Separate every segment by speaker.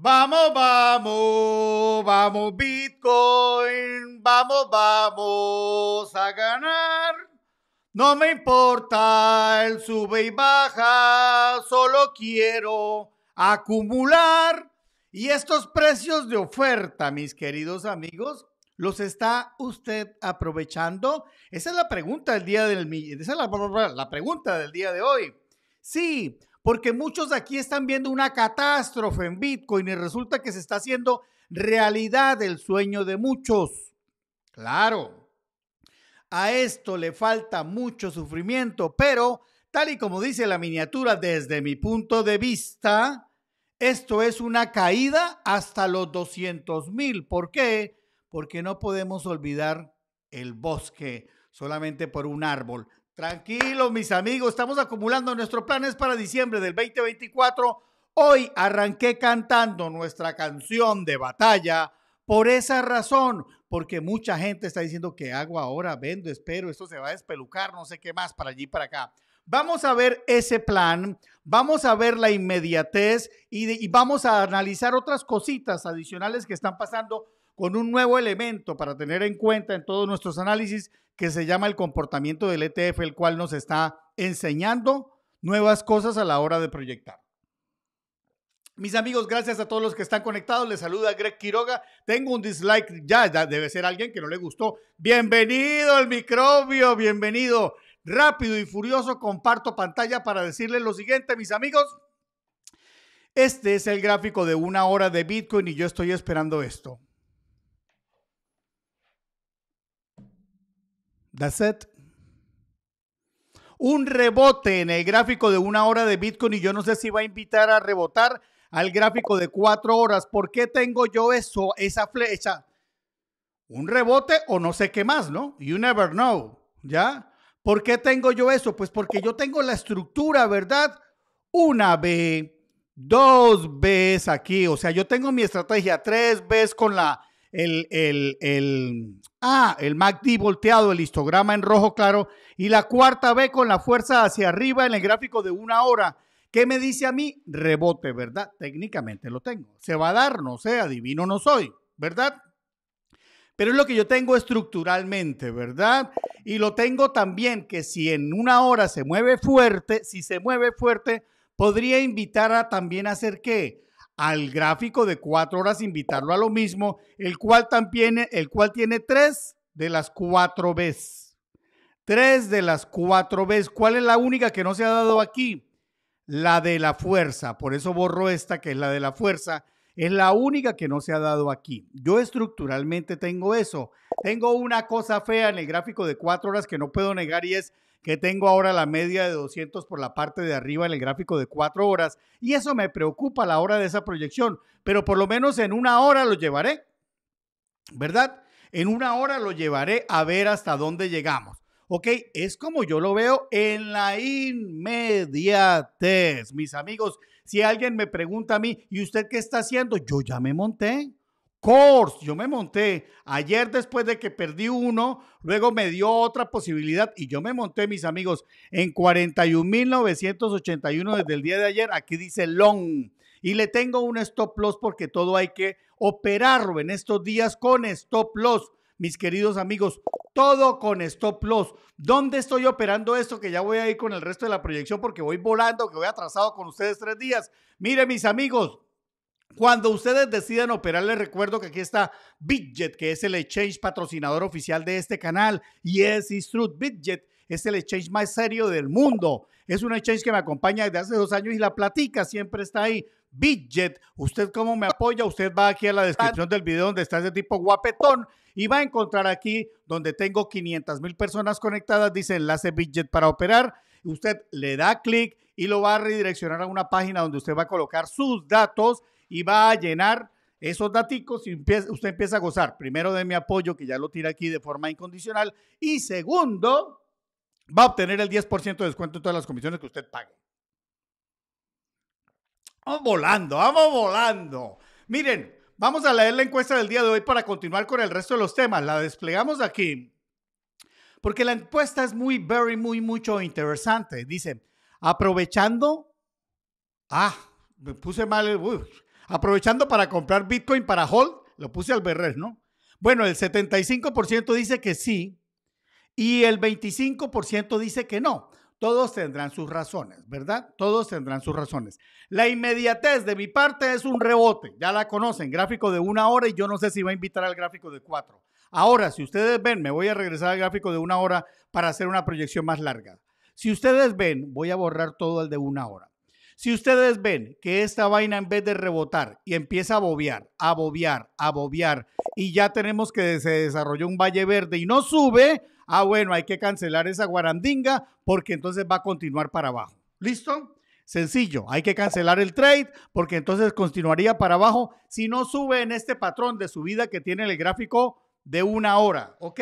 Speaker 1: Vamos, vamos, vamos Bitcoin, vamos, vamos a ganar. No me importa el sube y baja, solo quiero acumular. Y estos precios de oferta, mis queridos amigos, ¿los está usted aprovechando? Esa es la pregunta del día del esa la pregunta del día de hoy. Sí, porque muchos de aquí están viendo una catástrofe en Bitcoin y resulta que se está haciendo realidad el sueño de muchos. Claro, a esto le falta mucho sufrimiento, pero tal y como dice la miniatura desde mi punto de vista, esto es una caída hasta los 200 mil. ¿Por qué? Porque no podemos olvidar el bosque solamente por un árbol. Tranquilo mis amigos, estamos acumulando nuestros planes para diciembre del 2024. Hoy arranqué cantando nuestra canción de batalla por esa razón, porque mucha gente está diciendo que hago ahora, vendo, espero, esto se va a despelucar, no sé qué más, para allí, para acá. Vamos a ver ese plan, vamos a ver la inmediatez y, y vamos a analizar otras cositas adicionales que están pasando con un nuevo elemento para tener en cuenta en todos nuestros análisis que se llama el comportamiento del ETF, el cual nos está enseñando nuevas cosas a la hora de proyectar. Mis amigos, gracias a todos los que están conectados. Les saluda Greg Quiroga. Tengo un dislike ya, debe ser alguien que no le gustó. Bienvenido al microbio, bienvenido. Rápido y furioso comparto pantalla para decirles lo siguiente, mis amigos. Este es el gráfico de una hora de Bitcoin y yo estoy esperando esto. That's it. Un rebote en el gráfico de una hora de Bitcoin y yo no sé si va a invitar a rebotar al gráfico de cuatro horas. ¿Por qué tengo yo eso, esa flecha? Un rebote o no sé qué más, ¿no? You never know, ¿ya? ¿Por qué tengo yo eso? Pues porque yo tengo la estructura, ¿verdad? Una B, dos veces aquí. O sea, yo tengo mi estrategia tres veces con la, el, el, el, Ah, el MACD volteado, el histograma en rojo claro, y la cuarta B con la fuerza hacia arriba en el gráfico de una hora. ¿Qué me dice a mí? Rebote, ¿verdad? Técnicamente lo tengo. Se va a dar, no sé, adivino no soy, ¿verdad? Pero es lo que yo tengo estructuralmente, ¿verdad? Y lo tengo también que si en una hora se mueve fuerte, si se mueve fuerte, podría invitar a también hacer qué? al gráfico de cuatro horas, invitarlo a lo mismo, el cual también, el cual tiene tres de las cuatro veces, Tres de las cuatro veces, ¿Cuál es la única que no se ha dado aquí? La de la fuerza. Por eso borro esta, que es la de la fuerza. Es la única que no se ha dado aquí. Yo estructuralmente tengo eso. Tengo una cosa fea en el gráfico de cuatro horas que no puedo negar y es que tengo ahora la media de 200 por la parte de arriba en el gráfico de 4 horas y eso me preocupa a la hora de esa proyección, pero por lo menos en una hora lo llevaré, ¿verdad? En una hora lo llevaré a ver hasta dónde llegamos. Ok, es como yo lo veo en la inmediatez, mis amigos. Si alguien me pregunta a mí, ¿y usted qué está haciendo? Yo ya me monté course. Yo me monté ayer después de que perdí uno, luego me dio otra posibilidad y yo me monté, mis amigos, en 41.981 desde el día de ayer. Aquí dice long. Y le tengo un stop loss porque todo hay que operarlo en estos días con stop loss. Mis queridos amigos, todo con stop loss. ¿Dónde estoy operando esto? Que ya voy a ir con el resto de la proyección porque voy volando, que voy atrasado con ustedes tres días. Mire, mis amigos, cuando ustedes decidan operar, les recuerdo que aquí está Bidget, que es el exchange patrocinador oficial de este canal. Y es True. Bidget es el exchange más serio del mundo. Es un exchange que me acompaña desde hace dos años y la platica siempre está ahí. Bidget, usted cómo me apoya, usted va aquí a la descripción del video donde está ese tipo guapetón y va a encontrar aquí donde tengo 500 mil personas conectadas, dice enlace Bidget para operar. Usted le da clic y lo va a redireccionar a una página donde usted va a colocar sus datos y va a llenar esos daticos y usted empieza a gozar, primero de mi apoyo, que ya lo tira aquí de forma incondicional, y segundo, va a obtener el 10% de descuento en todas las comisiones que usted pague. Vamos volando, vamos volando. Miren, vamos a leer la encuesta del día de hoy para continuar con el resto de los temas. La desplegamos aquí, porque la encuesta es muy, very, muy, mucho interesante. Dice, aprovechando, ah, me puse mal, el... Aprovechando para comprar Bitcoin para hold, lo puse al berrer, ¿no? Bueno, el 75% dice que sí y el 25% dice que no. Todos tendrán sus razones, ¿verdad? Todos tendrán sus razones. La inmediatez de mi parte es un rebote, ya la conocen, gráfico de una hora y yo no sé si va a invitar al gráfico de cuatro. Ahora, si ustedes ven, me voy a regresar al gráfico de una hora para hacer una proyección más larga. Si ustedes ven, voy a borrar todo el de una hora. Si ustedes ven que esta vaina en vez de rebotar y empieza a bobear, a bobear, a bobear, y ya tenemos que se desarrolló un valle verde y no sube, ah, bueno, hay que cancelar esa guarandinga porque entonces va a continuar para abajo. ¿Listo? Sencillo, hay que cancelar el trade porque entonces continuaría para abajo si no sube en este patrón de subida que tiene el gráfico de una hora, ¿ok?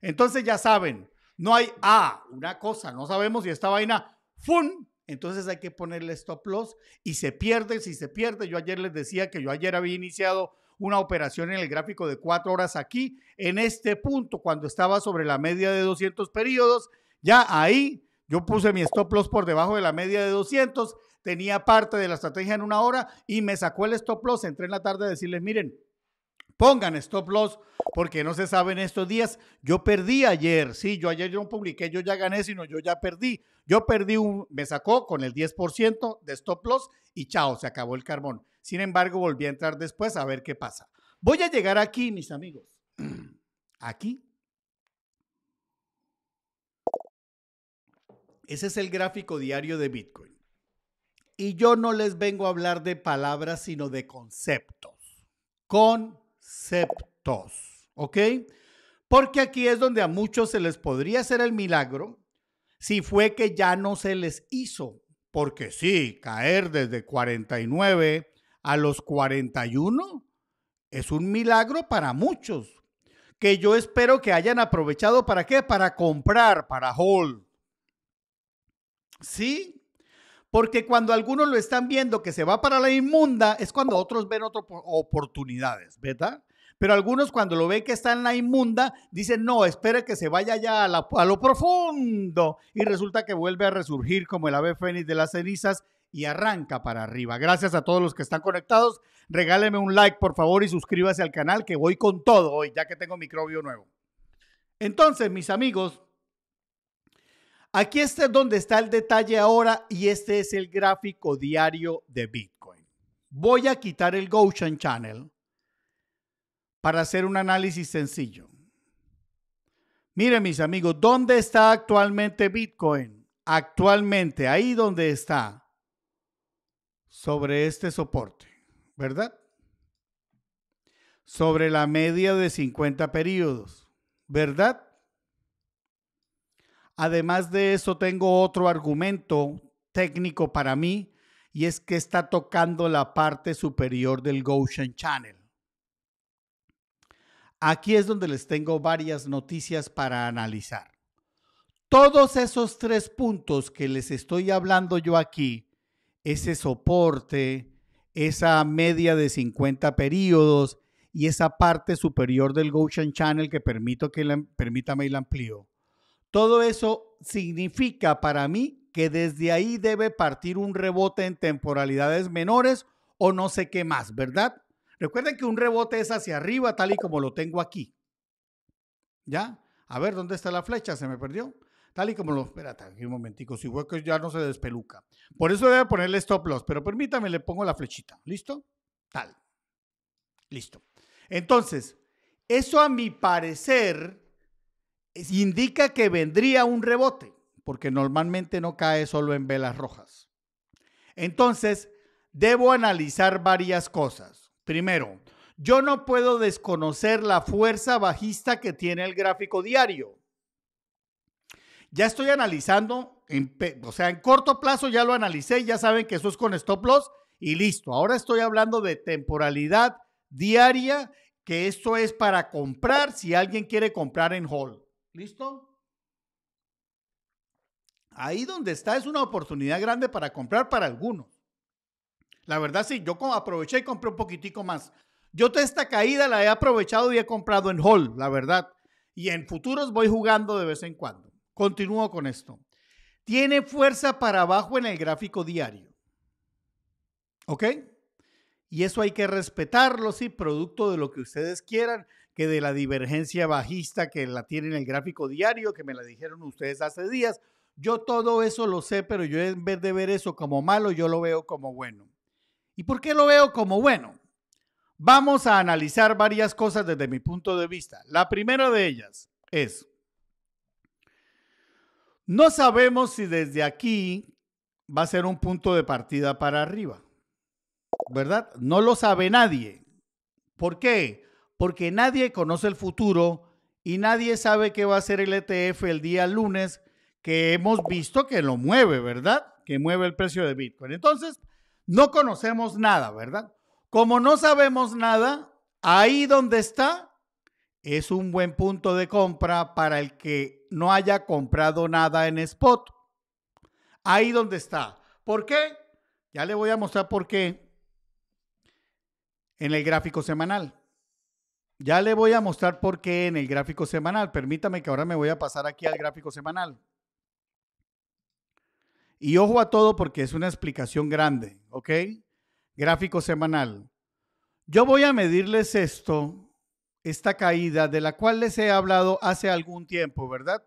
Speaker 1: Entonces ya saben, no hay, ah, una cosa, no sabemos si esta vaina, ¡fun! entonces hay que ponerle stop loss y se pierde, si se pierde, yo ayer les decía que yo ayer había iniciado una operación en el gráfico de cuatro horas aquí, en este punto, cuando estaba sobre la media de 200 periodos, ya ahí yo puse mi stop loss por debajo de la media de 200, tenía parte de la estrategia en una hora y me sacó el stop loss, entré en la tarde a decirles, miren, Pongan stop loss porque no se saben estos días. Yo perdí ayer, sí, yo ayer no publiqué, yo ya gané, sino yo ya perdí. Yo perdí un, me sacó con el 10% de stop loss y chao, se acabó el carbón. Sin embargo, volví a entrar después a ver qué pasa. Voy a llegar aquí, mis amigos. Aquí. Ese es el gráfico diario de Bitcoin. Y yo no les vengo a hablar de palabras, sino de conceptos. Con conceptos, ¿ok? Porque aquí es donde a muchos se les podría hacer el milagro si fue que ya no se les hizo. Porque sí, caer desde 49 a los 41 es un milagro para muchos, que yo espero que hayan aprovechado para qué? Para comprar, para hold. Sí, porque cuando algunos lo están viendo que se va para la inmunda, es cuando otros ven otras oportunidades, ¿verdad? Pero algunos cuando lo ven que está en la inmunda, dicen, no, espere que se vaya ya a, lo profundo. Y resulta que vuelve a resurgir como el ave fénix de las cenizas y arranca para arriba. Gracias a todos los que están conectados. Regáleme un like, por favor, y suscríbase al canal, que voy con todo hoy, ya que tengo microbio nuevo. Entonces, mis amigos, Aquí está donde está el detalle ahora y este es el gráfico diario de Bitcoin. Voy a quitar el Gaussian Channel para hacer un análisis sencillo. Miren mis amigos, ¿dónde está actualmente Bitcoin? Actualmente, ahí donde está, sobre este soporte, ¿verdad? Sobre la media de 50 periodos, ¿verdad? Además de eso, tengo otro argumento técnico para mí y es que está tocando la parte superior del Gaussian Channel. Aquí es donde les tengo varias noticias para analizar. Todos esos tres puntos que les estoy hablando yo aquí, ese soporte, esa media de 50 periodos y esa parte superior del Gaussian Channel que permito que permítame y la amplío. Todo eso significa para mí que desde ahí debe partir un rebote en temporalidades menores o no sé qué más, ¿verdad? Recuerden que un rebote es hacia arriba, tal y como lo tengo aquí. ¿Ya? A ver, ¿dónde está la flecha? Se me perdió. Tal y como lo... Espérate, aquí un momentico. Si hueco ya no se despeluca. Por eso debe ponerle stop loss. Pero permítame, le pongo la flechita. ¿Listo? Tal. Listo. Entonces, eso a mi parecer indica que vendría un rebote, porque normalmente no cae solo en velas rojas. Entonces, debo analizar varias cosas. Primero, yo no puedo desconocer la fuerza bajista que tiene el gráfico diario. Ya estoy analizando, en, o sea, en corto plazo ya lo analicé, ya saben que eso es con stop loss y listo. Ahora estoy hablando de temporalidad diaria, que esto es para comprar si alguien quiere comprar en hold. ¿Listo? Ahí donde está es una oportunidad grande para comprar para algunos. La verdad sí, yo aproveché y compré un poquitico más. Yo toda esta caída la he aprovechado y he comprado en Hall, la verdad. Y en futuros voy jugando de vez en cuando. Continúo con esto. Tiene fuerza para abajo en el gráfico diario. ¿Ok? Y eso hay que respetarlo, sí, producto de lo que ustedes quieran que de la divergencia bajista que la tiene en el gráfico diario, que me la dijeron ustedes hace días. Yo todo eso lo sé, pero yo en vez de ver eso como malo, yo lo veo como bueno. ¿Y por qué lo veo como bueno? Vamos a analizar varias cosas desde mi punto de vista. La primera de ellas es, no sabemos si desde aquí va a ser un punto de partida para arriba, ¿verdad? No lo sabe nadie. ¿Por qué? porque nadie conoce el futuro y nadie sabe qué va a hacer el ETF el día lunes, que hemos visto que lo mueve, ¿verdad? Que mueve el precio de Bitcoin. Entonces, no conocemos nada, ¿verdad? Como no sabemos nada, ahí donde está es un buen punto de compra para el que no haya comprado nada en spot. Ahí donde está. ¿Por qué? Ya le voy a mostrar por qué en el gráfico semanal. Ya le voy a mostrar por qué en el gráfico semanal. Permítame que ahora me voy a pasar aquí al gráfico semanal. Y ojo a todo porque es una explicación grande, ¿ok? Gráfico semanal. Yo voy a medirles esto, esta caída de la cual les he hablado hace algún tiempo, ¿verdad?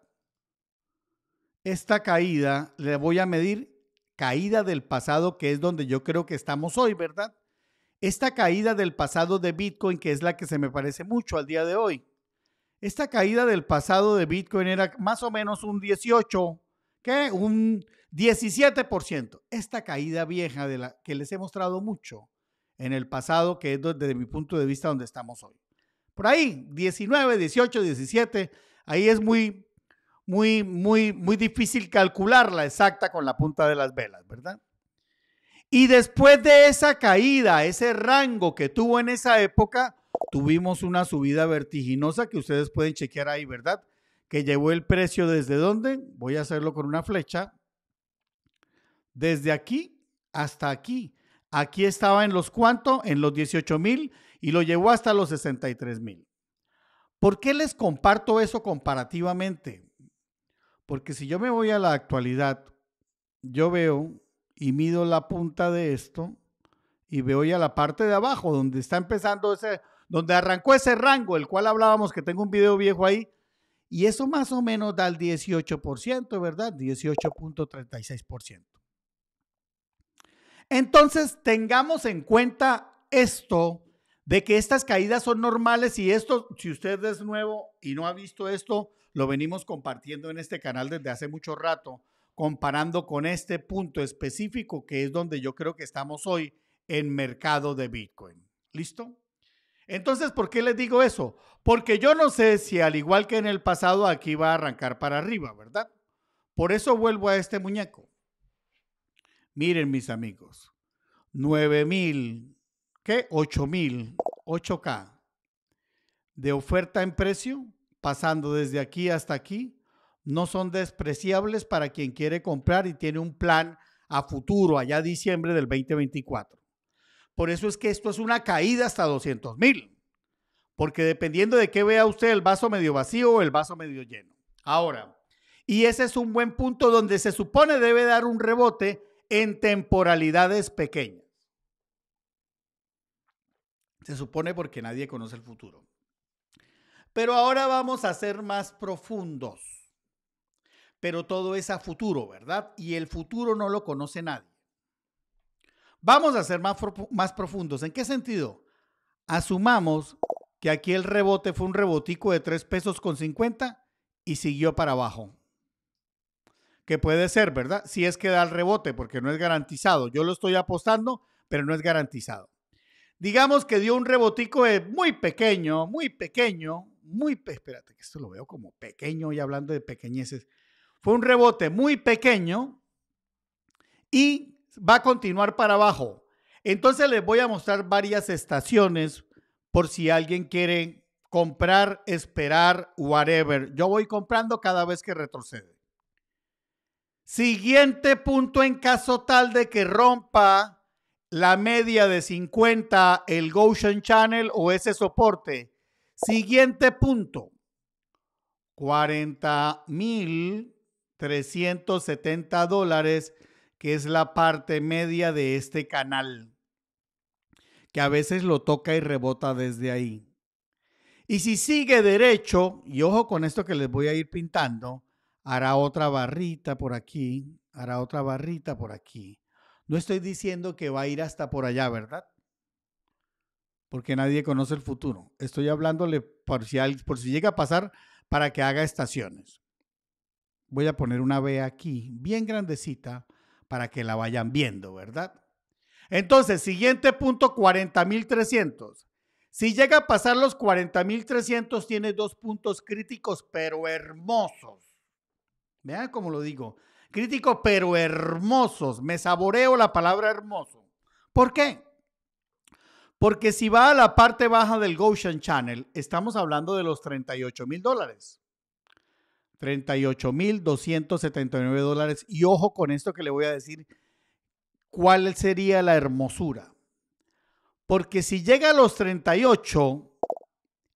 Speaker 1: Esta caída le voy a medir caída del pasado, que es donde yo creo que estamos hoy, ¿verdad? Esta caída del pasado de Bitcoin, que es la que se me parece mucho al día de hoy, esta caída del pasado de Bitcoin era más o menos un 18, ¿qué? Un 17%. Esta caída vieja de la que les he mostrado mucho en el pasado, que es desde mi punto de vista donde estamos hoy. Por ahí, 19, 18, 17, ahí es muy, muy, muy, muy difícil calcularla exacta con la punta de las velas, ¿verdad? Y después de esa caída, ese rango que tuvo en esa época, tuvimos una subida vertiginosa que ustedes pueden chequear ahí, ¿verdad? Que llevó el precio desde dónde? Voy a hacerlo con una flecha. Desde aquí hasta aquí. Aquí estaba en los cuánto, en los 18 mil y lo llevó hasta los 63 mil. ¿Por qué les comparto eso comparativamente? Porque si yo me voy a la actualidad, yo veo y mido la punta de esto y veo ya la parte de abajo donde está empezando ese, donde arrancó ese rango, el cual hablábamos que tengo un video viejo ahí, y eso más o menos da el 18%, ¿verdad? 18.36%. Entonces, tengamos en cuenta esto de que estas caídas son normales y esto, si usted es nuevo y no ha visto esto, lo venimos compartiendo en este canal desde hace mucho rato comparando con este punto específico que es donde yo creo que estamos hoy en mercado de Bitcoin. ¿Listo? Entonces, ¿por qué les digo eso? Porque yo no sé si al igual que en el pasado aquí va a arrancar para arriba, ¿verdad? Por eso vuelvo a este muñeco. Miren mis amigos, 9000, ¿qué? 8000, 8K de oferta en precio, pasando desde aquí hasta aquí, no son despreciables para quien quiere comprar y tiene un plan a futuro, allá diciembre del 2024. Por eso es que esto es una caída hasta 200 mil, porque dependiendo de qué vea usted, el vaso medio vacío o el vaso medio lleno. Ahora, y ese es un buen punto donde se supone debe dar un rebote en temporalidades pequeñas. Se supone porque nadie conoce el futuro. Pero ahora vamos a ser más profundos pero todo es a futuro, ¿verdad? Y el futuro no lo conoce nadie. Vamos a ser más, más profundos. ¿En qué sentido? Asumamos que aquí el rebote fue un rebotico de 3 pesos con 50 y siguió para abajo. Que puede ser, ¿verdad? Si es que da el rebote, porque no es garantizado. Yo lo estoy apostando, pero no es garantizado. Digamos que dio un rebotico muy pequeño, muy pequeño, muy, espérate, que esto lo veo como pequeño y hablando de pequeñeces, fue un rebote muy pequeño y va a continuar para abajo. Entonces les voy a mostrar varias estaciones por si alguien quiere comprar, esperar, whatever. Yo voy comprando cada vez que retrocede. Siguiente punto en caso tal de que rompa la media de 50 el Goshen Channel o ese soporte. Siguiente punto. 40 mil 370 dólares, que es la parte media de este canal, que a veces lo toca y rebota desde ahí. Y si sigue derecho, y ojo con esto que les voy a ir pintando, hará otra barrita por aquí, hará otra barrita por aquí. No estoy diciendo que va a ir hasta por allá, ¿verdad? Porque nadie conoce el futuro. Estoy hablándole por si, por si llega a pasar para que haga estaciones voy a poner una B aquí, bien grandecita, para que la vayan viendo, ¿verdad? Entonces, siguiente punto, 40.300. Si llega a pasar los 40.300, tiene dos puntos críticos, pero hermosos. Vean cómo lo digo. Críticos, pero hermosos. Me saboreo la palabra hermoso. ¿Por qué? Porque si va a la parte baja del Goshen Channel, estamos hablando de los 38 mil dólares. 38.279 dólares. Y ojo con esto que le voy a decir, ¿cuál sería la hermosura? Porque si llega a los 38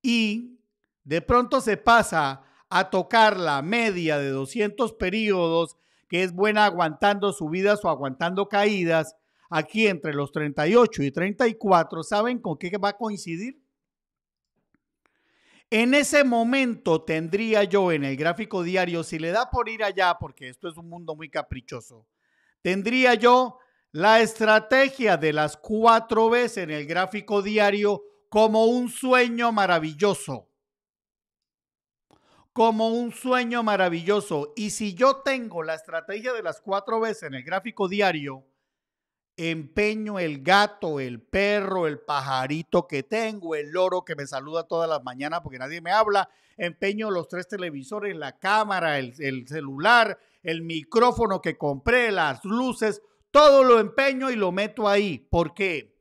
Speaker 1: y de pronto se pasa a tocar la media de 200 periodos, que es buena aguantando subidas o aguantando caídas, aquí entre los 38 y 34, ¿saben con qué va a coincidir? En ese momento tendría yo en el gráfico diario, si le da por ir allá, porque esto es un mundo muy caprichoso, tendría yo la estrategia de las cuatro veces en el gráfico diario como un sueño maravilloso. Como un sueño maravilloso. Y si yo tengo la estrategia de las cuatro veces en el gráfico diario, empeño el gato, el perro, el pajarito que tengo, el loro que me saluda todas las mañanas porque nadie me habla, empeño los tres televisores, la cámara, el, celular, el micrófono que compré, las luces, todo lo empeño y lo meto ahí. ¿Por qué?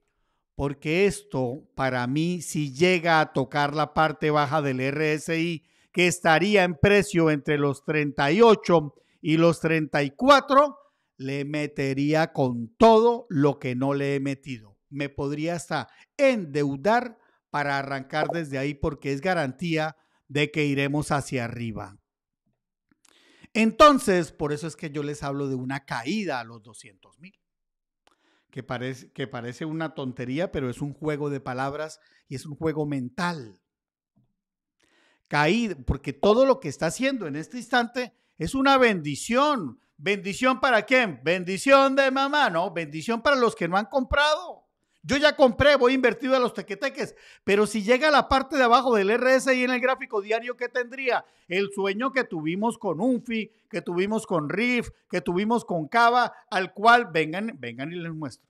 Speaker 1: Porque esto para mí si llega a tocar la parte baja del RSI, que estaría en precio entre los 38 y los 34, le metería con todo lo que no le he metido. Me podría hasta endeudar para arrancar desde ahí porque es garantía de que iremos hacia arriba. Entonces, por eso es que yo les hablo de una caída a los 200 mil, que parece, que parece una tontería, pero es un juego de palabras y es un juego mental. Caída, porque todo lo que está haciendo en este instante es una bendición ¿Bendición para quién? Bendición de mamá, no, bendición para los que no han comprado. Yo ya compré, voy invertido a los tequeteques, pero si llega a la parte de abajo del RSI en el gráfico diario, ¿qué tendría? El sueño que tuvimos con UNFI, que tuvimos con RIF, que tuvimos con Cava, al cual vengan, vengan y les muestro.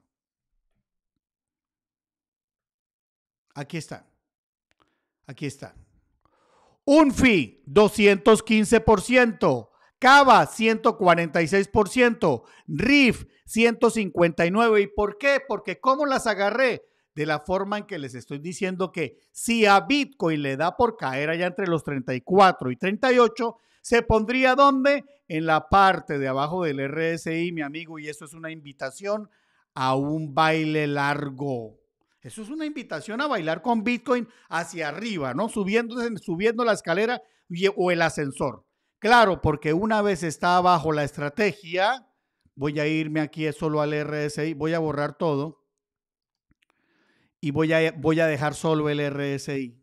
Speaker 1: Aquí está. Aquí está. UNFI, 215%. Cava, 146%, RIF, 159%. ¿Y por qué? Porque ¿cómo las agarré? De la forma en que les estoy diciendo que si a Bitcoin le da por caer allá entre los 34 y 38, se pondría ¿dónde? En la parte de abajo del RSI, mi amigo, y eso es una invitación a un baile largo. Eso es una invitación a bailar con Bitcoin hacia arriba, ¿no? Subiendo, subiendo la escalera o el ascensor. Claro, porque una vez está abajo la estrategia, voy a irme aquí solo al RSI, voy a borrar todo y voy a, voy a dejar solo el RSI.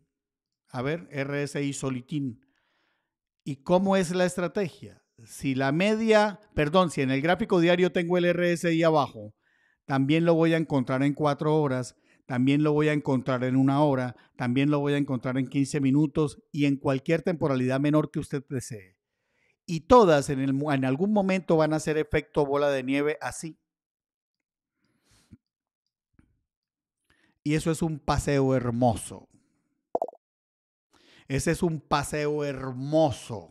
Speaker 1: A ver, RSI solitín. ¿Y cómo es la estrategia? Si la media, perdón, si en el gráfico diario tengo el RSI abajo, también lo voy a encontrar en cuatro horas, también lo voy a encontrar en una hora, también lo voy a encontrar en 15 minutos y en cualquier temporalidad menor que usted desee y todas en, en algún momento van a hacer efecto bola de nieve así. Y eso es un paseo hermoso. Ese es un paseo hermoso,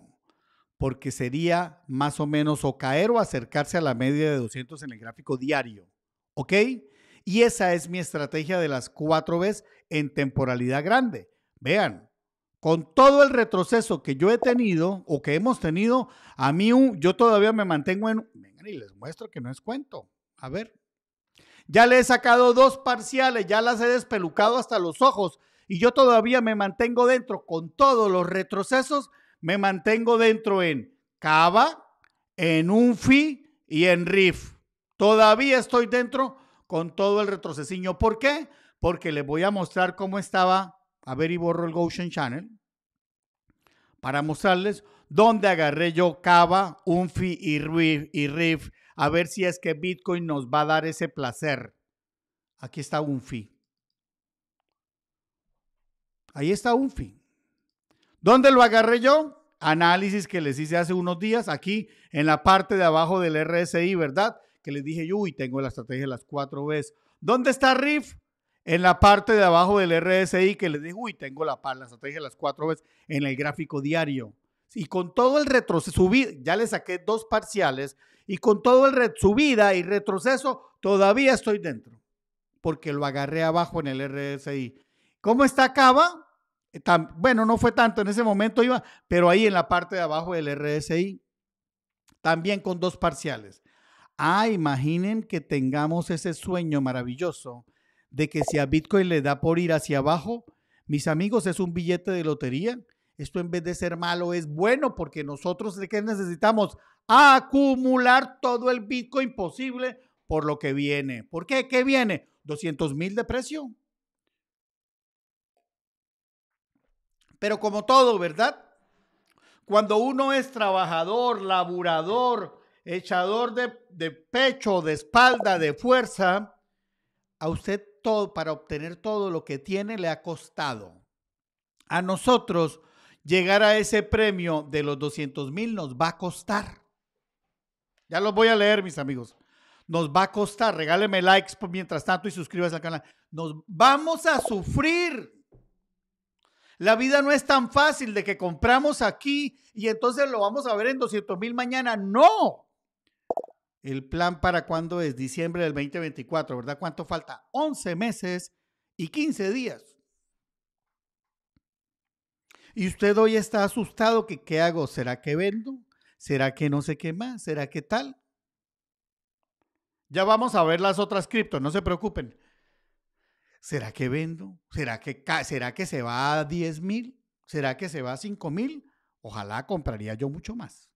Speaker 1: porque sería más o menos o caer o acercarse a la media de 200 en el gráfico diario. ¿Ok? Y esa es mi estrategia de las cuatro veces en temporalidad grande. Vean, con todo el retroceso que yo he tenido o que hemos tenido, a mí yo todavía me mantengo en... Vengan y les muestro que no es cuento. A ver. Ya le he sacado dos parciales, ya las he despelucado hasta los ojos y yo todavía me mantengo dentro, con todos los retrocesos, me mantengo dentro en Cava, en Unfi y en RIF. Todavía estoy dentro con todo el retroceso. ¿Por qué? Porque les voy a mostrar cómo estaba a ver y borro el Goshen Channel para mostrarles dónde agarré yo Cava, Unfi y Riff, y Riff, a ver si es que Bitcoin nos va a dar ese placer. Aquí está Unfi. Ahí está Unfi. ¿Dónde lo agarré yo? Análisis que les hice hace unos días aquí en la parte de abajo del RSI, ¿verdad? Que les dije yo, uy, tengo la estrategia de las cuatro veces. ¿Dónde está Riff? en la parte de abajo del RSI que les dije, uy, tengo la par, te dije las cuatro veces en el gráfico diario. Y con todo el retroceso, ya le saqué dos parciales, y con todo el subida y retroceso, todavía estoy dentro, porque lo agarré abajo en el RSI. ¿Cómo está acaba? Eh, bueno, no fue tanto en ese momento, iba, pero ahí en la parte de abajo del RSI, también con dos parciales. Ah, imaginen que tengamos ese sueño maravilloso de que si a Bitcoin le da por ir hacia abajo, mis amigos, es un billete de lotería. Esto en vez de ser malo es bueno porque nosotros ¿qué necesitamos acumular todo el Bitcoin posible por lo que viene. ¿Por qué? ¿Qué viene? 200 mil de precio. Pero como todo, ¿verdad? Cuando uno es trabajador, laburador, echador de pecho, de espalda, de fuerza, a usted todo, para obtener todo lo que tiene, le ha costado. A nosotros llegar a ese premio de los 200 mil nos va a costar. Ya los voy a leer, mis amigos. Nos va a costar. regálame likes mientras tanto y suscríbase al canal. Nos vamos a sufrir. La vida no es tan fácil de que compramos aquí y entonces lo vamos a ver en 200 mil mañana. No. ¿El plan para cuándo es? Diciembre del 2024, ¿verdad? ¿Cuánto falta? 11 meses y 15 días. Y usted hoy está asustado que qué hago, ¿será que vendo? ¿Será que no sé qué más? ¿Será que tal? Ya vamos a ver las otras criptos, no se preocupen. ¿Será que vendo? ¿Será que, ¿Será que se va a 10 mil? ¿Será que se va a 5 mil? Ojalá compraría yo mucho más.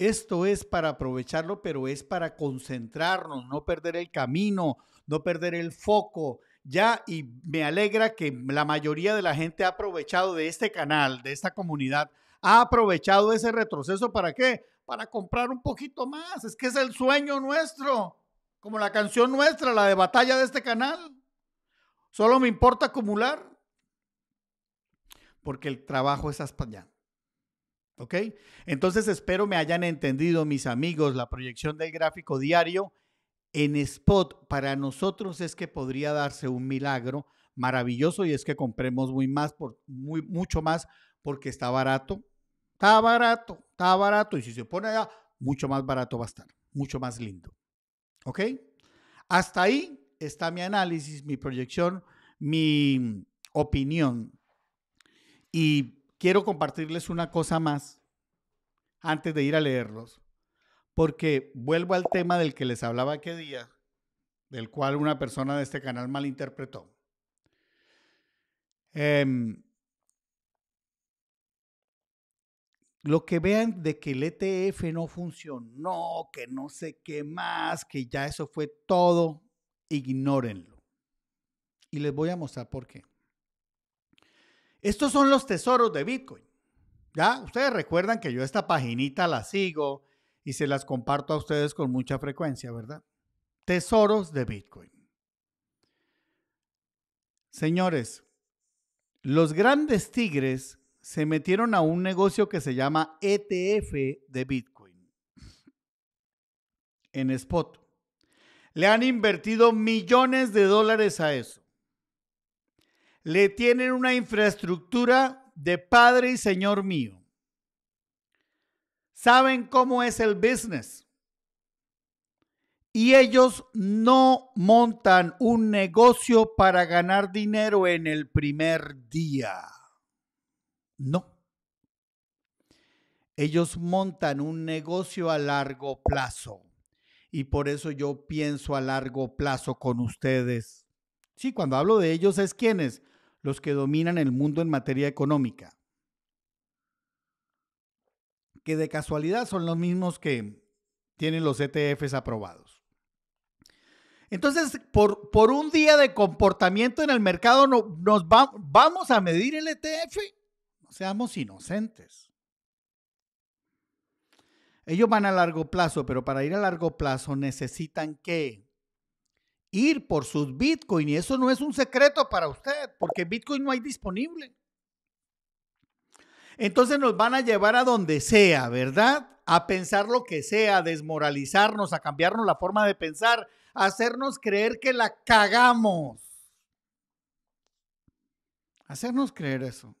Speaker 1: Esto es para aprovecharlo, pero es para concentrarnos, no perder el camino, no perder el foco. Ya, y me alegra que la mayoría de la gente ha aprovechado de este canal, de esta comunidad, ha aprovechado ese retroceso para qué? Para comprar un poquito más. Es que es el sueño nuestro, como la canción nuestra, la de batalla de este canal. Solo me importa acumular, porque el trabajo es hasta ¿Ok? Entonces espero me hayan entendido, mis amigos, la proyección del gráfico diario en spot para nosotros es que podría darse un milagro maravilloso y es que compremos muy más, por, muy, mucho más porque está barato, está barato, está barato y si se pone allá, mucho más barato va a estar, mucho más lindo. ¿Ok? Hasta ahí está mi análisis, mi proyección, mi opinión. Y quiero compartirles una cosa más antes de ir a leerlos, porque vuelvo al tema del que les hablaba aquel día, del cual una persona de este canal malinterpretó. Em, lo que vean de que el ETF no funcionó, que no sé qué más, que ya eso fue todo, ignórenlo. Y les voy a mostrar por qué. Estos son los tesoros de Bitcoin. Ya, ustedes recuerdan que yo esta paginita la sigo y se las comparto a ustedes con mucha frecuencia, ¿verdad? Tesoros de Bitcoin. Señores, los grandes tigres se metieron a un negocio que se llama ETF de Bitcoin en spot. Le han invertido millones de dólares a eso le tienen una infraestructura de padre y señor mío. Saben cómo es el business. Y ellos no montan un negocio para ganar dinero en el primer día. No. Ellos montan un negocio a largo plazo. Y por eso yo pienso a largo plazo con ustedes. Sí, cuando hablo de ellos es quienes los que dominan el mundo en materia económica, que de casualidad son los mismos que tienen los ETFs aprobados. Entonces, por, un día de comportamiento en el mercado, no, nos ¿vamos a medir el ETF? No seamos inocentes. Ellos van a largo plazo, pero para ir a largo plazo necesitan que ir por sus Bitcoin. Y eso no es un secreto para usted, porque Bitcoin no hay disponible. Entonces nos van a llevar a donde sea, ¿verdad? A pensar lo que sea, a desmoralizarnos, a cambiarnos la forma de pensar, a hacernos creer que la cagamos. Hacernos creer eso.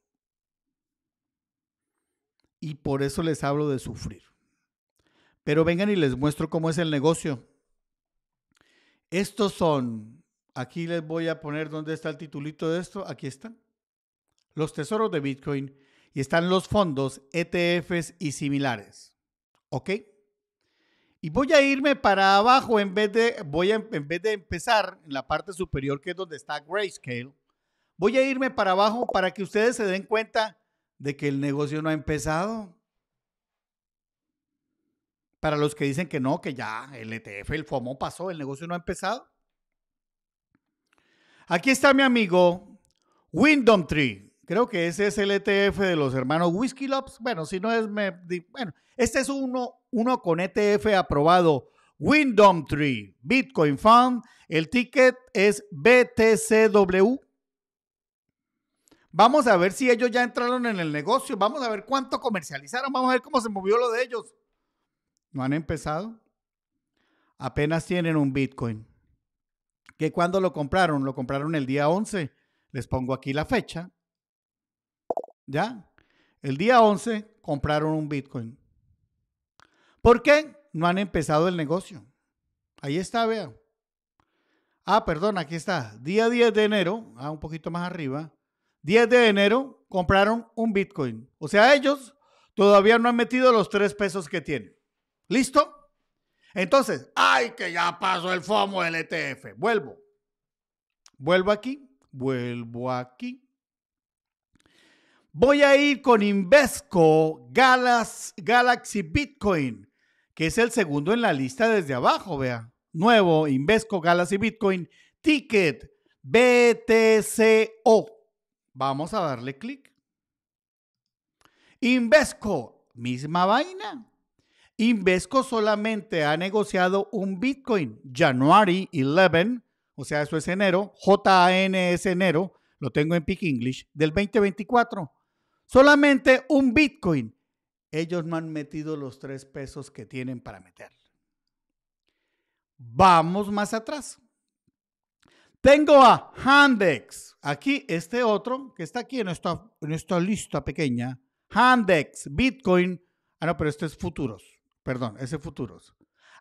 Speaker 1: Y por eso les hablo de sufrir. Pero vengan y les muestro cómo es el negocio. Estos son, aquí les voy a poner dónde está el titulito de esto, aquí están, los tesoros de Bitcoin y están los fondos, ETFs y similares. ¿Ok? Y voy a irme para abajo en vez de, voy en vez de empezar en la parte superior que es donde está Grayscale, voy a irme para abajo para que ustedes se den cuenta de que el negocio no ha empezado. Para los que dicen que no, que ya el ETF, el FOMO pasó, el negocio no ha empezado. Aquí está mi amigo Windom Tree. Creo que ese es el ETF de los hermanos Whiskey Lobs. Bueno, si no es. Me, bueno, este es uno, uno con ETF aprobado. Windom Tree, Bitcoin Fund. El ticket es BTCW. Vamos a ver si ellos ya entraron en el negocio. Vamos a ver cuánto comercializaron. Vamos a ver cómo se movió lo de ellos no han empezado, apenas tienen un Bitcoin. Que cuando lo compraron, lo compraron el día 11. Les pongo aquí la fecha. ¿Ya? El día 11 compraron un Bitcoin. ¿Por qué? No han empezado el negocio. Ahí está, vea. Ah, perdón, aquí está. Día 10 de enero, ah, un poquito más arriba. 10 de enero compraron un Bitcoin. O sea, ellos todavía no han metido los tres pesos que tienen. ¿Listo? Entonces, ay, que ya pasó el FOMO del ETF. Vuelvo. Vuelvo aquí. Vuelvo aquí. Voy a ir con Invesco Galaxy Bitcoin, que es el segundo en la lista desde abajo, vea. Nuevo, Invesco Galaxy Bitcoin, ticket BTCO. Vamos a darle clic. Invesco, misma vaina. Invesco solamente ha negociado un Bitcoin, January 11, o sea, eso es enero, es enero, lo tengo en Peak English, del 2024. Solamente un Bitcoin. Ellos no han metido los tres pesos que tienen para meter. Vamos más atrás. Tengo a Handex. Aquí este otro que está aquí en esta, en esta lista pequeña. Handex, Bitcoin. Ah, no, pero este es futuros. Perdón, ese futuros.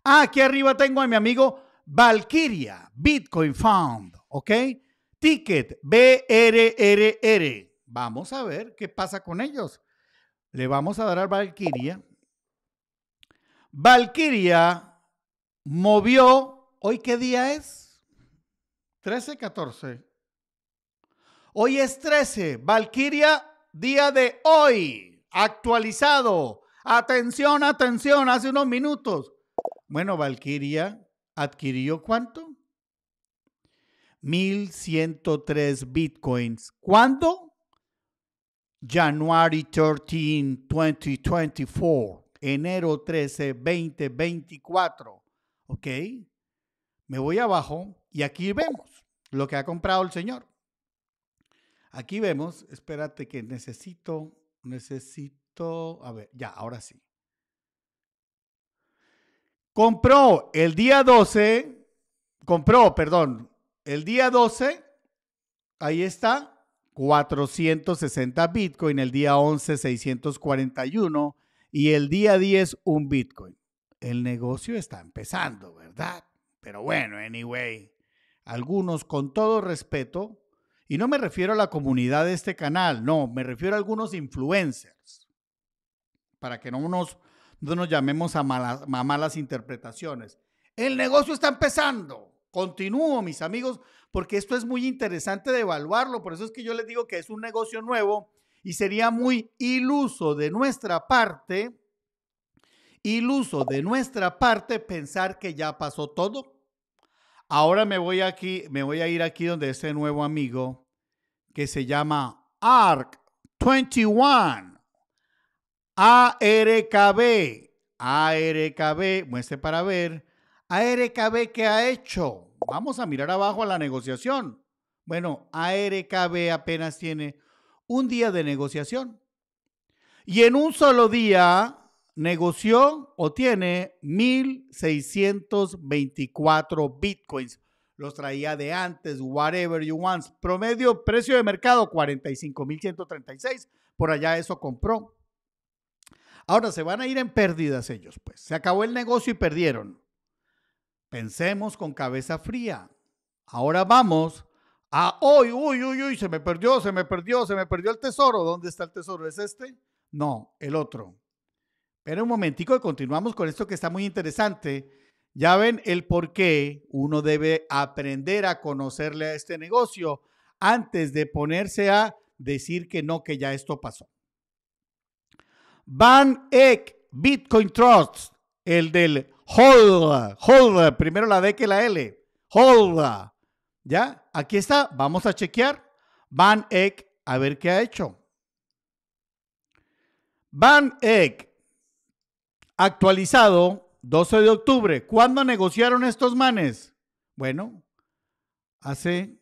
Speaker 1: Ah, aquí arriba tengo a mi amigo Valkyria, Bitcoin Found, ¿ok? Ticket BRRR. Vamos a ver qué pasa con ellos. Le vamos a dar a Valkyria. Valkyria movió, ¿hoy qué día es? 13, 14. Hoy es 13. Valkyria, día de hoy, actualizado. Atención, atención, hace unos minutos. Bueno, Valkyria adquirió cuánto? 1103 bitcoins. ¿Cuándo? January 13, 2024. Enero 13, 2024. ¿Ok? Me voy abajo y aquí vemos lo que ha comprado el señor. Aquí vemos, espérate que necesito, necesito a ver, ya, ahora sí. Compró el día 12, compró, perdón, el día 12, ahí está, 460 Bitcoin, el día 11, 641 y el día 10, un Bitcoin. El negocio está empezando, ¿verdad? Pero bueno, anyway, algunos con todo respeto, y no me refiero a la comunidad de este canal, no, me refiero a algunos influencers para que no nos, no nos llamemos a malas, a malas interpretaciones. El negocio está empezando. Continúo, mis amigos, porque esto es muy interesante de evaluarlo. Por eso es que yo les digo que es un negocio nuevo y sería muy iluso de nuestra parte, iluso de nuestra parte pensar que ya pasó todo. Ahora me voy aquí, me voy a ir aquí donde este nuevo amigo que se llama ARC 21. ARKB. ARKB, muestre para ver. ARKB, ¿qué ha hecho? Vamos a mirar abajo a la negociación. Bueno, ARKB apenas tiene un día de negociación. Y en un solo día negoció o tiene 1.624 bitcoins. Los traía de antes, whatever you want. Promedio, precio de mercado 45.136. Por allá eso compró. Ahora se van a ir en pérdidas ellos, pues. Se acabó el negocio y perdieron. Pensemos con cabeza fría. Ahora vamos a hoy, uy, uy, uy, se me perdió, se me perdió, se me perdió el tesoro. ¿Dónde está el tesoro? ¿Es este? No, el otro. Pero un momentico y continuamos con esto que está muy interesante. Ya ven el por qué uno debe aprender a conocerle a este negocio antes de ponerse a decir que no, que ya esto pasó. Van Eck Bitcoin Trust, el del Hold Holda, primero la D que la L, Holda. ¿Ya? Aquí está, vamos a chequear. Van Eck, a ver qué ha hecho. Van Eck, actualizado 12 de octubre. ¿Cuándo negociaron estos manes? Bueno, hace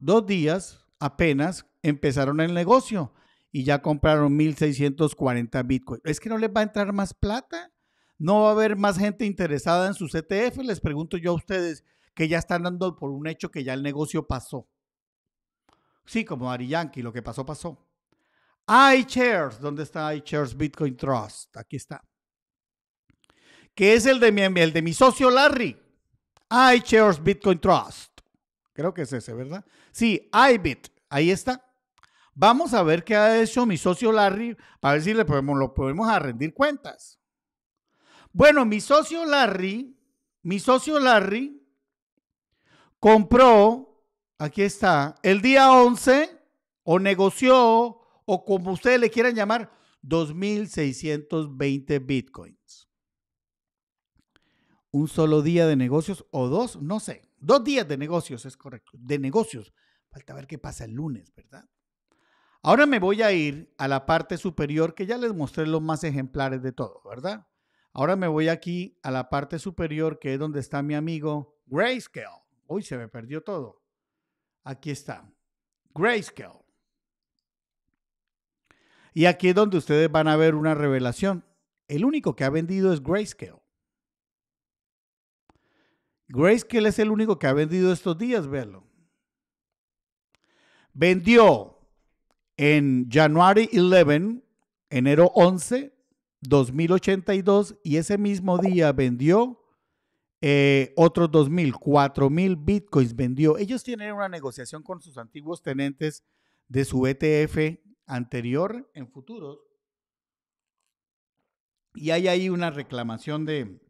Speaker 1: dos días apenas empezaron el negocio y ya compraron 1.640 Bitcoin. ¿Es que no les va a entrar más plata? ¿No va a haber más gente interesada en sus ETF? Les pregunto yo a ustedes que ya están dando por un hecho que ya el negocio pasó. Sí, como Ari Yankee, lo que pasó, pasó. iShares, ¿dónde está iShares Bitcoin Trust? Aquí está. Que es el de mi, el de mi socio Larry. iShares Bitcoin Trust. Creo que es ese, ¿verdad? Sí, iBit. Ahí está. Vamos a ver qué ha hecho mi socio Larry, para ver si le podemos, lo podemos a rendir cuentas. Bueno, mi socio Larry, mi socio Larry compró, aquí está, el día 11, o negoció, o como ustedes le quieran llamar, 2.620 bitcoins. Un solo día de negocios o dos, no sé. Dos días de negocios, es correcto. De negocios. Falta ver qué pasa el lunes, ¿verdad? Ahora me voy a ir a la parte superior que ya les mostré los más ejemplares de todo, ¿verdad? Ahora me voy aquí a la parte superior que es donde está mi amigo Grayscale. Uy, se me perdió todo. Aquí está. Grayscale. Y aquí es donde ustedes van a ver una revelación. El único que ha vendido es Grayscale. Grayscale es el único que ha vendido estos días, verlo. Vendió en January 11, enero 11, 2082, y ese mismo día vendió eh, otros 2.000, 4.000 bitcoins vendió. Ellos tienen una negociación con sus antiguos tenentes de su ETF anterior en futuros. Y hay ahí una reclamación de,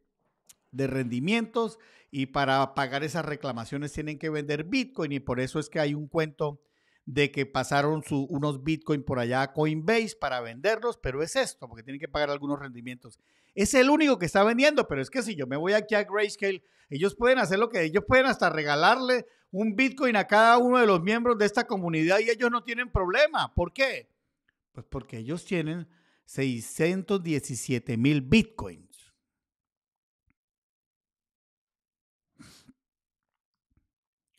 Speaker 1: de rendimientos y para pagar esas reclamaciones tienen que vender bitcoin y por eso es que hay un cuento de que pasaron unos Bitcoin por allá a Coinbase para venderlos, pero es esto, porque tienen que pagar algunos rendimientos. Es el único que está vendiendo, pero es que si yo me voy aquí a Grayscale, ellos pueden hacer lo que ellos pueden hasta regalarle un Bitcoin a cada uno de los miembros de esta comunidad y ellos no tienen problema. ¿Por qué? Pues porque ellos tienen 617 mil bitcoins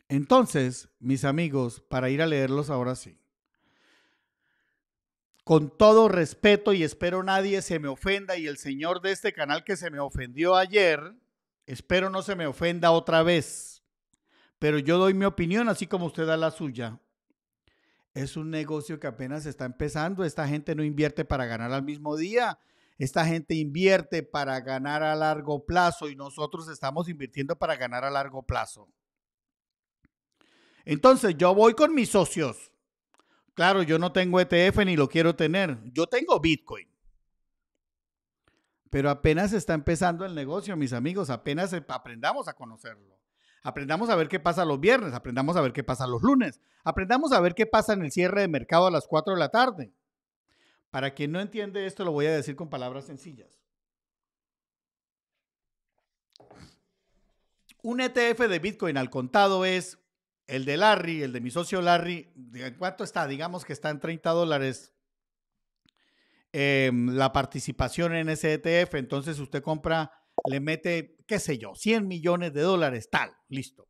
Speaker 1: Entonces, mis amigos, para ir a leerlos ahora sí. Con todo respeto y espero nadie se me ofenda y el señor de este canal que se me ofendió ayer, espero no se me ofenda otra vez. Pero yo doy mi opinión así como usted da la suya. Es un negocio que apenas está empezando. Esta gente no invierte para ganar al mismo día. Esta gente invierte para ganar a largo plazo y nosotros estamos invirtiendo para ganar a largo plazo. Entonces yo voy con mis socios. Claro, yo no tengo ETF ni lo quiero tener. Yo tengo Bitcoin. Pero apenas está empezando el negocio, mis amigos. Apenas eh, aprendamos a conocerlo. Aprendamos a ver qué pasa los viernes, aprendamos a ver qué pasa los lunes, aprendamos a ver qué pasa en el cierre de mercado a las 4 de la tarde. Para quien no entiende esto, lo voy a decir con palabras sencillas. Un ETF de Bitcoin al contado es el de Larry, el de mi socio Larry, ¿cuánto está? Digamos que está en 30 dólares em, la participación en ese ETF. Entonces usted compra, le mete, qué sé yo, 100 millones de dólares, tal, listo.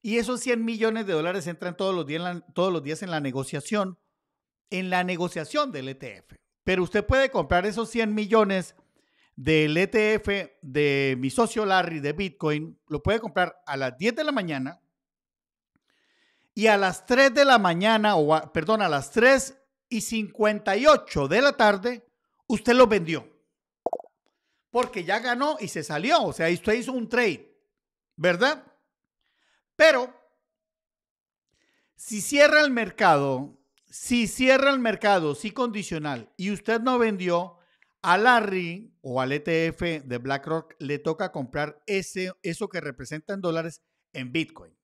Speaker 1: Y esos 100 millones de dólares entran todos los días todos los días en la negociación, en la negociación del ETF. Pero usted puede comprar esos 100 millones del ETF de mi socio Larry de Bitcoin, lo puede comprar a las 10 de la mañana y a las 3 de la mañana, o perdón, a las 3 y 58 de la tarde, usted lo vendió. Porque ya ganó y se salió. O sea, usted hizo un trade, ¿verdad? Pero, si cierra el mercado, si cierra el mercado, si condicional, y usted no vendió, a Larry o al ETF de BlackRock le toca comprar ese, eso que representa en dólares en Bitcoin.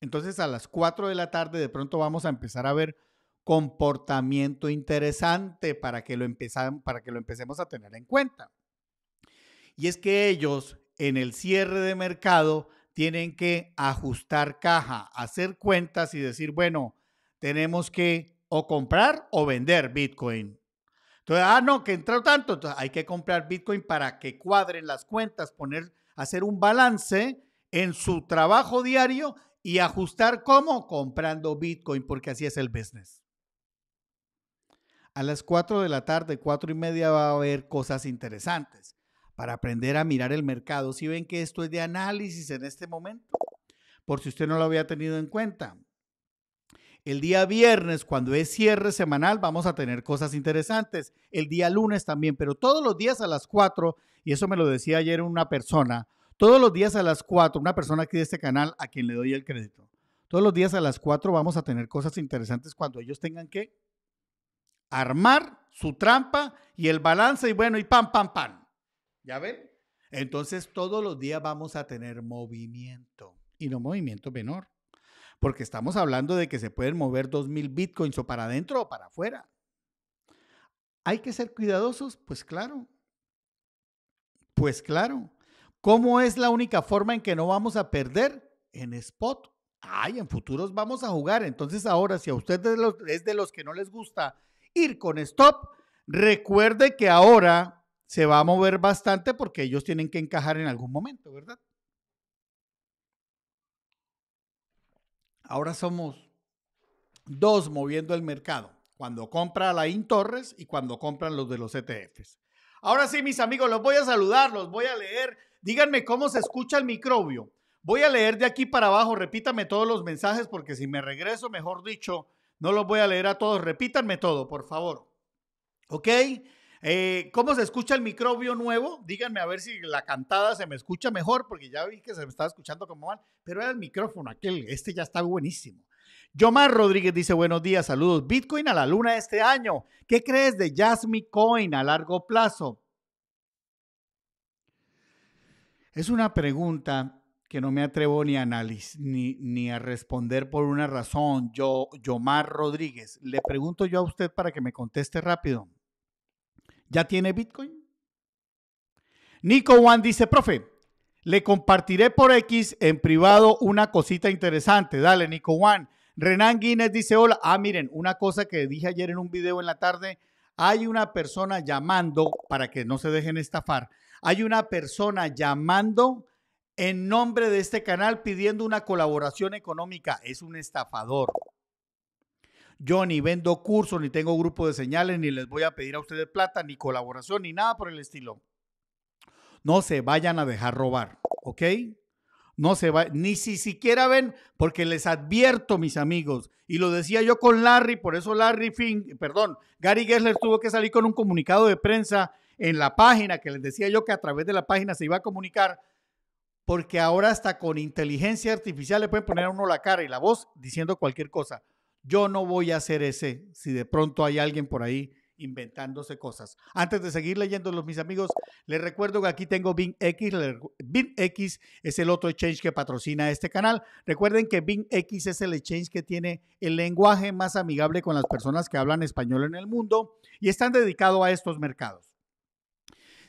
Speaker 1: Entonces a las 4 de la tarde de pronto vamos a empezar a ver comportamiento interesante para que lo, para que lo empecemos a tener en cuenta. Y es que ellos en el cierre de mercado tienen que ajustar caja, hacer cuentas y decir, bueno, tenemos que o comprar o vender Bitcoin. Entonces, ah, no, que entró tanto, entonces hay que comprar Bitcoin para que cuadren las cuentas, poner, hacer un balance en su trabajo diario y ajustar cómo? Comprando Bitcoin, porque así es el business. A las 4 de la tarde, 4 y media va a haber cosas interesantes para aprender a mirar el mercado. Si ven que esto es de análisis en este momento, por si usted no lo había tenido en cuenta. El día viernes, cuando es cierre semanal, vamos a tener cosas interesantes. El día lunes también, pero todos los días a las 4, y eso me lo decía ayer una persona, todos los días a las 4, una persona aquí de este canal a quien le doy el crédito. Todos los días a las 4 vamos a tener cosas interesantes cuando ellos tengan que armar su trampa y el balance y bueno, y pam, pam, pam. ¿Ya ven? Entonces todos los días vamos a tener movimiento y no movimiento menor, porque estamos hablando de que se pueden mover 2.000 bitcoins o para adentro o para afuera. ¿Hay que ser cuidadosos? Pues claro. Pues claro. ¿Cómo es la única forma en que no vamos a perder? En spot. Ay, en futuros vamos a jugar. Entonces ahora, si a ustedes es de los que no les gusta ir con stop, recuerde que ahora se va a mover bastante porque ellos tienen que encajar en algún momento, ¿verdad? Ahora somos dos moviendo el mercado, cuando compra la Torres y cuando compran los de los ETFs. Ahora sí, mis amigos, los voy a saludar, los voy a leer, Díganme cómo se escucha el microbio. Voy a leer de aquí para abajo, repítame todos los mensajes porque si me regreso, mejor dicho, no los voy a leer a todos. Repítanme todo, por favor. ¿Ok? Eh, ¿Cómo se escucha el microbio nuevo? Díganme a ver si la cantada se me escucha mejor, porque ya vi que se me estaba escuchando como mal, pero era el micrófono aquel, este ya está buenísimo. Yomar Rodríguez dice, buenos días, saludos. Bitcoin a la luna este año. ¿Qué crees de Jasmine Coin a largo plazo? Es una pregunta que no me atrevo ni a, ni, ni a responder por una razón. Yo, Yomar Rodríguez, le pregunto yo a usted para que me conteste rápido. ¿Ya tiene Bitcoin? Nico Juan dice, profe, le compartiré por X en privado una cosita interesante. Dale, Nico Juan. Renan Guinness dice, hola. Ah, miren, una cosa que dije ayer en un video en la tarde. Hay una persona llamando, para que no se dejen estafar, hay una persona llamando en nombre de este canal pidiendo una colaboración económica. Es un estafador. Yo ni vendo cursos, ni tengo grupo de señales, ni les voy a pedir a ustedes plata, ni colaboración, ni nada por el estilo. No se vayan a dejar robar, ¿ok? No se va, ni siquiera ven, porque les advierto, mis amigos, y lo decía yo con Larry, por eso Larry Finn, perdón, Gary Gessler tuvo que salir con un comunicado de prensa en la página, que les decía yo que a través de la página se iba a comunicar, porque ahora hasta con inteligencia artificial le pueden poner a uno la cara y la voz diciendo cualquier cosa. Yo no voy a hacer ese si de pronto hay alguien por ahí inventándose cosas. Antes de seguir leyendo los mis amigos, les recuerdo que aquí tengo BingX. X es el otro exchange que patrocina este canal. Recuerden que X es el exchange que tiene el lenguaje más amigable con las personas que hablan español en el mundo y están dedicado a estos mercados.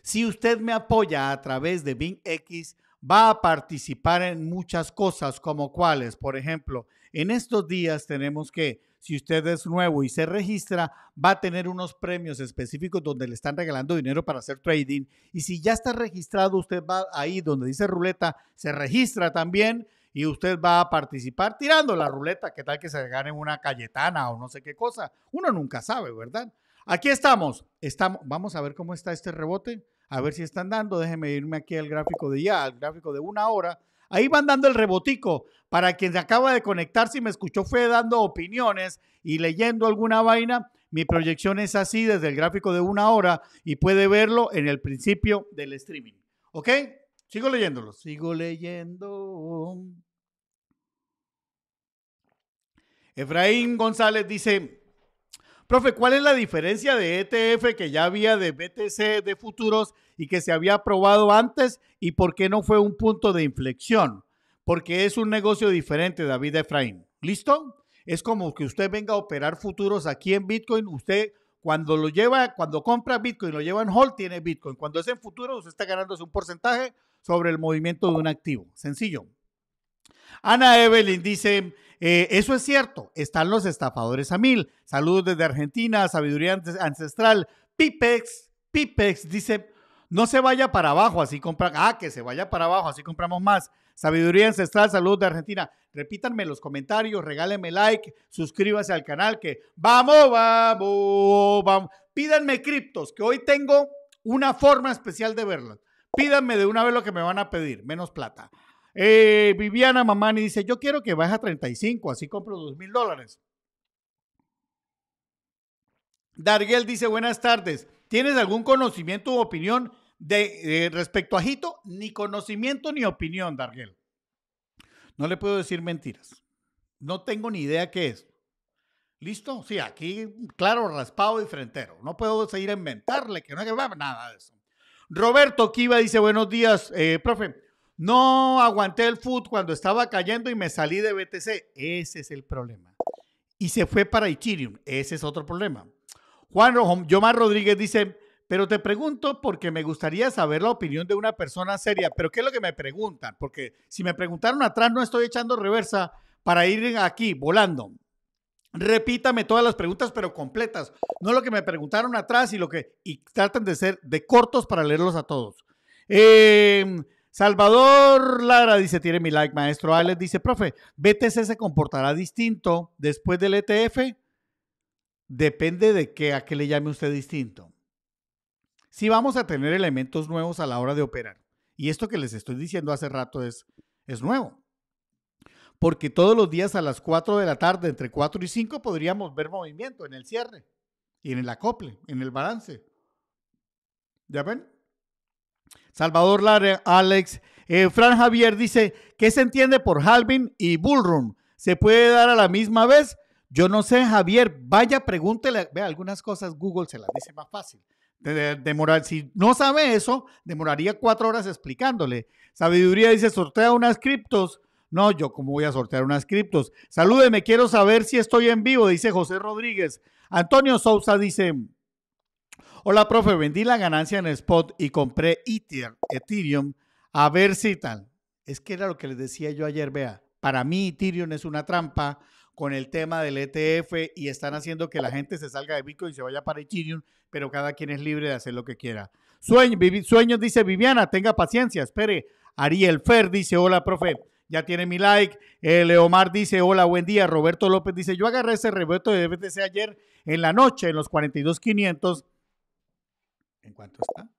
Speaker 1: Si usted me apoya a través de Bing X, va a participar en muchas cosas como cuáles. Por ejemplo, en estos días tenemos que, si usted es nuevo y se registra, va a tener unos premios específicos donde le están regalando dinero para hacer trading. Y si ya está registrado, usted va ahí donde dice ruleta, se registra también y usted va a participar tirando la ruleta. ¿Qué tal que se gane una Cayetana o no sé qué cosa? Uno nunca sabe, ¿verdad? Aquí estamos. estamos. Vamos a ver cómo está este rebote. A ver si están dando. Déjenme irme aquí al gráfico de ya, al gráfico de una hora. Ahí van dando el rebotico. Para quien se acaba de conectar, si me escuchó, fue dando opiniones y leyendo alguna vaina. Mi proyección es así desde el gráfico de una hora y puede verlo en el principio del streaming. ¿Ok? Sigo leyéndolo. Sigo leyendo. Efraín González dice, Profe, ¿cuál es la diferencia de ETF que ya había de BTC de futuros y que se había aprobado antes y por qué no fue un punto de inflexión? Porque es un negocio diferente, David Efraín. ¿Listo? Es como que usted venga a operar futuros aquí en Bitcoin, usted cuando lo lleva, cuando compra Bitcoin, lo lleva en hold, tiene Bitcoin. Cuando es en futuro, usted está ganándose un porcentaje sobre el movimiento de un activo. Sencillo. Ana Evelyn dice, eh, eso es cierto, están los estafadores a mil. Saludos desde Argentina, sabiduría ancestral. Pipex, Pipex dice, no se vaya para abajo, así compra, ah, que se vaya para abajo, así compramos más. Sabiduría ancestral, saludos de Argentina. Repítanme los comentarios, regálenme like, suscríbase al canal que vamos, vamos, vamos. Pídanme criptos, que hoy tengo una forma especial de verlas. Pídanme de una vez lo que me van a pedir, menos plata. Eh, Viviana Mamani dice, yo quiero que baje a 35, así compro 2 mil dólares. Darguel dice, buenas tardes. ¿Tienes algún conocimiento u opinión de, eh, respecto a Jito? Ni conocimiento ni opinión, Darguel. No le puedo decir mentiras. No tengo ni idea qué es. ¿Listo? Sí, aquí, claro, raspado y frentero. No puedo seguir a inventarle que no hay nada de eso. Roberto Kiva dice, buenos días, eh, profe. No aguanté el food cuando estaba cayendo y me salí de BTC. Ese es el problema. Y se fue para Ethereum. Ese es otro problema. Juan Yomar Rodríguez dice, pero te pregunto porque me gustaría saber la opinión de una persona seria. Pero ¿qué es lo que me preguntan? Porque si me preguntaron atrás, no estoy echando reversa para ir aquí volando. Repítame todas las preguntas, pero completas. No lo que me preguntaron atrás y lo que. Y tratan de ser de cortos para leerlos a todos. Eh, Salvador Lara dice, tiene mi like, maestro Alex. Dice, profe, BTC se comportará distinto después del ETF. Depende de qué, a qué le llame usted distinto. Si vamos a tener elementos nuevos a la hora de operar. Y esto que les estoy diciendo hace rato es, es nuevo. Porque todos los días a las 4 de la tarde, entre 4 y 5, podríamos ver movimiento en el cierre y en el acople, en el balance. ¿Ya ven? Salvador Lara, Alex. Eh, Fran Javier dice, ¿qué se entiende por halvin y bullrun? ¿Se puede dar a la misma vez? Yo no sé, Javier, vaya, pregúntele, vea, algunas cosas Google se las dice más fácil. De, si no sabe eso, demoraría cuatro horas explicándole. Sabiduría dice, sortea unas criptos. No, yo cómo voy a sortear unas criptos. Salúdeme, quiero saber si estoy en vivo, dice José Rodríguez. Antonio Sousa dice, Hola, profe, vendí la ganancia en spot y compré Ethereum a ver si tal. Es que era lo que les decía yo ayer, vea. Para mí Ethereum es una trampa con el tema del ETF y están haciendo que la gente se salga de Bitcoin y se vaya para Ethereum, pero cada quien es libre de hacer lo que quiera. Sueño, sueños, dice Viviana, tenga paciencia, espere. Ariel Fer dice, hola, profe, ya tiene mi like. Eh, Leomar dice, hola, buen día. Roberto López dice, yo agarré ese rebote de BTC ayer en la noche, en los 42,500 ¿En cuanto está?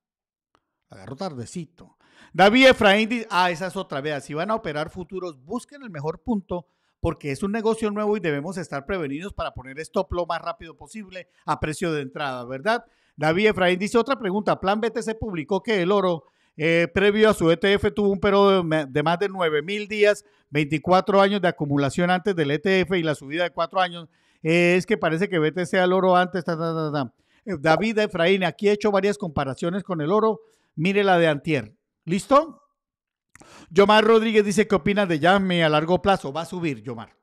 Speaker 1: Agarro tardecito. David Efraín dice, ah, esa es otra, vez. si van a operar futuros, busquen el mejor punto porque es un negocio nuevo y debemos estar prevenidos para poner stop lo más rápido posible a precio de entrada, ¿verdad? David Efraín dice otra pregunta, Plan BTC publicó que el oro eh, previo a su ETF tuvo un periodo de más de 9 mil días, 24 años de acumulación antes del ETF y la subida de 4 años. Eh, es que parece que BTC al oro antes, ta, ta, ta, David Efraín, aquí he hecho varias comparaciones con el oro. Mire la de Antier. ¿Listo? Yomar Rodríguez dice, ¿qué opinas de Yami a largo plazo? Va a subir, Yomar.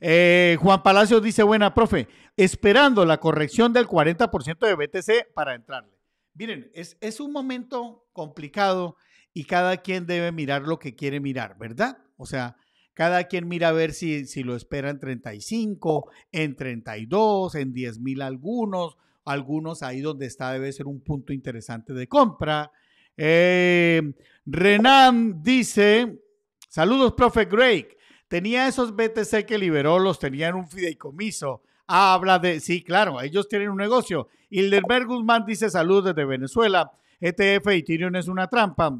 Speaker 1: Eh, Juan Palacios dice, buena, profe, esperando la corrección del 40% de BTC para entrarle. Miren, es un momento complicado y cada quien debe mirar lo que quiere mirar, ¿verdad? O sea, cada quien mira a ver si, lo espera en 35, en 32, en 10 mil algunos, algunos ahí donde está debe ser un punto interesante de compra. Eh, Renan dice, saludos, profe Greg. Tenía esos BTC que liberó, los tenía en un fideicomiso. Ah, habla de, sí, claro, ellos tienen un negocio. Hilderberg Guzmán dice, saludos desde Venezuela. ETF y Tirion es una trampa.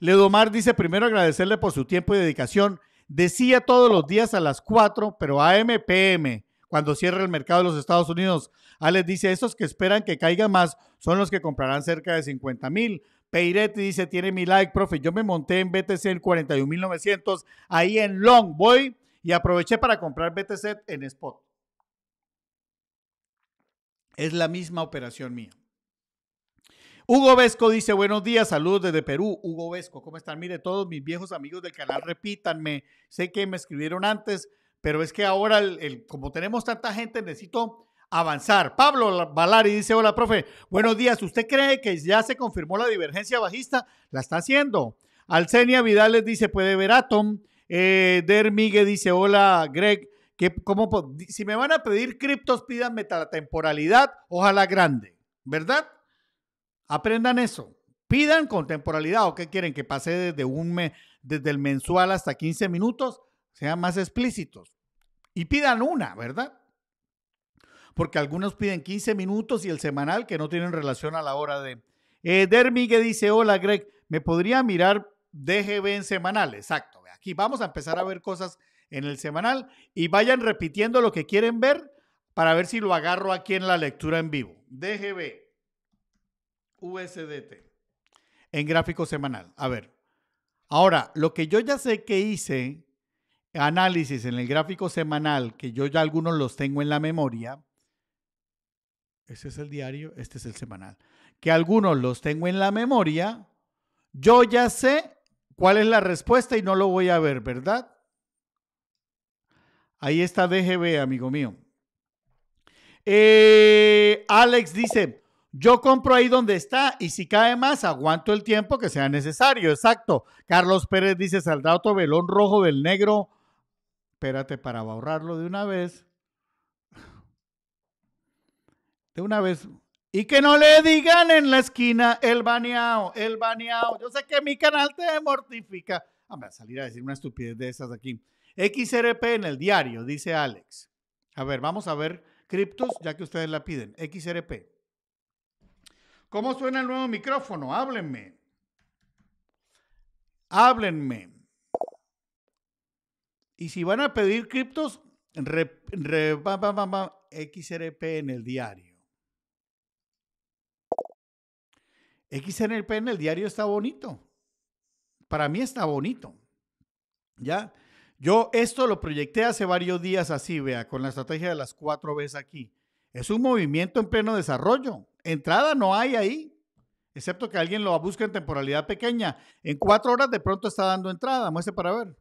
Speaker 1: Ledomar dice, primero agradecerle por su tiempo y dedicación Decía todos los días a las 4, pero AM, PM, cuando cierra el mercado de los Estados Unidos. Alex dice, esos que esperan que caiga más son los que comprarán cerca de 50 mil. Peiretti dice, tiene mi like, profe. Yo me monté en BTC en 41.900, ahí en Long Boy, y aproveché para comprar BTC en spot. Es la misma operación mía. Hugo Vesco dice, buenos días, saludos desde Perú. Hugo Vesco, ¿cómo están? Mire, todos mis viejos amigos del canal, repítanme. Sé que me escribieron antes, pero es que ahora, el, como tenemos tanta gente, necesito avanzar. Pablo Valari dice, hola, profe, buenos días. ¿Usted cree que ya se confirmó la divergencia bajista? La está haciendo. Alcenia Vidal dice, puede ver Atom. Eh, Der Miguel dice, hola, Greg. ¿qué, cómo, si me van a pedir criptos, pídanme la temporalidad, ojalá grande, ¿verdad? Aprendan eso. Pidan con temporalidad o qué quieren que pase desde un desde el mensual hasta 15 minutos, sean más explícitos. Y pidan una, ¿verdad? Porque algunos piden 15 minutos y el semanal que no tienen relación a la hora de... Eh, Dermi que dice, hola Greg, ¿me podría mirar DGB en semanal? Exacto. Aquí vamos a empezar a ver cosas en el semanal y vayan repitiendo lo que quieren ver para ver si lo agarro aquí en la lectura en vivo. DGB. USDT. En gráfico semanal. A ver. Ahora, lo que yo ya sé que hice, análisis en el gráfico semanal, que yo ya algunos los tengo en la memoria, ese es el diario, este es el semanal, que algunos los tengo en la memoria, yo ya sé cuál es la respuesta y no lo voy a ver, ¿verdad? Ahí está DGB, amigo mío. Eh, Alex dice, yo compro ahí donde está y si cae más, aguanto el tiempo que sea necesario. Exacto. Carlos Pérez dice, saldrá otro velón rojo del negro. Espérate para ahorrarlo de una vez. De una vez. Y que no le digan en la esquina el baneado, el baneado. Yo sé que mi canal te mortifica. vamos a salir a decir una estupidez de esas aquí. XRP en el diario, dice Alex. A ver, vamos a ver criptos, ya que ustedes la piden. XRP. ¿Cómo suena el nuevo micrófono? Háblenme. Háblenme. Y si van a pedir criptos, XRP en el diario. XRP en el diario está bonito. Para mí está bonito. ¿Ya? Yo esto lo proyecté hace varios días así, vea, con la estrategia de las cuatro veces aquí. Es un movimiento en pleno desarrollo entrada no hay ahí, excepto que alguien lo busque en temporalidad pequeña. En cuatro horas de pronto está dando entrada, muestre para ver.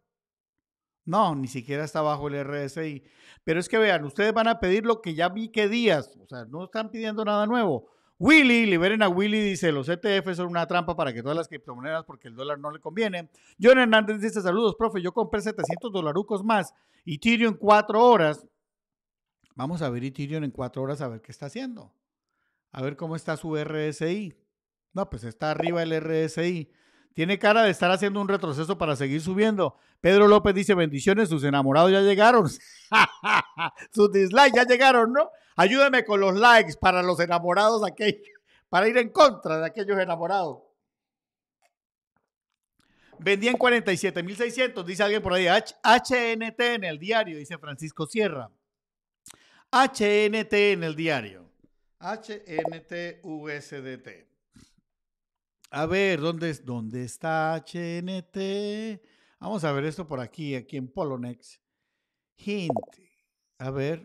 Speaker 1: No, ni siquiera está bajo el RSI. Pero es que vean, ustedes van a pedir lo que ya vi que días, o sea, no están pidiendo nada nuevo. Willy, liberen a Willy, dice, los ETF son una trampa para que todas las criptomonedas, porque el dólar no le conviene. John Hernández dice, saludos, profe, yo compré 700 dolarucos más. y Ethereum en cuatro horas. Vamos a ver Ethereum en cuatro horas a ver qué está haciendo. A ver cómo está su RSI. No, pues está arriba el RSI. Tiene cara de estar haciendo un retroceso para seguir subiendo. Pedro López dice, bendiciones, sus enamorados ya llegaron. sus dislikes ya llegaron, ¿no? Ayúdame con los likes para los enamorados aquí para ir en contra de aquellos enamorados. Vendía en 47.600, dice alguien por ahí. HNT en el diario, dice Francisco Sierra. HNT en el diario. HNTUSDT. A ver, ¿dónde, ¿dónde está HNT? Vamos a ver esto por aquí, aquí en Polonex. Hint. A ver.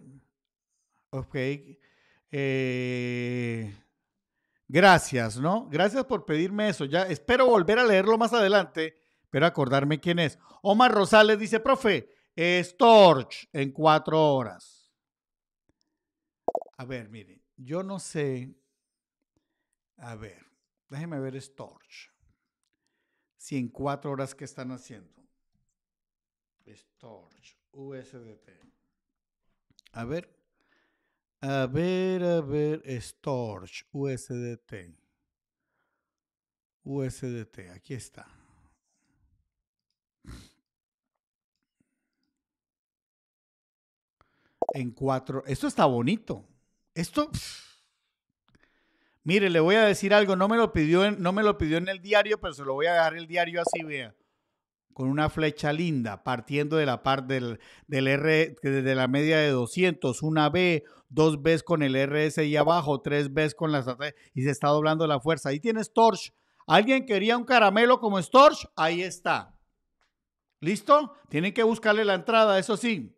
Speaker 1: Ok. Eh, gracias, ¿no? Gracias por pedirme eso. Ya espero volver a leerlo más adelante, pero acordarme quién es. Omar Rosales dice, profe, Storch en cuatro horas. A ver, miren. Yo no sé, a ver, déjeme ver Storch. Si en cuatro horas que están haciendo. Storch, USDT. A ver. A ver, a ver, Storch, USDT. USDT, aquí está. En cuatro. Esto está bonito. Esto, mire, le voy a decir algo, no me, lo pidió en, no me lo pidió en el diario, pero se lo voy a dejar el diario así, vea, con una flecha linda, partiendo de la parte del, R, desde la media de 200, una B, dos B con el RS y abajo, tres B con las y se está doblando la fuerza. Ahí tiene Storch. ¿Alguien quería un caramelo como Storch? Ahí está. ¿Listo? Tienen que buscarle la entrada, eso sí.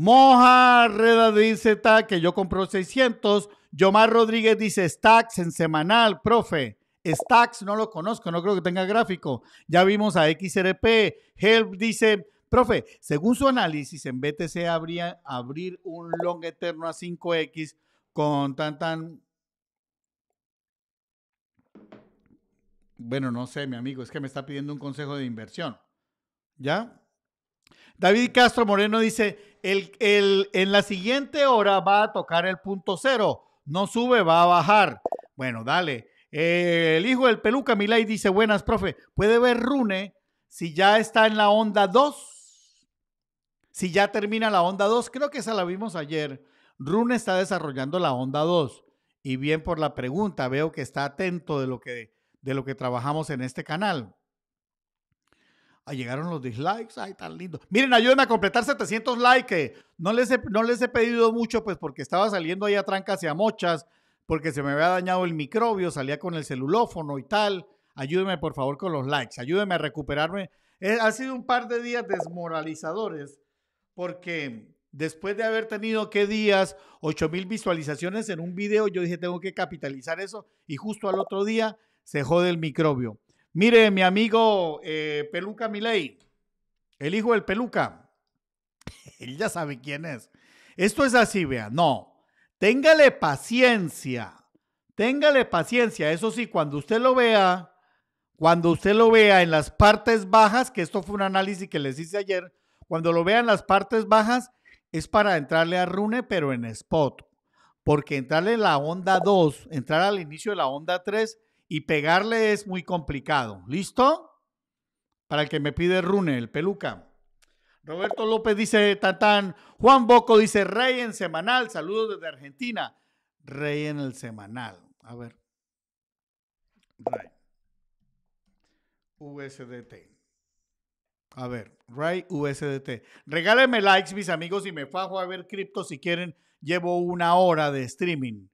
Speaker 1: Moja Reda dice que yo compro 600. Yomar Rodríguez dice stacks en semanal, profe. Stacks no lo conozco, no creo que tenga gráfico. Ya vimos a XRP. Help dice, profe, según su análisis, en BTC habría abrir un long eterno a 5X con tan tan. Bueno, no sé, mi amigo, es que me está pidiendo un consejo de inversión. ¿Ya? David Castro Moreno dice, el, el, en la siguiente hora va a tocar el punto cero. No sube, va a bajar. Bueno, dale. Eh, el hijo del peluca, Milay, dice, buenas, profe, ¿puede ver Rune si ya está en la onda 2? Si ya termina la onda 2, creo que esa la vimos ayer. Rune está desarrollando la onda 2. Y bien por la pregunta, veo que está atento de lo que, de lo que trabajamos en este canal. Ah, llegaron los dislikes. Ay, tan lindo. Miren, ayúdenme a completar 700 likes. No les he, no les he pedido mucho, pues porque estaba saliendo ahí a trancas y a mochas, porque se me había dañado el microbio, salía con el celulófono y tal. Ayúdenme, por favor, con los likes. Ayúdenme a recuperarme. Eh, ha sido un par de días desmoralizadores, porque después de haber tenido, ¿qué días? 8 mil visualizaciones en un video. Yo dije, tengo que capitalizar eso. Y justo al otro día se jode el microbio. Mire, mi amigo eh, Peluca Miley, el hijo del Peluca, él ya sabe quién es. Esto es así, vea, no. Téngale paciencia, téngale paciencia. Eso sí, cuando usted lo vea, cuando usted lo vea en las partes bajas, que esto fue un análisis que les hice ayer, cuando lo vea en las partes bajas, es para entrarle a Rune, pero en spot. Porque entrarle en la onda 2, entrar al inicio de la onda 3, y pegarle es muy complicado. ¿Listo? Para el que me pide Rune, el peluca. Roberto López dice, Tatán. Juan Boco dice, Rey en semanal. Saludos desde Argentina. Rey en el semanal. A ver. Rey. USDT. A ver, Ray USDT. Regálenme likes, mis amigos, y me fajo a ver cripto si quieren. Llevo una hora de streaming.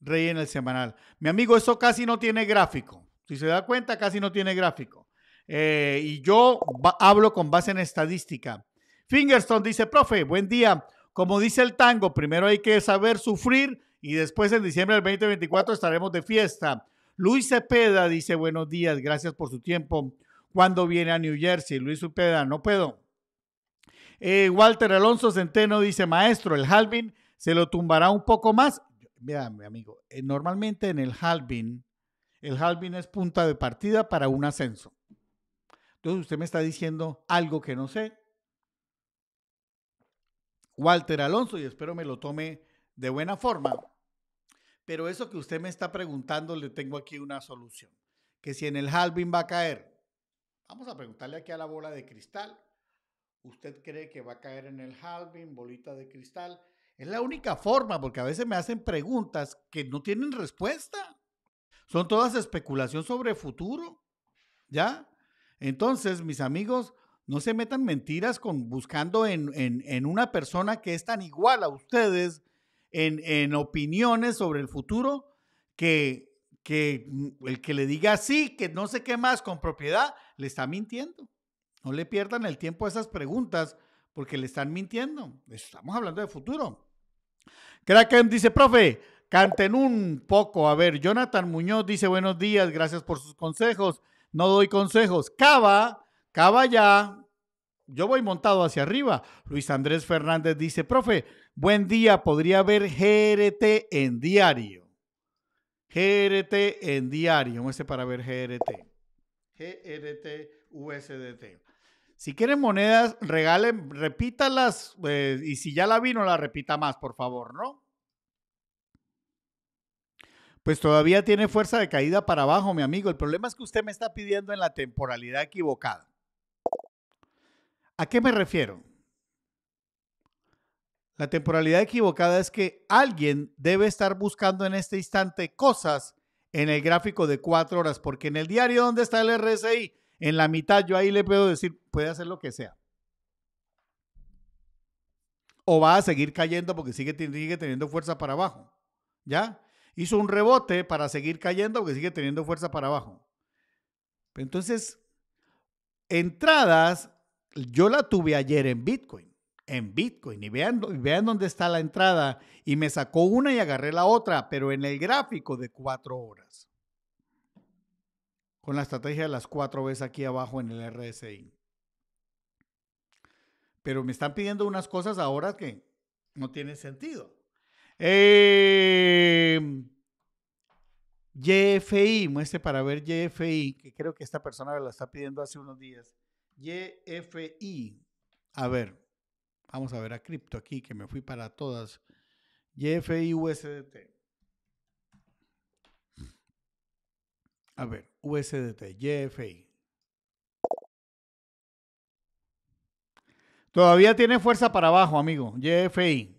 Speaker 1: Rey en el semanal. Mi amigo, eso casi no tiene gráfico. Si se da cuenta, casi no tiene gráfico. Eh, y yo hablo con base en estadística. Fingerstone dice, profe, buen día. Como dice el tango, primero hay que saber sufrir y después en diciembre del 2024 estaremos de fiesta. Luis Cepeda dice, buenos días, gracias por su tiempo. ¿Cuándo viene a New Jersey? Luis Cepeda, no puedo. Eh, Walter Alonso Centeno dice, maestro, el Halvin se lo tumbará un poco más mira, mi amigo, eh, normalmente en el halving, el halving es punta de partida para un ascenso. Entonces usted me está diciendo algo que no sé. Walter Alonso, y espero me lo tome de buena forma, pero eso que usted me está preguntando, le tengo aquí una solución. Que si en el halving va a caer, vamos a preguntarle aquí a la bola de cristal. ¿Usted cree que va a caer en el halving, bolita de cristal? Es la única forma, porque a veces me hacen preguntas que no tienen respuesta. Son todas especulación sobre futuro. ¿Ya? Entonces, mis amigos, no se metan mentiras con buscando en, una persona que es tan igual a ustedes en, opiniones sobre el futuro que, que mm, el que le diga sí, que no sé qué más con propiedad, le está mintiendo. No le pierdan el tiempo a esas preguntas porque le están mintiendo. Estamos hablando de futuro. Kraken dice, profe, canten un poco. A ver, Jonathan Muñoz dice, buenos días, gracias por sus consejos. No doy consejos. Cava, Cava ya. Yo voy montado hacia arriba. Luis Andrés Fernández dice, profe, buen día, podría ver GRT en diario. GRT en diario, muestre para ver GRT. GRT USDT. Si quieren monedas, regalen, repítalas eh, y si ya la vi, no la repita más, por favor, ¿no? Pues todavía tiene fuerza de caída para abajo, mi amigo. El problema es que usted me está pidiendo en la temporalidad equivocada. ¿A qué me refiero? La temporalidad equivocada es que alguien debe estar buscando en este instante cosas en el gráfico de cuatro horas, porque en el diario ¿dónde está el RSI en la mitad yo ahí le puedo decir, puede hacer lo que sea. O va a seguir cayendo porque sigue, sigue teniendo fuerza para abajo. ¿Ya? Hizo un rebote para seguir cayendo porque sigue teniendo fuerza para abajo. Entonces, entradas, yo la tuve ayer en Bitcoin, en Bitcoin, y vean dónde está la entrada, y me sacó una y agarré la otra, pero en el gráfico de cuatro horas con la estrategia de las cuatro veces aquí abajo en el RSI. Pero me están pidiendo unas cosas ahora que no tienen sentido. Eh, em, YFI, muestre para ver YFI, que creo que esta persona me la está pidiendo hace unos días. YFI, a ver, vamos a ver a Crypto aquí, que me fui para todas. YFI USDT. A ver. USDT, YFI. Todavía tiene fuerza para abajo, amigo, J.F.I.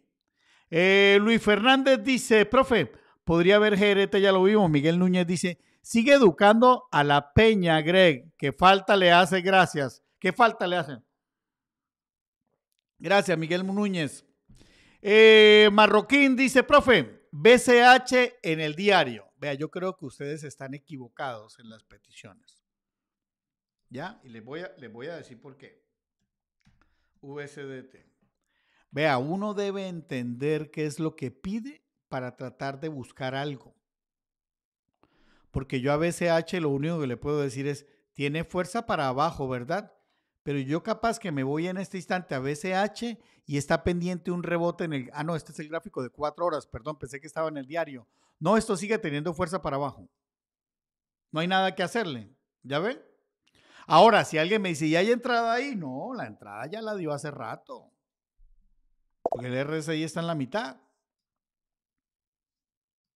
Speaker 1: Eh, Luis Fernández dice, profe, podría haber GRT, ya lo vimos. Miguel Núñez dice, sigue educando a la peña, Greg, que falta le hace, gracias. ¿Qué falta le hace. Gracias, Miguel Núñez. Eh, Marroquín dice, profe, BCH en el diario vea, yo creo que ustedes están equivocados en las peticiones. ¿Ya? Y les voy a, voy a decir por qué. USDT. Vea, uno debe entender qué es lo que pide para tratar de buscar algo. Porque yo a BCH lo único que le puedo decir es, tiene fuerza para abajo, ¿verdad? pero yo capaz que me voy en este instante a BCH y está pendiente un rebote en el... Ah, no, este es el gráfico de cuatro horas, perdón, pensé que estaba en el diario. No, esto sigue teniendo fuerza para abajo. No hay nada que hacerle, ¿ya ven? Ahora, si alguien me dice, ¿y hay entrada ahí? No, la entrada ya la dio hace rato. Porque el RSI está en la mitad.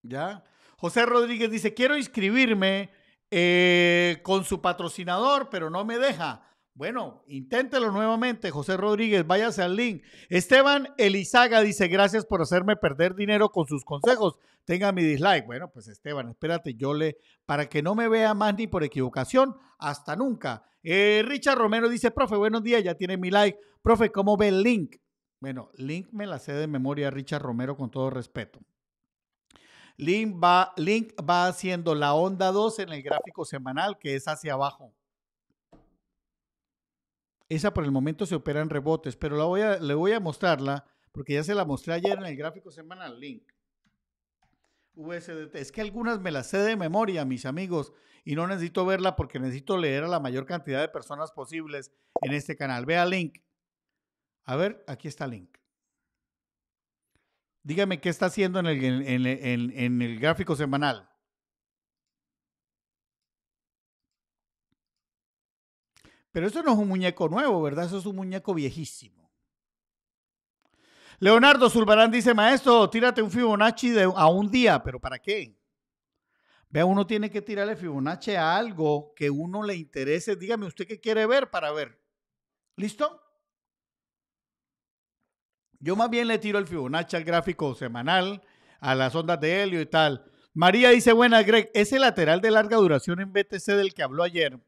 Speaker 1: ¿Ya? José Rodríguez dice, quiero inscribirme eh, con su patrocinador, pero no me deja. Bueno, inténtelo nuevamente, José Rodríguez, váyase al link. Esteban Elizaga dice, gracias por hacerme perder dinero con sus consejos. Tenga mi dislike. Bueno, pues Esteban, espérate, yo le, para que no me vea más ni por equivocación, hasta nunca. Eh, Richard Romero dice, profe, buenos días, ya tiene mi like. Profe, ¿cómo ve el link? Bueno, link me la sé de memoria Richard Romero con todo respeto. Link va, link va haciendo la onda 2 en el gráfico semanal que es hacia abajo. Esa por el momento se opera en rebotes, pero la voy a, le voy a mostrarla porque ya se la mostré ayer en el gráfico semanal link. USDT. Es que algunas me las sé de memoria, mis amigos, y no necesito verla porque necesito leer a la mayor cantidad de personas posibles en este canal. Vea link. A ver, aquí está link. Dígame qué está haciendo en el gráfico semanal. Pero eso no es un muñeco nuevo, ¿verdad? Eso es un muñeco viejísimo. Leonardo Zulbarán dice, maestro, tírate un Fibonacci a un día, pero ¿para qué? Vea, uno tiene que tirarle Fibonacci a algo que uno le interese. Dígame usted qué quiere ver para ver. ¿Listo? Yo más bien le tiro el Fibonacci al gráfico semanal, a las ondas de helio y tal. María dice, buena, Greg, ese lateral de larga duración en BTC del que habló ayer,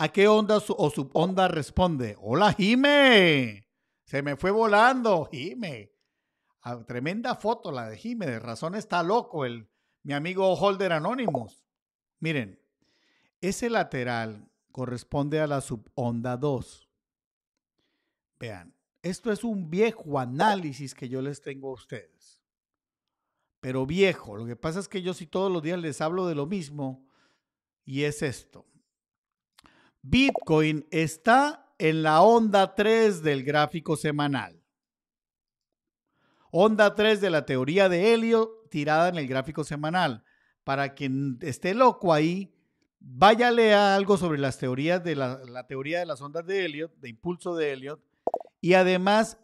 Speaker 1: ¿A qué onda su, o subonda responde? Hola, Jime. Se me fue volando, Jime. Ah, tremenda foto la de Jime. De razón está loco el, mi amigo Holder Anonymous. Miren, ese lateral corresponde a la subonda 2. Vean, esto es un viejo análisis que yo les tengo a ustedes. Pero viejo, lo que pasa es que yo sí todos los días les hablo de lo mismo y es esto. Bitcoin está en la onda 3 del gráfico semanal. Onda 3 de la teoría de Elliot tirada en el gráfico semanal. Para quien esté loco ahí, vaya a leer algo sobre las teorías de la, teoría de las ondas de Elliot, de impulso de Elliot, y además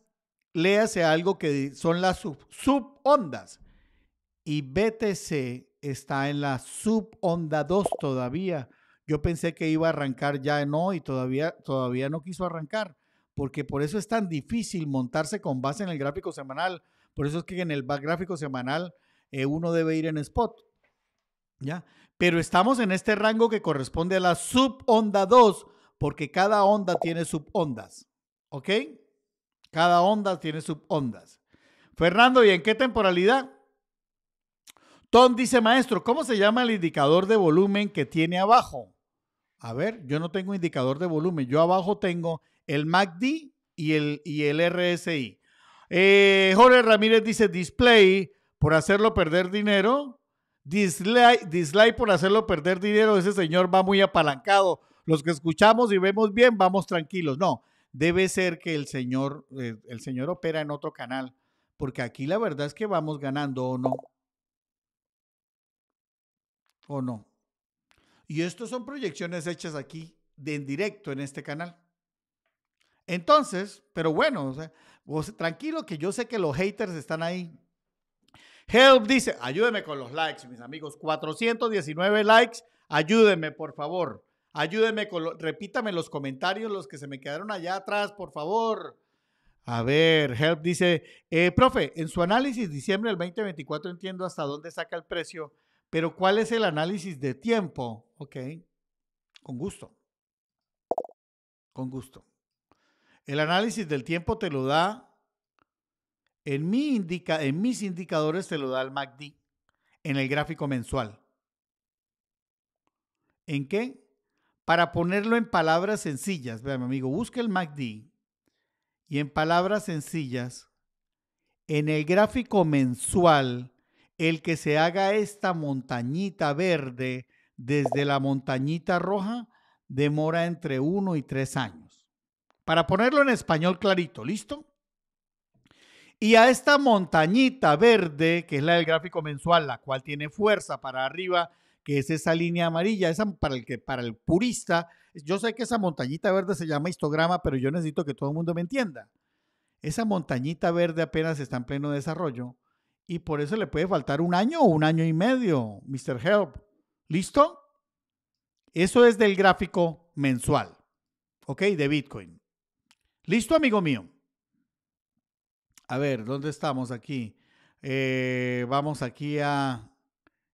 Speaker 1: léase algo que son las sub, subondas. Y BTC está en la subonda 2 todavía yo pensé que iba a arrancar ya, no, y todavía, todavía no quiso arrancar, porque por eso es tan difícil montarse con base en el gráfico semanal. Por eso es que en el gráfico semanal eh, uno debe ir en spot. ¿Ya? Pero estamos en este rango que corresponde a la subonda 2, porque cada onda tiene subondas. ¿Ok? Cada onda tiene subondas. Fernando, ¿y en qué temporalidad? Tom dice, maestro, ¿cómo se llama el indicador de volumen que tiene abajo? A ver, yo no tengo indicador de volumen. Yo abajo tengo el MACD y el, el RSI. Eh, Jorge Ramírez dice display por hacerlo perder dinero. Dislike, por hacerlo perder dinero. Ese señor va muy apalancado. Los que escuchamos y vemos bien, vamos tranquilos. No, debe ser que el señor, eh, el señor opera en otro canal. Porque aquí la verdad es que vamos ganando o no. ¿O no? Y estos son proyecciones hechas aquí, de en directo en este canal. Entonces, pero bueno, tranquilo que yo sé que los haters están ahí. Help dice, ayúdeme con los likes, mis amigos. 419 likes, ayúdeme, por favor. Ayúdeme con, repítame los comentarios, los que se me quedaron allá atrás, por favor. A ver, Help dice, eh, profe, en su análisis diciembre del 2024 entiendo hasta dónde saca el precio pero ¿cuál es el análisis de tiempo? Ok, con gusto. Con gusto. El análisis del tiempo te lo da, en, mi indica, en mis indicadores te lo da el MACD, en el gráfico mensual. ¿En qué? Para ponerlo en palabras sencillas, vean, mi amigo, busca el MACD y en palabras sencillas, en el gráfico mensual el que se haga esta montañita verde desde la montañita roja demora entre uno y tres años. Para ponerlo en español clarito, ¿listo? Y a esta montañita verde, que es la del gráfico mensual, la cual tiene fuerza para arriba, que es esa línea amarilla, esa para el que para el purista, yo sé que esa montañita verde se llama histograma, pero yo necesito que todo el mundo me entienda. Esa montañita verde apenas está en pleno desarrollo y por eso le puede faltar un año o un año y medio, Mr. Help. ¿Listo? Eso es del gráfico mensual, ¿ok? De Bitcoin. ¿Listo, amigo mío? A ver, ¿dónde estamos aquí? Eh, vamos aquí a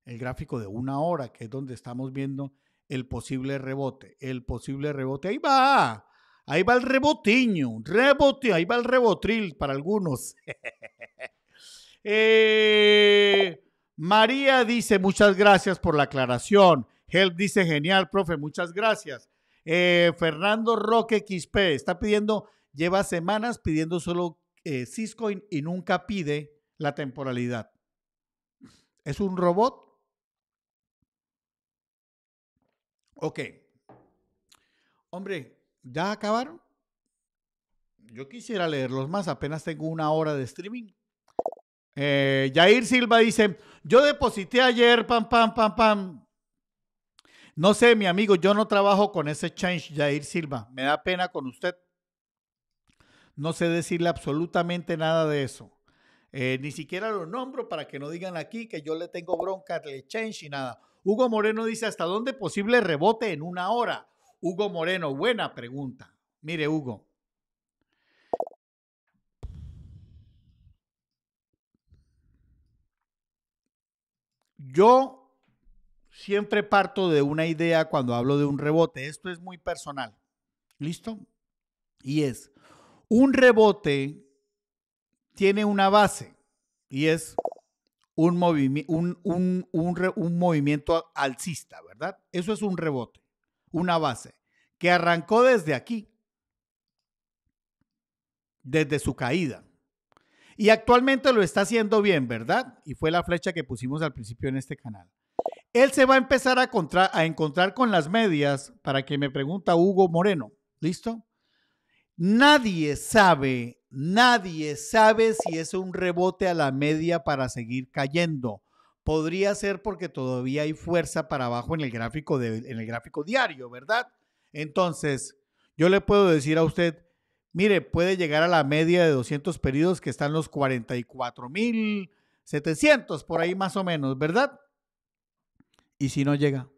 Speaker 1: el gráfico de una hora, que es donde estamos viendo el posible rebote. El posible rebote, ahí va. Ahí va el rebotiño, rebote, ahí va el rebotril para algunos. Eh, María dice, muchas gracias por la aclaración. Help dice, genial, profe, muchas gracias. Eh, Fernando Roque XP está pidiendo, lleva semanas pidiendo solo eh, Cisco y nunca pide la temporalidad. ¿Es un robot? Ok. Hombre, ¿ya acabaron? Yo quisiera leerlos más, apenas tengo una hora de streaming. Eh, Yair Jair Silva dice, yo deposité ayer, pam, pam, pam, pam. No sé, mi amigo, yo no trabajo con ese change, Jair Silva. Me da pena con usted. No sé decirle absolutamente nada de eso. Eh, ni siquiera lo nombro para que no digan aquí que yo le tengo bronca al change y nada. Hugo Moreno dice, ¿hasta dónde posible rebote en una hora? Hugo Moreno, buena pregunta. Mire, Hugo, Yo siempre parto de una idea cuando hablo de un rebote. Esto es muy personal. ¿Listo? Y es, un rebote tiene una base y es un, un, movimiento alcista, ¿verdad? Eso es un rebote, una base, que arrancó desde aquí, desde su caída. Y actualmente lo está haciendo bien, ¿verdad? Y fue la flecha que pusimos al principio en este canal. Él se va a empezar a, encontrar con las medias para que me pregunta Hugo Moreno. ¿Listo? Nadie sabe, nadie sabe si es un rebote a la media para seguir cayendo. Podría ser porque todavía hay fuerza para abajo en el gráfico, en el gráfico diario, ¿verdad? Entonces, yo le puedo decir a usted, mire, puede llegar a la media de 200 pedidos que están los 44,700 por ahí más o menos, ¿verdad? ¿Y si no llega?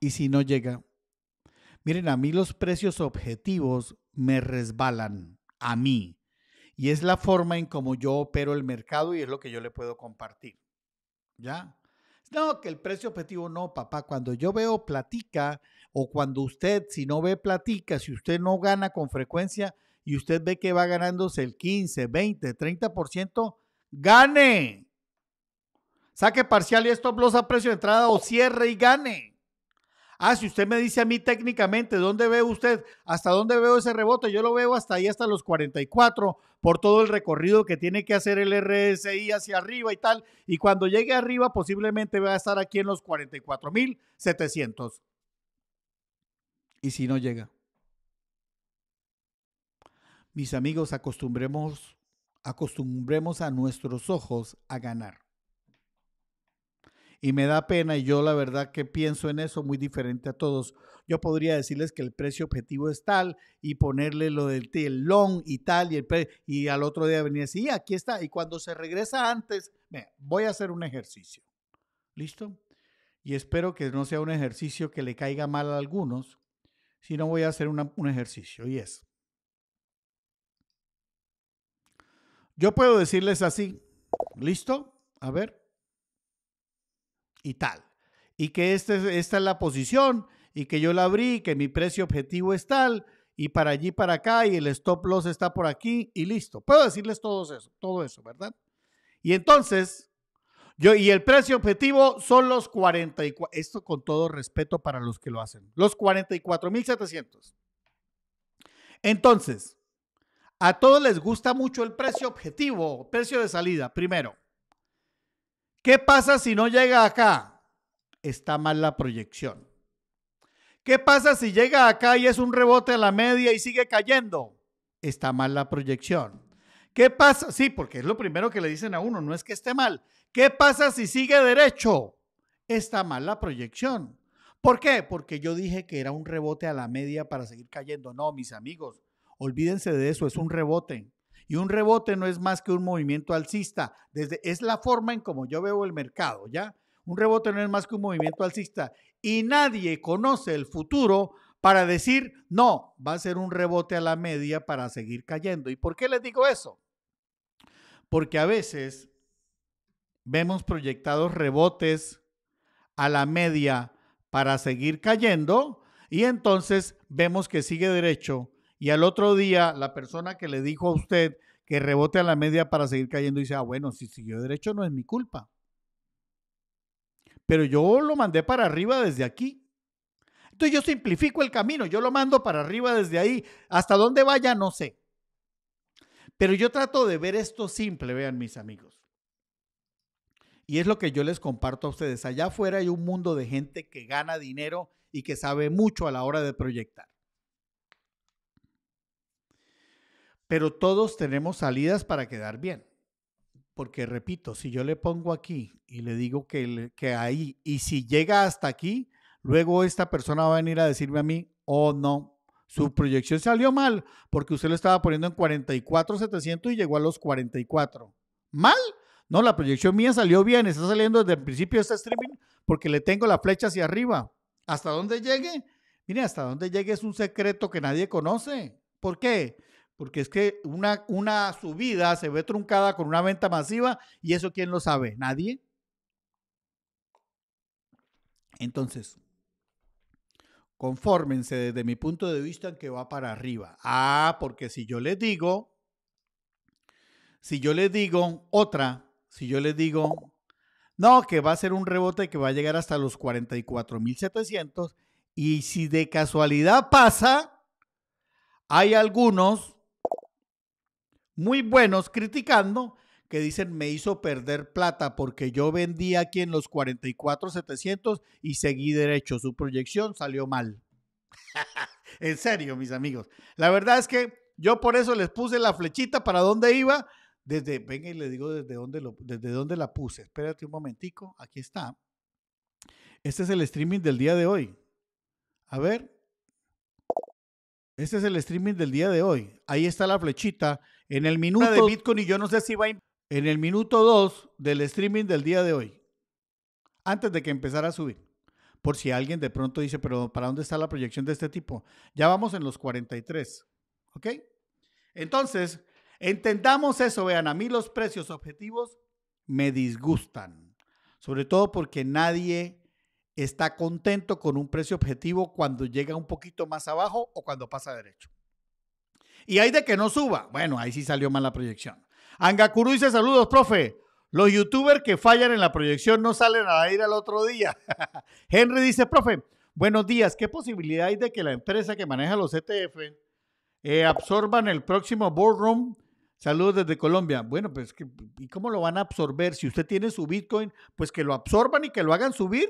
Speaker 1: ¿Y si no llega? Miren, a mí los precios objetivos me resbalan, a mí. Y es la forma en como yo opero el mercado y es lo que yo le puedo compartir. ¿Ya? No, que el precio objetivo no, papá. Cuando yo veo platica o cuando usted, si no ve platica, si usted no gana con frecuencia y usted ve que va ganándose el 15, 20, 30%, gane. Saque parcial y esto loss a precio de entrada o cierre y gane. Ah, si usted me dice a mí técnicamente, ¿dónde ve usted? ¿Hasta dónde veo ese rebote? Yo lo veo hasta ahí, hasta los 44, por todo el recorrido que tiene que hacer el RSI hacia arriba y tal. Y cuando llegue arriba, posiblemente va a estar aquí en los 44,700. ¿Y si no llega? Mis amigos, acostumbremos, acostumbremos a nuestros ojos a ganar y me da pena y yo la verdad que pienso en eso muy diferente a todos. Yo podría decirles que el precio objetivo es tal y ponerle lo del el long y tal y, el y al otro día venir así, aquí está. Y cuando se regresa antes, voy a hacer un ejercicio. ¿Listo? Y espero que no sea un ejercicio que le caiga mal a algunos, sino voy a hacer un ejercicio y es. Yo puedo decirles así, ¿listo? A ver y tal. Y que este, esta es la posición y que yo la abrí, que mi precio objetivo es tal y para allí, para acá y el stop loss está por aquí y listo. Puedo decirles todo eso, todo eso, ¿verdad? Y entonces, yo, y el precio objetivo son los 44, esto con todo respeto para los que lo hacen, los 44,700. Entonces, a todos les gusta mucho el precio objetivo, precio de salida, primero. ¿Qué pasa si no llega acá? Está mal la proyección. ¿Qué pasa si llega acá y es un rebote a la media y sigue cayendo? Está mal la proyección. ¿Qué pasa? Sí, porque es lo primero que le dicen a uno, no es que esté mal. ¿Qué pasa si sigue derecho? Está mal la proyección. ¿Por qué? Porque yo dije que era un rebote a la media para seguir cayendo. No, mis amigos, olvídense de eso, es un rebote y un rebote no es más que un movimiento alcista. Desde, es la forma en como yo veo el mercado, ¿ya? Un rebote no es más que un movimiento alcista. Y nadie conoce el futuro para decir, no, va a ser un rebote a la media para seguir cayendo. ¿Y por qué les digo eso? Porque a veces vemos proyectados rebotes a la media para seguir cayendo y entonces vemos que sigue derecho y al otro día la persona que le dijo a usted que rebote a la media para seguir cayendo dice, ah, bueno, si siguió derecho no es mi culpa. Pero yo lo mandé para arriba desde aquí. Entonces yo simplifico el camino, yo lo mando para arriba desde ahí. Hasta dónde vaya, no sé. Pero yo trato de ver esto simple, vean mis amigos. Y es lo que yo les comparto a ustedes. Allá afuera hay un mundo de gente que gana dinero y que sabe mucho a la hora de proyectar. Pero todos tenemos salidas para quedar bien. Porque repito, si yo le pongo aquí y le digo que, que ahí, y si llega hasta aquí, luego esta persona va a venir a decirme a mí, oh no, su proyección salió mal porque usted lo estaba poniendo en 44,700 y llegó a los 44. ¿Mal? No, la proyección mía salió bien, está saliendo desde el principio de este streaming porque le tengo la flecha hacia arriba. ¿Hasta dónde llegue? Mire, hasta dónde llegue es un secreto que nadie conoce. ¿Por qué? porque es que una, una subida se ve truncada con una venta masiva y eso quién lo sabe, nadie. Entonces, confórmense desde mi punto de vista en que va para arriba. Ah, porque si yo les digo, si yo les digo otra, si yo les digo, no, que va a ser un rebote que va a llegar hasta los 44.700 y si de casualidad pasa, hay algunos muy buenos criticando que dicen me hizo perder plata porque yo vendí aquí en los 44,700 y seguí derecho. Su proyección salió mal. en serio, mis amigos. La verdad es que yo por eso les puse la flechita para dónde iba. Desde, venga y le digo desde dónde, desde dónde la puse. Espérate un momentico. Aquí está. Este es el streaming del día de hoy. A ver. Este es el streaming del día de hoy. Ahí está la flechita en el minuto de Bitcoin y yo no sé si va en el minuto 2 del streaming del día de hoy, antes de que empezara a subir, por si alguien de pronto dice, pero ¿para dónde está la proyección de este tipo? Ya vamos en los 43, ¿ok? Entonces, entendamos eso, vean, a mí los precios objetivos me disgustan, sobre todo porque nadie está contento con un precio objetivo cuando llega un poquito más abajo o cuando pasa derecho. Y hay de que no suba. Bueno, ahí sí salió mal la proyección. Angakuru dice saludos, profe. Los youtubers que fallan en la proyección no salen a ir al otro día. Henry dice, profe, buenos días. ¿Qué posibilidad hay de que la empresa que maneja los ETF eh, absorban el próximo boardroom? Saludos desde Colombia. Bueno, pues, ¿y cómo lo van a absorber? Si usted tiene su Bitcoin, pues que lo absorban y que lo hagan subir.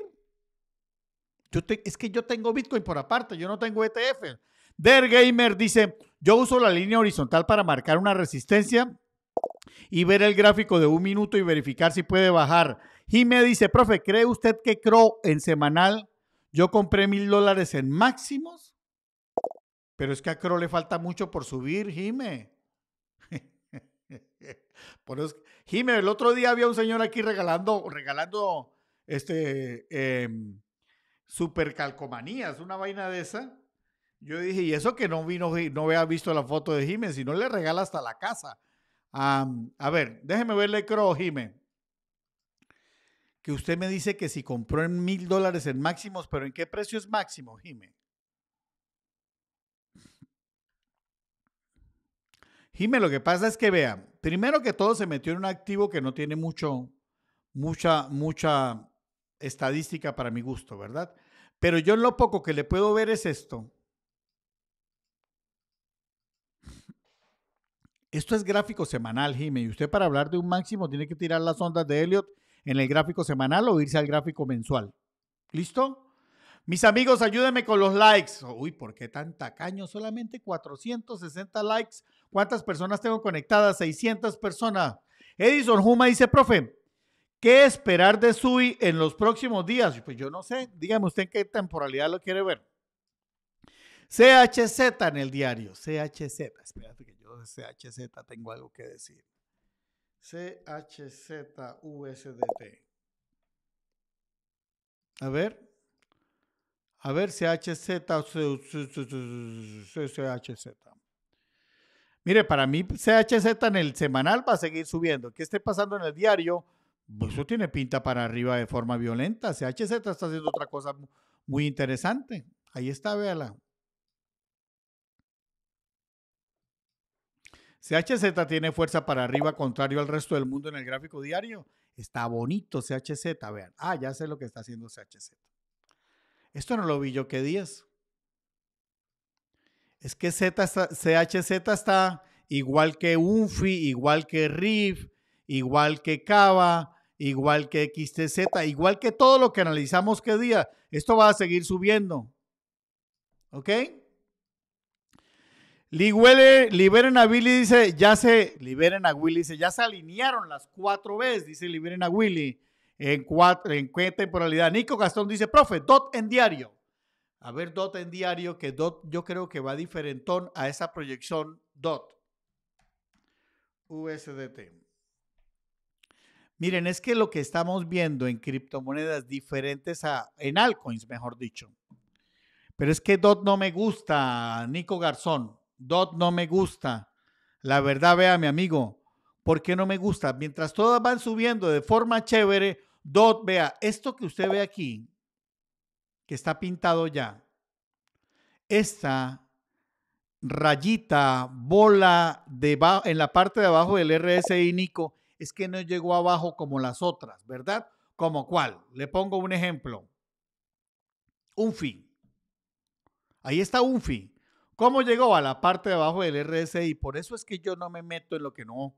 Speaker 1: Yo es que yo tengo Bitcoin por aparte, yo no tengo ETF. Der Gamer dice, yo uso la línea horizontal para marcar una resistencia y ver el gráfico de un minuto y verificar si puede bajar. Y me dice, profe, ¿cree usted que Crow en semanal yo compré mil dólares en máximos? Pero es que a Crow le falta mucho por subir, Jime. por Jime, el otro día había un señor aquí regalando, regalando este, em, supercalcomanías, una vaina de esa. Yo dije, y eso que no vino, no había visto la foto de Jiménez, si no le regala hasta la casa. a ver, déjeme verle, creo, Jiménez. Que usted me dice que si compró en mil dólares en máximos, pero ¿en qué precio es máximo, Jiménez? Jimé, lo que pasa es que vea, primero que todo se metió en un activo que no tiene mucho, mucha, mucha estadística para mi gusto, ¿verdad? Pero yo lo poco que le puedo ver es esto. Esto es gráfico semanal, Jimmy, Y usted para hablar de un máximo tiene que tirar las ondas de Elliot en el gráfico semanal o irse al gráfico mensual. ¿Listo? Mis amigos, ayúdenme con los likes. Uy, ¿por qué tan tacaño? Solamente 460 likes. ¿Cuántas personas tengo conectadas? 600 personas. Edison Juma dice, profe, ¿qué esperar de Sui en los próximos días? Pues yo no sé. Dígame usted en qué temporalidad lo quiere ver. CHZ en el diario. CHZ. Espérate que de CHZ, tengo algo que decir. CHZ USDT A ver. A ver, CHZ. CHZ. Mire, para mí CHZ en el semanal va a seguir subiendo. ¿Qué esté pasando en el diario? Pues eso tiene pinta para arriba de forma violenta. CHZ está haciendo otra cosa muy interesante. Ahí está, véala. CHZ tiene fuerza para arriba, contrario al resto del mundo en el gráfico diario. Está bonito CHZ, vean. Ah, ya sé lo que está haciendo CHZ. Esto no lo vi yo, ¿qué días? Es que Z CHZ está igual que UNFI, igual que RIF, igual que Cava, igual que XTZ, igual que todo lo que analizamos qué día. Esto va a seguir subiendo. ¿Ok? liberen a Willy, dice, ya se, liberen a Willy, dice, ya se alinearon las cuatro veces, dice, liberen a Willy, en cuatro, en qué temporalidad. Nico Gastón dice, profe, Dot en diario. A ver, Dot en diario, que Dot yo creo que va diferentón a esa proyección Dot. USDT. Miren, es que lo que estamos viendo en criptomonedas diferentes a, en altcoins, mejor dicho. Pero es que DOT no me gusta, Nico Garzón. Dot no me gusta. La verdad, vea, mi amigo, ¿por qué no me gusta? Mientras todas van subiendo de forma chévere, Dot, vea, esto que usted ve aquí, que está pintado ya, esta rayita, bola de en la parte de abajo del RSI Nico, es que no llegó abajo como las otras, ¿verdad? Como cuál? Le pongo un ejemplo. Un Ahí está un ¿Cómo llegó a la parte de abajo del RSI? Por eso es que yo no me meto en lo que no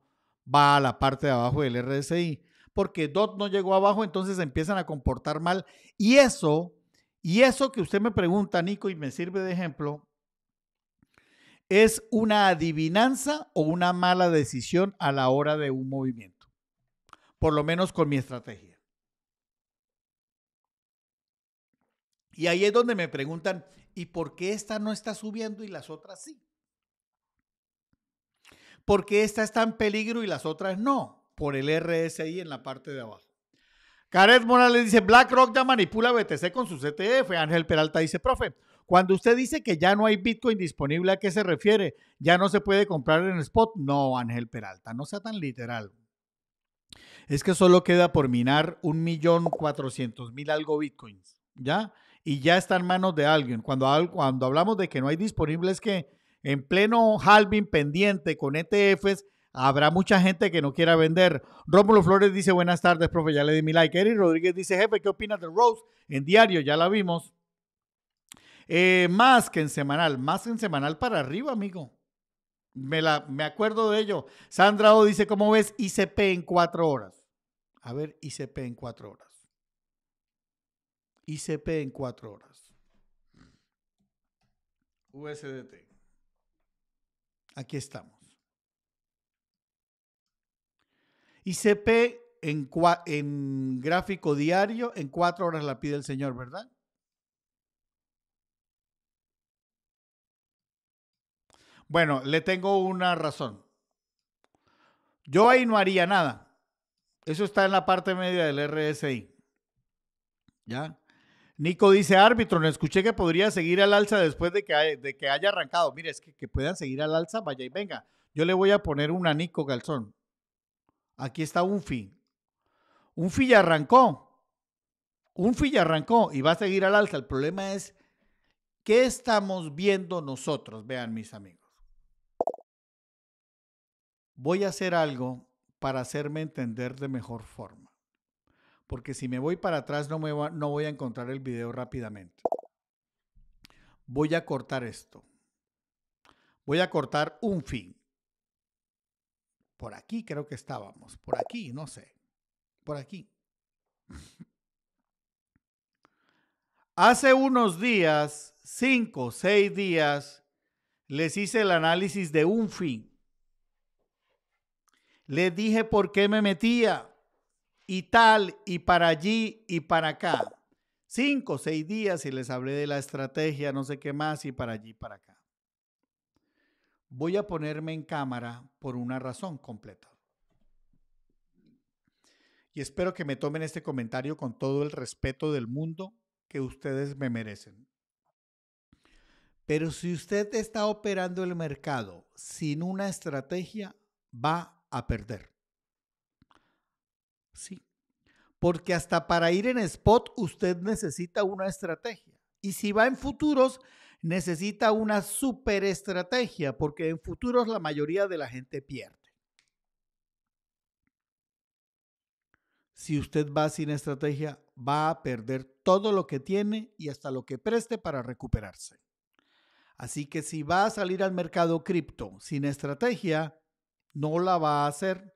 Speaker 1: va a la parte de abajo del RSI, porque DOT no llegó abajo, entonces empiezan a comportar mal. Y eso, y eso que usted me pregunta, Nico, y me sirve de ejemplo, es una adivinanza o una mala decisión a la hora de un movimiento, por lo menos con mi estrategia. Y ahí es donde me preguntan, ¿Y por qué esta no está subiendo y las otras sí? ¿Por qué esta está en peligro y las otras no? Por el RSI en la parte de abajo. Caret Morales dice, BlackRock ya manipula BTC con su ETF. Ángel Peralta dice, profe, cuando usted dice que ya no hay Bitcoin disponible, ¿a qué se refiere? ¿Ya no se puede comprar en spot? No, Ángel Peralta, no sea tan literal. Es que solo queda por minar 1.400.000 millón mil algo Bitcoins, ¿ya? y ya está en manos de alguien. Cuando, cuando hablamos de que no hay disponibles, que en pleno halving pendiente con ETFs, habrá mucha gente que no quiera vender. Rómulo Flores dice, buenas tardes, profe, ya le di mi like. Eric Rodríguez dice, jefe, ¿qué opinas de Rose? En diario, ya la vimos. Eh, más que en semanal, más que en semanal para arriba, amigo. Me, la, me acuerdo de ello. Sandra O dice, ¿cómo ves ICP en cuatro horas? A ver, ICP en cuatro horas. ICP en cuatro horas. USDT. Aquí estamos. ICP en, en gráfico diario, en cuatro horas la pide el señor, ¿verdad? Bueno, le tengo una razón. Yo ahí no haría nada. Eso está en la parte media del RSI. ¿Ya? Nico dice, árbitro, no escuché que podría seguir al alza después de que, de que haya arrancado. Mire, es que, puedan seguir al alza, vaya y venga. Yo le voy a poner un Nico Galzón. Aquí está un Un fi ya arrancó. fi ya arrancó y va a seguir al alza. El problema es, ¿qué estamos viendo nosotros? Vean, mis amigos. Voy a hacer algo para hacerme entender de mejor forma porque si me voy para atrás no, no voy a encontrar el video rápidamente. Voy a cortar esto. Voy a cortar un fin. Por aquí creo que estábamos. Por aquí, no sé. Por aquí. Hace unos días, cinco, seis días, les hice el análisis de un fin. Les dije por qué me metía y tal y para allí y para acá. Cinco, seis días y les hablé de la estrategia, no sé qué más y para allí para acá. Voy a ponerme en cámara por una razón completa. Y espero que me tomen este comentario con todo el respeto del mundo que ustedes me merecen. Pero si usted está operando el mercado sin una estrategia, va a perder. Sí. Porque hasta para ir en spot usted necesita una estrategia. Y si va en futuros, necesita una super estrategia, porque en futuros la mayoría de la gente pierde. Si usted va sin estrategia, va a perder todo lo que tiene y hasta lo que preste para recuperarse. Así que si va a salir al mercado cripto sin estrategia, no la va a hacer,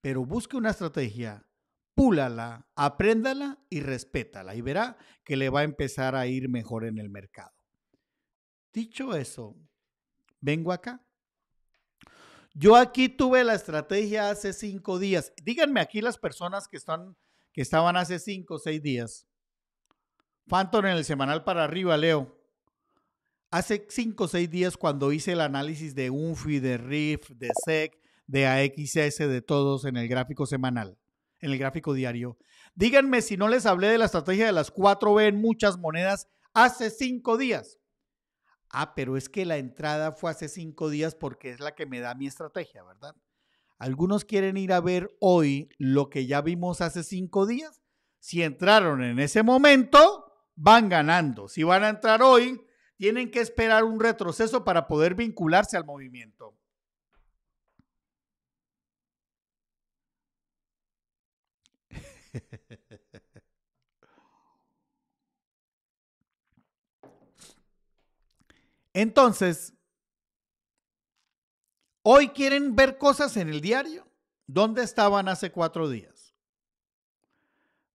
Speaker 1: pero busque una estrategia púlala, apréndala y respétala y verá que le va a empezar a ir mejor en el mercado. Dicho eso, vengo acá. Yo aquí tuve la estrategia hace cinco días. Díganme aquí las personas que, están, que estaban hace cinco o seis días. Phantom en el semanal para arriba, Leo. Hace cinco o seis días cuando hice el análisis de UNFI, de RIF, de SEC, de AXS, de todos en el gráfico semanal en el gráfico diario. Díganme si no les hablé de la estrategia de las 4B en muchas monedas hace cinco días. Ah, pero es que la entrada fue hace cinco días porque es la que me da mi estrategia, ¿verdad? Algunos quieren ir a ver hoy lo que ya vimos hace cinco días. Si entraron en ese momento, van ganando. Si van a entrar hoy, tienen que esperar un retroceso para poder vincularse al movimiento. Entonces, hoy quieren ver cosas en el diario. ¿Dónde estaban hace cuatro días?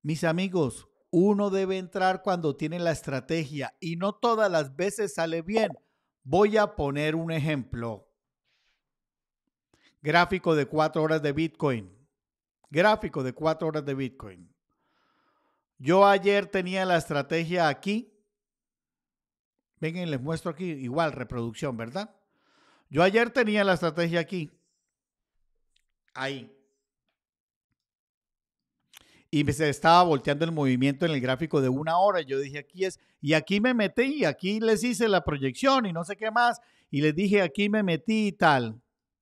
Speaker 1: Mis amigos, uno debe entrar cuando tiene la estrategia y no todas las veces sale bien. Voy a poner un ejemplo. Gráfico de cuatro horas de Bitcoin. Gráfico de cuatro horas de Bitcoin. Yo ayer tenía la estrategia aquí Vengan, les muestro aquí, igual, reproducción, ¿verdad? Yo ayer tenía la estrategia aquí. Ahí. Y me estaba volteando el movimiento en el gráfico de una hora. Yo dije, aquí es. Y aquí me metí, y aquí les hice la proyección y no sé qué más. Y les dije, aquí me metí y tal.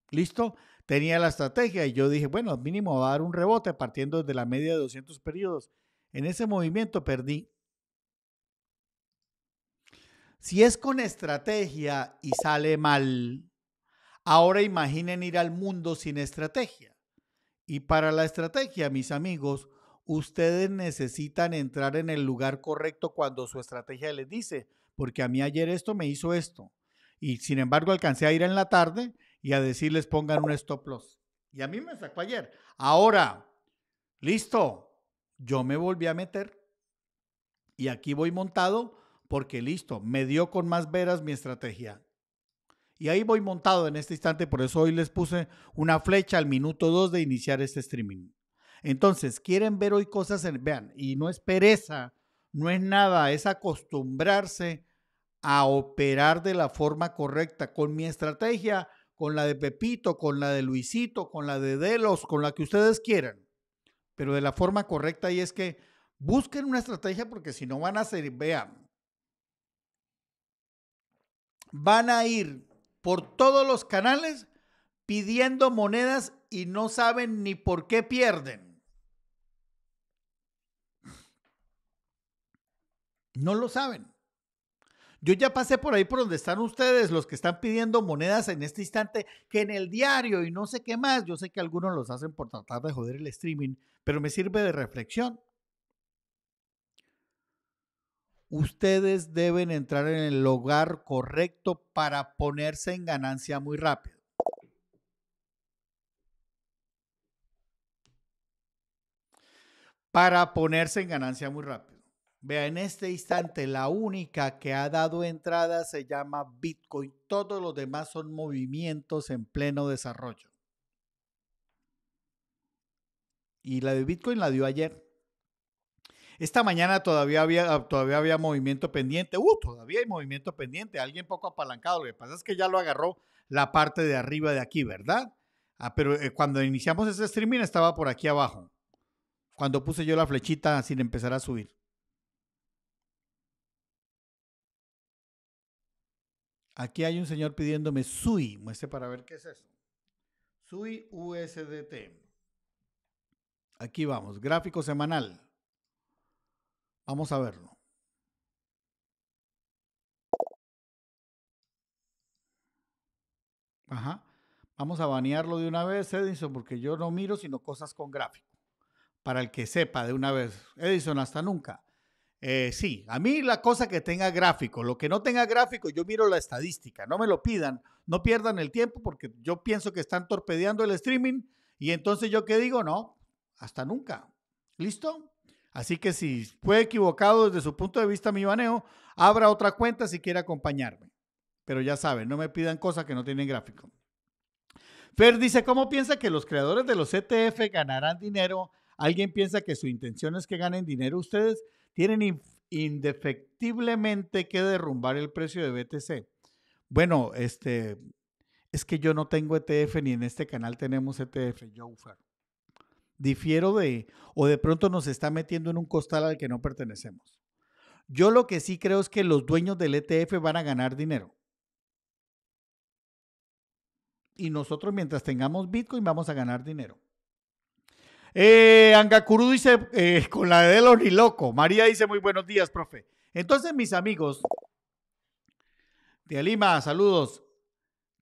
Speaker 1: ¿Listo? Tenía la estrategia y yo dije, bueno, mínimo va a dar un rebote partiendo de la media de 200 periodos. En ese movimiento perdí si es con estrategia y sale mal, ahora imaginen ir al mundo sin estrategia. Y para la estrategia, mis amigos, ustedes necesitan entrar en el lugar correcto cuando su estrategia les dice, porque a mí ayer esto me hizo esto. Y sin embargo alcancé a ir en la tarde y a decirles pongan un stop loss. Y a mí me sacó ayer. Ahora, listo, yo me volví a meter y aquí voy montado porque listo, me dio con más veras mi estrategia. Y ahí voy montado en este instante, por eso hoy les puse una flecha al minuto 2 de iniciar este streaming. Entonces, quieren ver hoy cosas, vean, y no es pereza, no es nada, es acostumbrarse a operar de la forma correcta, con mi estrategia, con la de Pepito, con la de Luisito, con la de Delos, con la que ustedes quieran, pero de la forma correcta y es que busquen una estrategia porque si no van a ser, vean, van a ir por todos los canales pidiendo monedas y no saben ni por qué pierden. No lo saben. Yo ya pasé por ahí por donde están ustedes, los que están pidiendo monedas en este instante, que en el diario y no sé qué más. Yo sé que algunos los hacen por tratar de joder el streaming, pero me sirve de reflexión ustedes deben entrar en el lugar correcto para ponerse en ganancia muy rápido. Para ponerse en ganancia muy rápido. Vea, en este instante la única que ha dado entrada se llama Bitcoin. Todos los demás son movimientos en pleno desarrollo. Y la de Bitcoin la dio ayer. Esta mañana todavía había, ah, todavía había movimiento pendiente. Uh, todavía hay movimiento pendiente. Alguien poco apalancado. Lo que pasa es que ya lo agarró la parte de arriba de aquí, ¿verdad? Ah, pero eh, cuando iniciamos ese streaming estaba por aquí abajo. Cuando puse yo la flechita sin empezar a subir. Aquí hay un señor pidiéndome SUI. Muestre para ver qué es eso. SUI USDT. Aquí vamos. Gráfico semanal. Vamos a verlo. Ajá. Vamos a banearlo de una vez, Edison, porque yo no miro sino cosas con gráfico. Para el que sepa de una vez. Edison, hasta nunca. Eh, sí, a mí la cosa que tenga gráfico, lo que no tenga gráfico, yo miro la estadística, no me lo pidan, no pierdan el tiempo porque yo pienso que están torpedeando el streaming y entonces yo qué digo, no, hasta nunca. ¿Listo? Así que si fue equivocado desde su punto de vista mi baneo, abra otra cuenta si quiere acompañarme. Pero ya saben, no me pidan cosas que no tienen gráfico. Fer dice, ¿cómo piensa que los creadores de los ETF ganarán dinero? ¿Alguien piensa que su intención es que ganen dinero? Ustedes tienen indefectiblemente que derrumbar el precio de BTC. Bueno, este, es que yo no tengo ETF ni en este canal tenemos ETF, Yo, Fer difiero de, o de pronto nos está metiendo en un costal al que no pertenecemos. Yo lo que sí creo es que los dueños del ETF van a ganar dinero. Y nosotros mientras tengamos Bitcoin vamos a ganar dinero. Eh, Angakuru dice, eh, con la de los ni loco. María dice, muy buenos días, profe. Entonces, mis amigos, de Lima, saludos.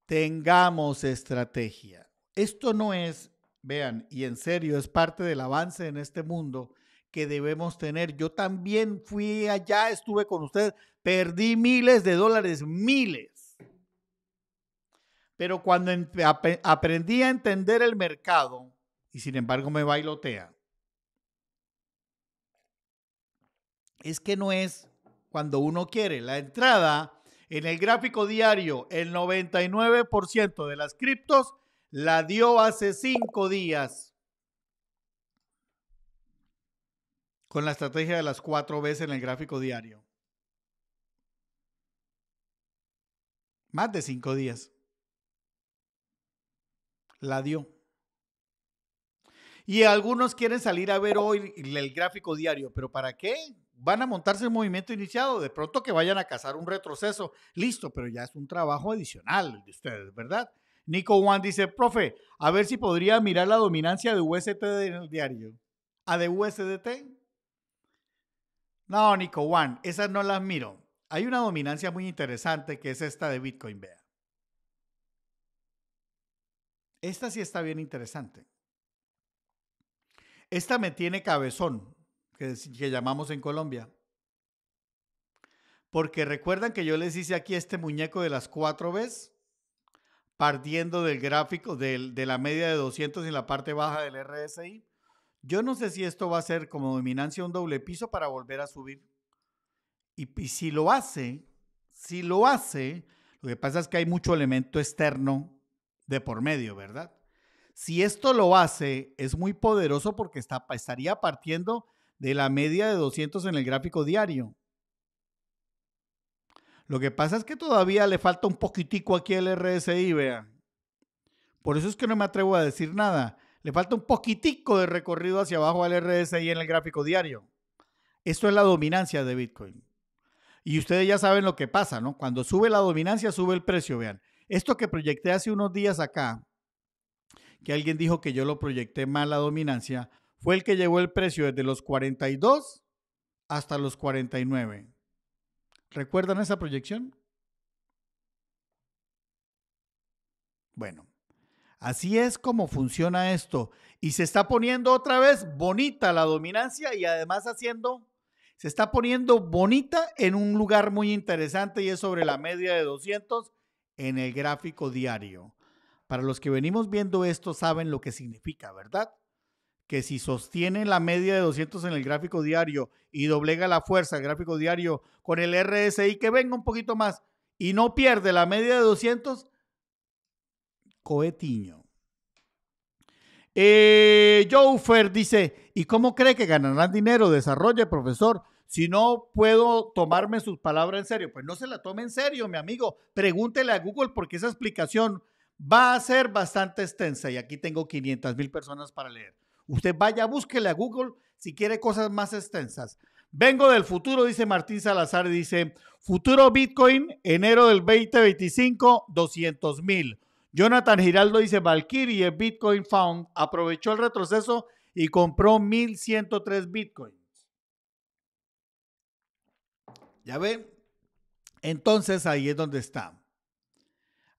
Speaker 1: Tengamos estrategia. Esto no es Vean, y en serio, es parte del avance en este mundo que debemos tener. Yo también fui allá, estuve con ustedes, perdí miles de dólares, miles. Pero cuando aprendí a entender el mercado, y sin embargo me bailotea, es que no es cuando uno quiere. La entrada en el gráfico diario, el 99% de las criptos la dio hace cinco días con la estrategia de las cuatro veces en el gráfico diario. Más de cinco días. La dio. Y algunos quieren salir a ver hoy el gráfico diario, pero ¿para qué? Van a montarse el movimiento iniciado, de pronto que vayan a cazar un retroceso. Listo, pero ya es un trabajo adicional de ustedes, ¿verdad? Nico Juan dice, profe, a ver si podría mirar la dominancia de USDT en el diario. ¿A de USDT? No, Nico Juan, esas no las miro. Hay una dominancia muy interesante que es esta de Bitcoin, vea. Esta sí está bien interesante. Esta me tiene cabezón, que, llamamos en Colombia. Porque recuerdan que yo les hice aquí este muñeco de las cuatro veces partiendo del gráfico de la media de 200 en la parte baja del RSI. Yo no sé si esto va a ser como dominancia un doble piso para volver a subir. Y, si lo hace, si lo hace, lo que pasa es que hay mucho elemento externo de por medio, ¿verdad? Si esto lo hace, es muy poderoso porque estaría partiendo de la media de 200 en el gráfico diario. Lo que pasa es que todavía le falta un poquitico aquí al RSI, vean. Por eso es que no me atrevo a decir nada. Le falta un poquitico de recorrido hacia abajo al RSI en el gráfico diario. Esto es la dominancia de Bitcoin. Y ustedes ya saben lo que pasa, ¿no? Cuando sube la dominancia, sube el precio, vean. Esto que proyecté hace unos días acá, que alguien dijo que yo lo proyecté mal la dominancia, fue el que llevó el precio desde los 42 hasta los 49. ¿Recuerdan esa proyección? Bueno, así es como funciona esto. Y se está poniendo otra vez bonita la dominancia y además haciendo, se está poniendo bonita en un lugar muy interesante y es sobre la media de 200 en el gráfico diario. Para los que venimos viendo esto saben lo que significa, ¿verdad? que si sostiene la media de 200 en el gráfico diario y doblega la fuerza del gráfico diario con el RSI que venga un poquito más y no pierde la media de 200, cohetiño. Eh, Joe dice, ¿y cómo cree que ganarán dinero? Desarrolle, profesor. Si no puedo tomarme sus palabras en serio, pues no se la tome en serio, mi amigo. Pregúntele a Google porque esa explicación va a ser bastante extensa y aquí tengo 500 mil personas para leer. Usted vaya, búsquele a Google si quiere cosas más extensas. Vengo del futuro, dice Martín Salazar, dice, futuro Bitcoin, enero del 2025, 200 mil. Jonathan Giraldo dice, Valkyrie Bitcoin Found aprovechó el retroceso y compró 1.103 Bitcoins. ¿Ya ve? Entonces ahí es donde está.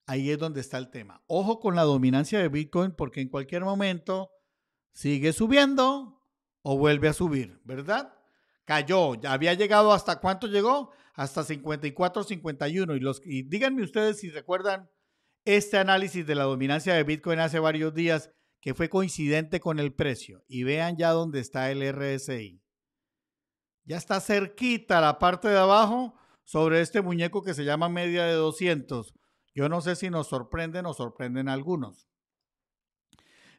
Speaker 1: Ahí es donde está el tema. Ojo con la dominancia de Bitcoin porque en cualquier momento sigue subiendo o vuelve a subir, ¿verdad? Cayó, ya había llegado hasta cuánto llegó, hasta 54, 51. Y, los, y díganme ustedes si recuerdan este análisis de la dominancia de Bitcoin hace varios días que fue coincidente con el precio. Y vean ya dónde está el RSI. Ya está cerquita la parte de abajo sobre este muñeco que se llama media de 200. Yo no sé si nos sorprenden o sorprenden algunos.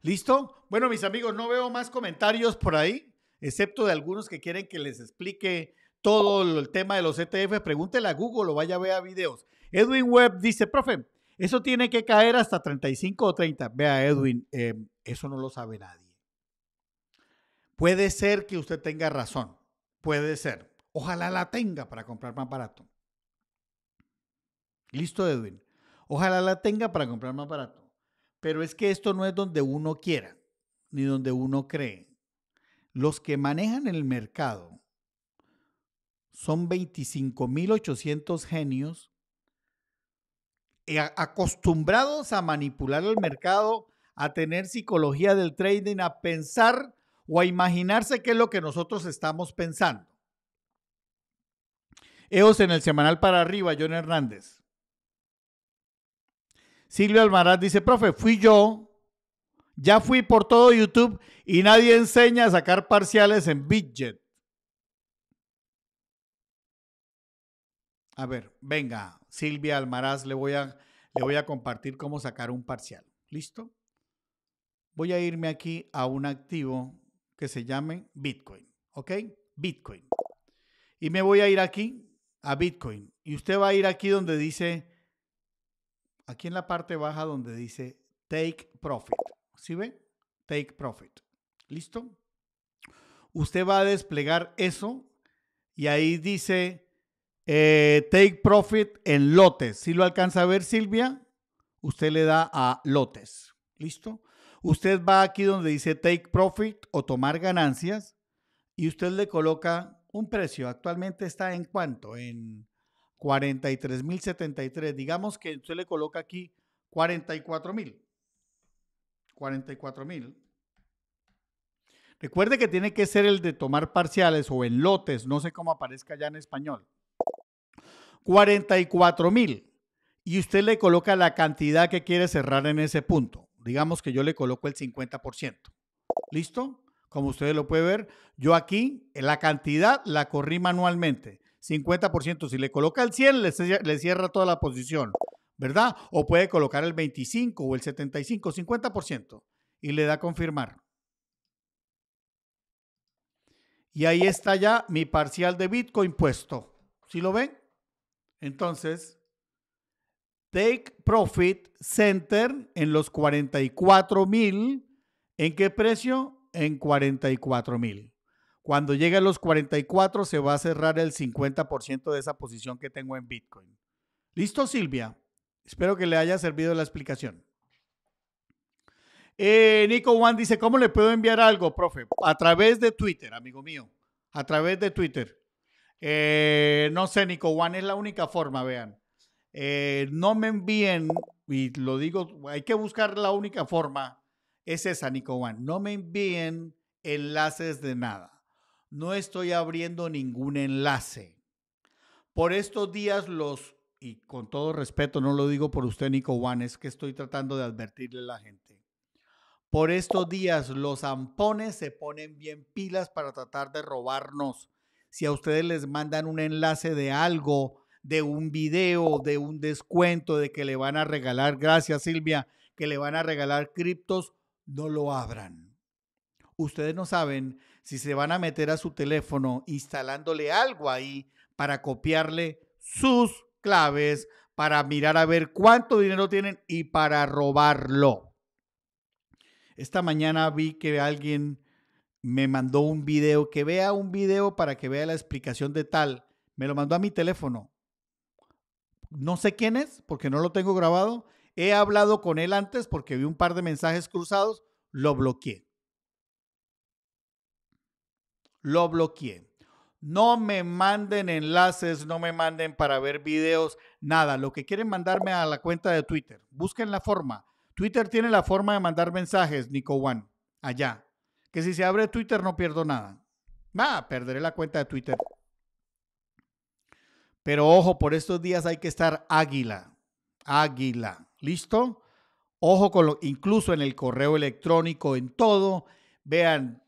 Speaker 1: ¿Listo? Bueno, mis amigos, no veo más comentarios por ahí, excepto de algunos que quieren que les explique todo el tema de los ETF. Pregúntele a Google o vaya a ver a videos. Edwin Webb dice, profe, eso tiene que caer hasta 35 o 30. Vea, Edwin, em, eso no lo sabe nadie. Puede ser que usted tenga razón. Puede ser. Ojalá la tenga para comprar más barato. Listo, Edwin. Ojalá la tenga para comprar más barato. Pero es que esto no es donde uno quiera, ni donde uno cree. Los que manejan el mercado son 25.800 genios eh, acostumbrados a manipular el mercado, a tener psicología del trading, a pensar o a imaginarse qué es lo que nosotros estamos pensando. EOS en el semanal para arriba, John Hernández. Silvia Almaraz dice, profe, fui yo, ya fui por todo YouTube y nadie enseña a sacar parciales en Bitjet. A ver, venga, Silvia Almaraz, le voy a, le voy a compartir cómo sacar un parcial. ¿Listo? Voy a irme aquí a un activo que se llame Bitcoin, ¿ok? Bitcoin. Y me voy a ir aquí a Bitcoin. Y usted va a ir aquí donde dice aquí en la parte baja donde dice Take Profit. ¿Sí ve? Take Profit. ¿Listo? Usted va a desplegar eso y ahí dice eh, Take Profit en lotes. Si lo alcanza a ver Silvia, usted le da a lotes. ¿Listo? Usted va aquí donde dice Take Profit o tomar ganancias y usted le coloca un precio. Actualmente está en cuánto? En 43.073. Digamos que usted le coloca aquí 44.000. 44.000. Recuerde que tiene que ser el de tomar parciales o en lotes, no sé cómo aparezca ya en español. 44.000. Y usted le coloca la cantidad que quiere cerrar en ese punto. Digamos que yo le coloco el 50%. ¿Listo? Como ustedes lo pueden ver, yo aquí la cantidad la corrí manualmente. 50%. Si le coloca el 100, le, cierra toda la posición, ¿verdad? O puede colocar el 25 o el 75, 50%, y le da confirmar. Y ahí está ya mi parcial de Bitcoin puesto. ¿Sí lo ven? Entonces, Take Profit Center en los 44 mil. ¿En qué precio? En 44 mil. Cuando llegue a los 44 se va a cerrar el 50% de esa posición que tengo en Bitcoin. ¿Listo, Silvia? Espero que le haya servido la explicación. Eh, Nico Juan dice, ¿cómo le puedo enviar algo, profe? A través de Twitter, amigo mío. A través de Twitter. Eh, no sé, Nico Juan, es la única forma, vean. Eh, no me envíen, y lo digo, hay que buscar la única forma. Es esa, Nico Juan. No me envíen enlaces de nada no estoy abriendo ningún enlace. Por estos días los, y con todo respeto, no lo digo por usted, Nico Juan, es que estoy tratando de advertirle a la gente. Por estos días los ampones se ponen bien pilas para tratar de robarnos. Si a ustedes les mandan un enlace de algo, de un video, de un descuento, de que le van a regalar, gracias Silvia, que le van a regalar criptos, no lo abran. Ustedes no saben si se van a meter a su teléfono instalándole algo ahí para copiarle sus claves, para mirar a ver cuánto dinero tienen y para robarlo. Esta mañana vi que alguien me mandó un video, que vea un video para que vea la explicación de tal. Me lo mandó a mi teléfono. No sé quién es, porque no lo tengo grabado. He hablado con él antes porque vi un par de mensajes cruzados, lo bloqueé lo bloqueé. No me manden enlaces, no me manden para ver videos, nada. Lo que quieren mandarme a la cuenta de Twitter, busquen la forma. Twitter tiene la forma de mandar mensajes, Nico One, allá. Que si se abre Twitter no pierdo nada. Va, ah, perderé la cuenta de Twitter. Pero ojo, por estos días hay que estar águila. Águila. ¿Listo? Ojo con lo, incluso en el correo electrónico, en todo. Vean,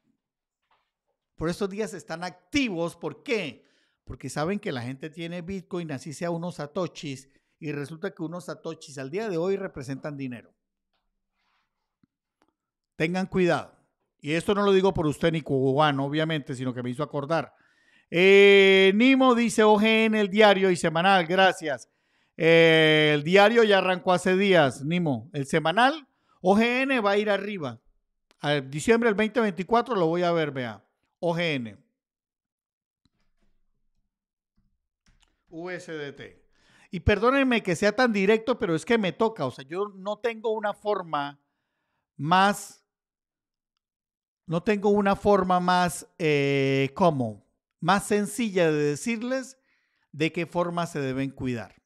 Speaker 1: por estos días están activos. ¿Por qué? Porque saben que la gente tiene Bitcoin, así sea unos satoshis, y resulta que unos satoshis al día de hoy representan dinero. Tengan cuidado. Y esto no lo digo por usted ni cubano, obviamente, sino que me hizo acordar. Eh, Nimo dice OGN, el diario y semanal, gracias. Eh, el diario ya arrancó hace días, Nimo. El semanal, OGN va a ir arriba. A diciembre del 2024 lo voy a ver, vea. OGN, USDT. Y perdónenme que sea tan directo, pero es que me toca. O sea, yo no tengo una forma más, no tengo una forma más, como, eh, ¿cómo? Más sencilla de decirles de qué forma se deben cuidar.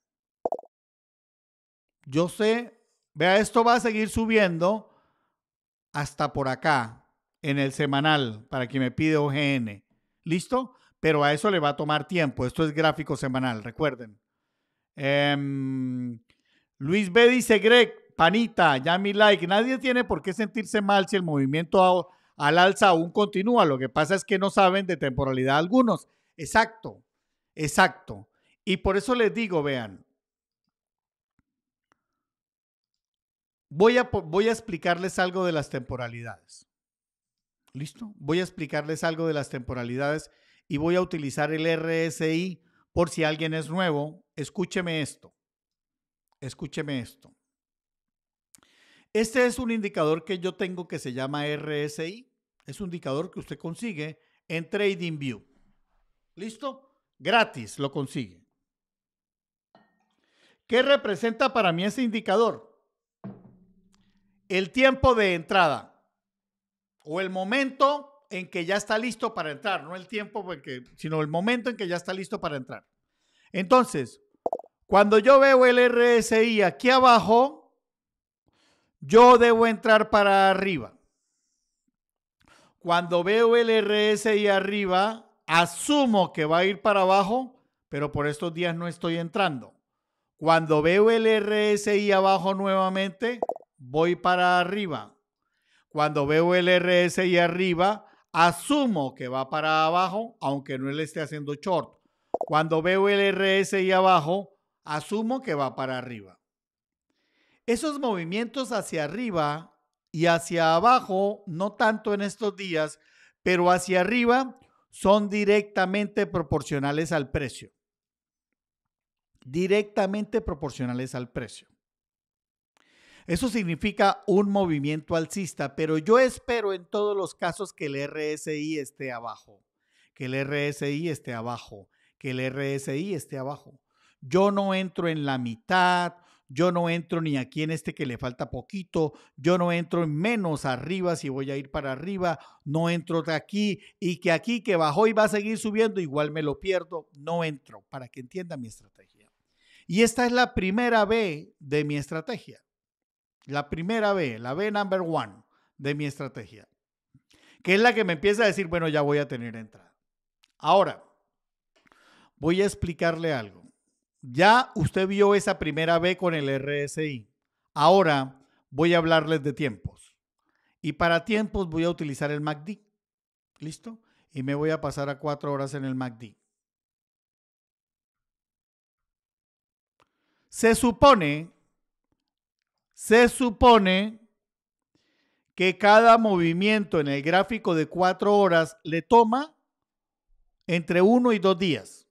Speaker 1: Yo sé, vea, esto va a seguir subiendo hasta por acá en el semanal para quien me pide OGN. ¿Listo? Pero a eso le va a tomar tiempo. Esto es gráfico semanal, recuerden. Em, Luis B. dice, Greg, panita, ya mi like. Nadie tiene por qué sentirse mal si el movimiento al alza aún continúa. Lo que pasa es que no saben de temporalidad algunos. Exacto, exacto. Y por eso les digo, vean, voy voy a explicarles algo de las temporalidades. Listo. Voy a explicarles algo de las temporalidades y voy a utilizar el RSI por si alguien es nuevo. Escúcheme esto. Escúcheme esto. Este es un indicador que yo tengo que se llama RSI. Es un indicador que usted consigue en TradingView. ¿Listo? Gratis lo consigue. ¿Qué representa para mí ese indicador? El tiempo de entrada o el momento en que ya está listo para entrar, no el tiempo, porque, sino el momento en que ya está listo para entrar. Entonces, cuando yo veo el RSI aquí abajo, yo debo entrar para arriba. Cuando veo el RSI arriba, asumo que va a ir para abajo, pero por estos días no estoy entrando. Cuando veo el RSI abajo nuevamente, voy para arriba. Cuando veo el RS y arriba, asumo que va para abajo, aunque no le esté haciendo short. Cuando veo el RS y abajo, asumo que va para arriba. Esos movimientos hacia arriba y hacia abajo, no tanto en estos días, pero hacia arriba son directamente proporcionales al precio. Directamente proporcionales al precio. Eso significa un movimiento alcista, pero yo espero en todos los casos que el RSI esté abajo, que el RSI esté abajo, que el RSI esté abajo. Yo no entro en la mitad, yo no entro ni aquí en este que le falta poquito, yo no entro en menos arriba si voy a ir para arriba, no entro de aquí y que aquí que bajó y va a seguir subiendo, igual me lo pierdo, no entro, para que entienda mi estrategia. Y esta es la primera B de mi estrategia la primera B, la B number one de mi estrategia, que es la que me empieza a decir, bueno, ya voy a tener entrada. Ahora, voy a explicarle algo. Ya usted vio esa primera B con el RSI. Ahora voy a hablarles de tiempos. Y para tiempos voy a utilizar el MACD. ¿Listo? Y me voy a pasar a cuatro horas en el MACD. Se supone se supone que cada movimiento en el gráfico de cuatro horas le toma entre uno y dos días.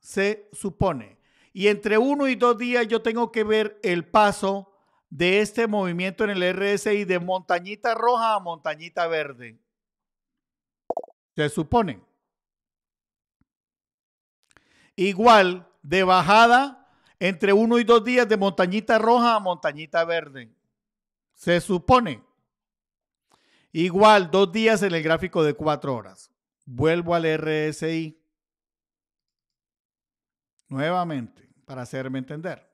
Speaker 1: Se supone. Y entre uno y dos días yo tengo que ver el paso de este movimiento en el RSI de montañita roja a montañita verde. Se supone. Igual de bajada entre uno y dos días de montañita roja a montañita verde. Se supone. Igual, dos días en el gráfico de cuatro horas. Vuelvo al RSI. Nuevamente, para hacerme entender.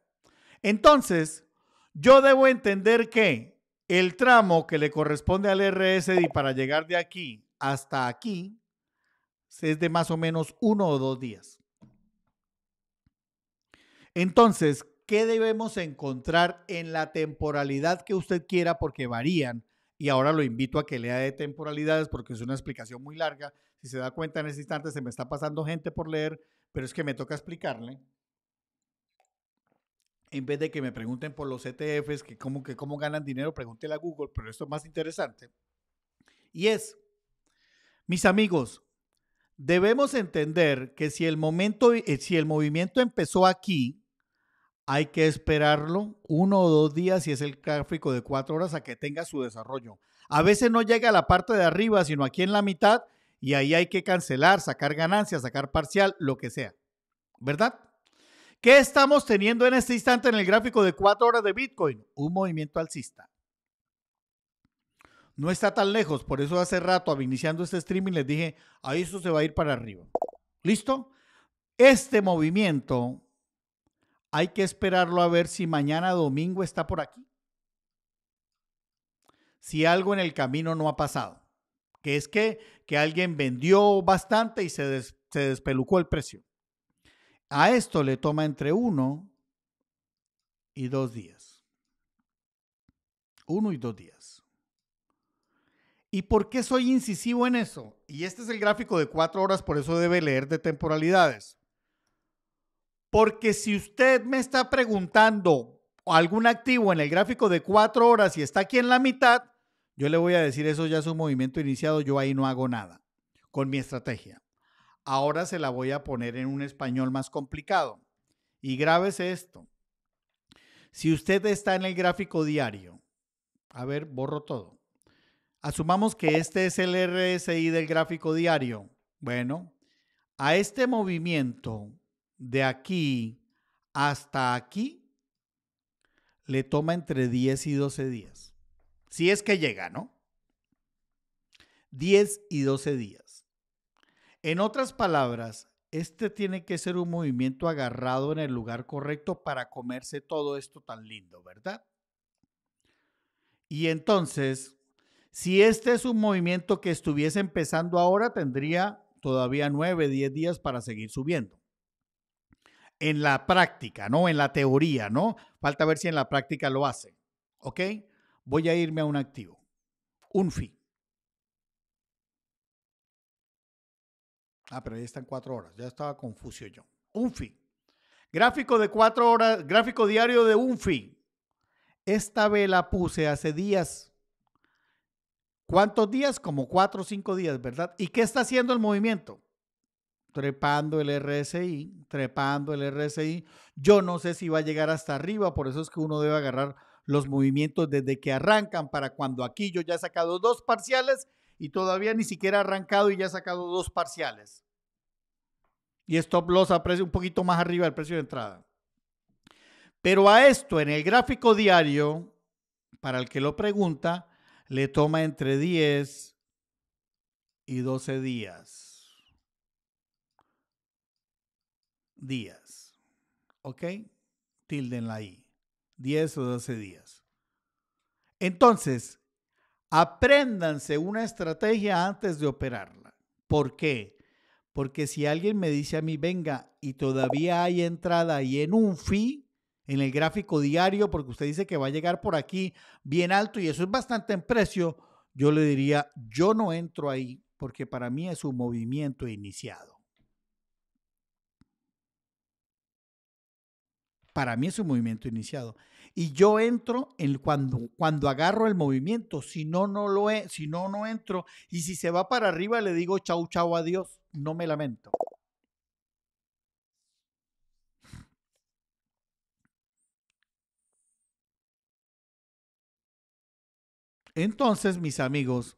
Speaker 1: Entonces, yo debo entender que el tramo que le corresponde al RSI para llegar de aquí hasta aquí es de más o menos uno o dos días. Entonces, ¿qué debemos encontrar en la temporalidad que usted quiera? Porque varían. Y ahora lo invito a que lea de temporalidades porque es una explicación muy larga. Si se da cuenta en este instante, se me está pasando gente por leer, pero es que me toca explicarle. En vez de que me pregunten por los ETFs, que cómo, ganan dinero, pregúntele a Google, pero esto es más interesante. Y es, mis amigos, debemos entender que si el, momento, eh, si el movimiento empezó aquí, hay que esperarlo uno o dos días si es el gráfico de cuatro horas a que tenga su desarrollo. A veces no llega a la parte de arriba, sino aquí en la mitad, y ahí hay que cancelar, sacar ganancias, sacar parcial, lo que sea. ¿Verdad? ¿Qué estamos teniendo en este instante en el gráfico de cuatro horas de Bitcoin? Un movimiento alcista. No está tan lejos, por eso hace rato, iniciando este streaming, les dije, ahí eso se va a ir para arriba. ¿Listo? Este movimiento hay que esperarlo a ver si mañana domingo está por aquí. Si algo en el camino no ha pasado, que es que, que alguien vendió bastante y se, se despelucó el precio. A esto le toma entre uno y dos días. Uno y dos días. ¿Y por qué soy incisivo en eso? Y este es el gráfico de cuatro horas, por eso debe leer de temporalidades. Porque si usted me está preguntando algún activo en el gráfico de cuatro horas y está aquí en la mitad, yo le voy a decir eso ya es un movimiento iniciado, yo ahí no hago nada con mi estrategia. Ahora se la voy a poner en un español más complicado. Y grábese esto. Si usted está en el gráfico diario, a ver, borro todo. Asumamos que este es el RSI del gráfico diario. Bueno, a este movimiento de aquí hasta aquí le toma entre 10 y 12 días. Si es que llega, ¿no? 10 y 12 días. En otras palabras, este tiene que ser un movimiento agarrado en el lugar correcto para comerse todo esto tan lindo, ¿verdad? Y entonces, si este es un movimiento que estuviese empezando ahora, tendría todavía 9, 10 días para seguir subiendo en la práctica, ¿no? En la teoría, ¿no? Falta ver si en la práctica lo hacen. ¿Ok? Voy a irme a un activo, un fin. Ah, pero ahí están cuatro horas. Ya estaba confuso yo. Un fin. Gráfico de cuatro horas, gráfico diario de un fin. Esta vela puse hace días. ¿Cuántos días? Como cuatro o cinco días, ¿verdad? ¿Y qué está haciendo el movimiento? trepando el RSI, trepando el RSI. Yo no sé si va a llegar hasta arriba, por eso es que uno debe agarrar los movimientos desde que arrancan para cuando aquí yo ya he sacado dos parciales y todavía ni siquiera he arrancado y ya he sacado dos parciales. Y stop loss a un poquito más arriba del precio de entrada. Pero a esto en el gráfico diario, para el que lo pregunta, le toma entre 10 y 12 días. días. ¿Ok? la ahí. 10 o 12 días. Entonces, apréndanse una estrategia antes de operarla. ¿Por qué? Porque si alguien me dice a mí, venga, y todavía hay entrada y en un fee, en el gráfico diario, porque usted dice que va a llegar por aquí bien alto y eso es bastante en precio, yo le diría, yo no entro ahí porque para mí es un movimiento iniciado. para mí es un movimiento iniciado. Y yo entro en cuando, cuando agarro el movimiento, si no, no lo he, si no, no entro. Y si se va para arriba, le digo chau, chau, adiós, no me lamento. Entonces, mis amigos,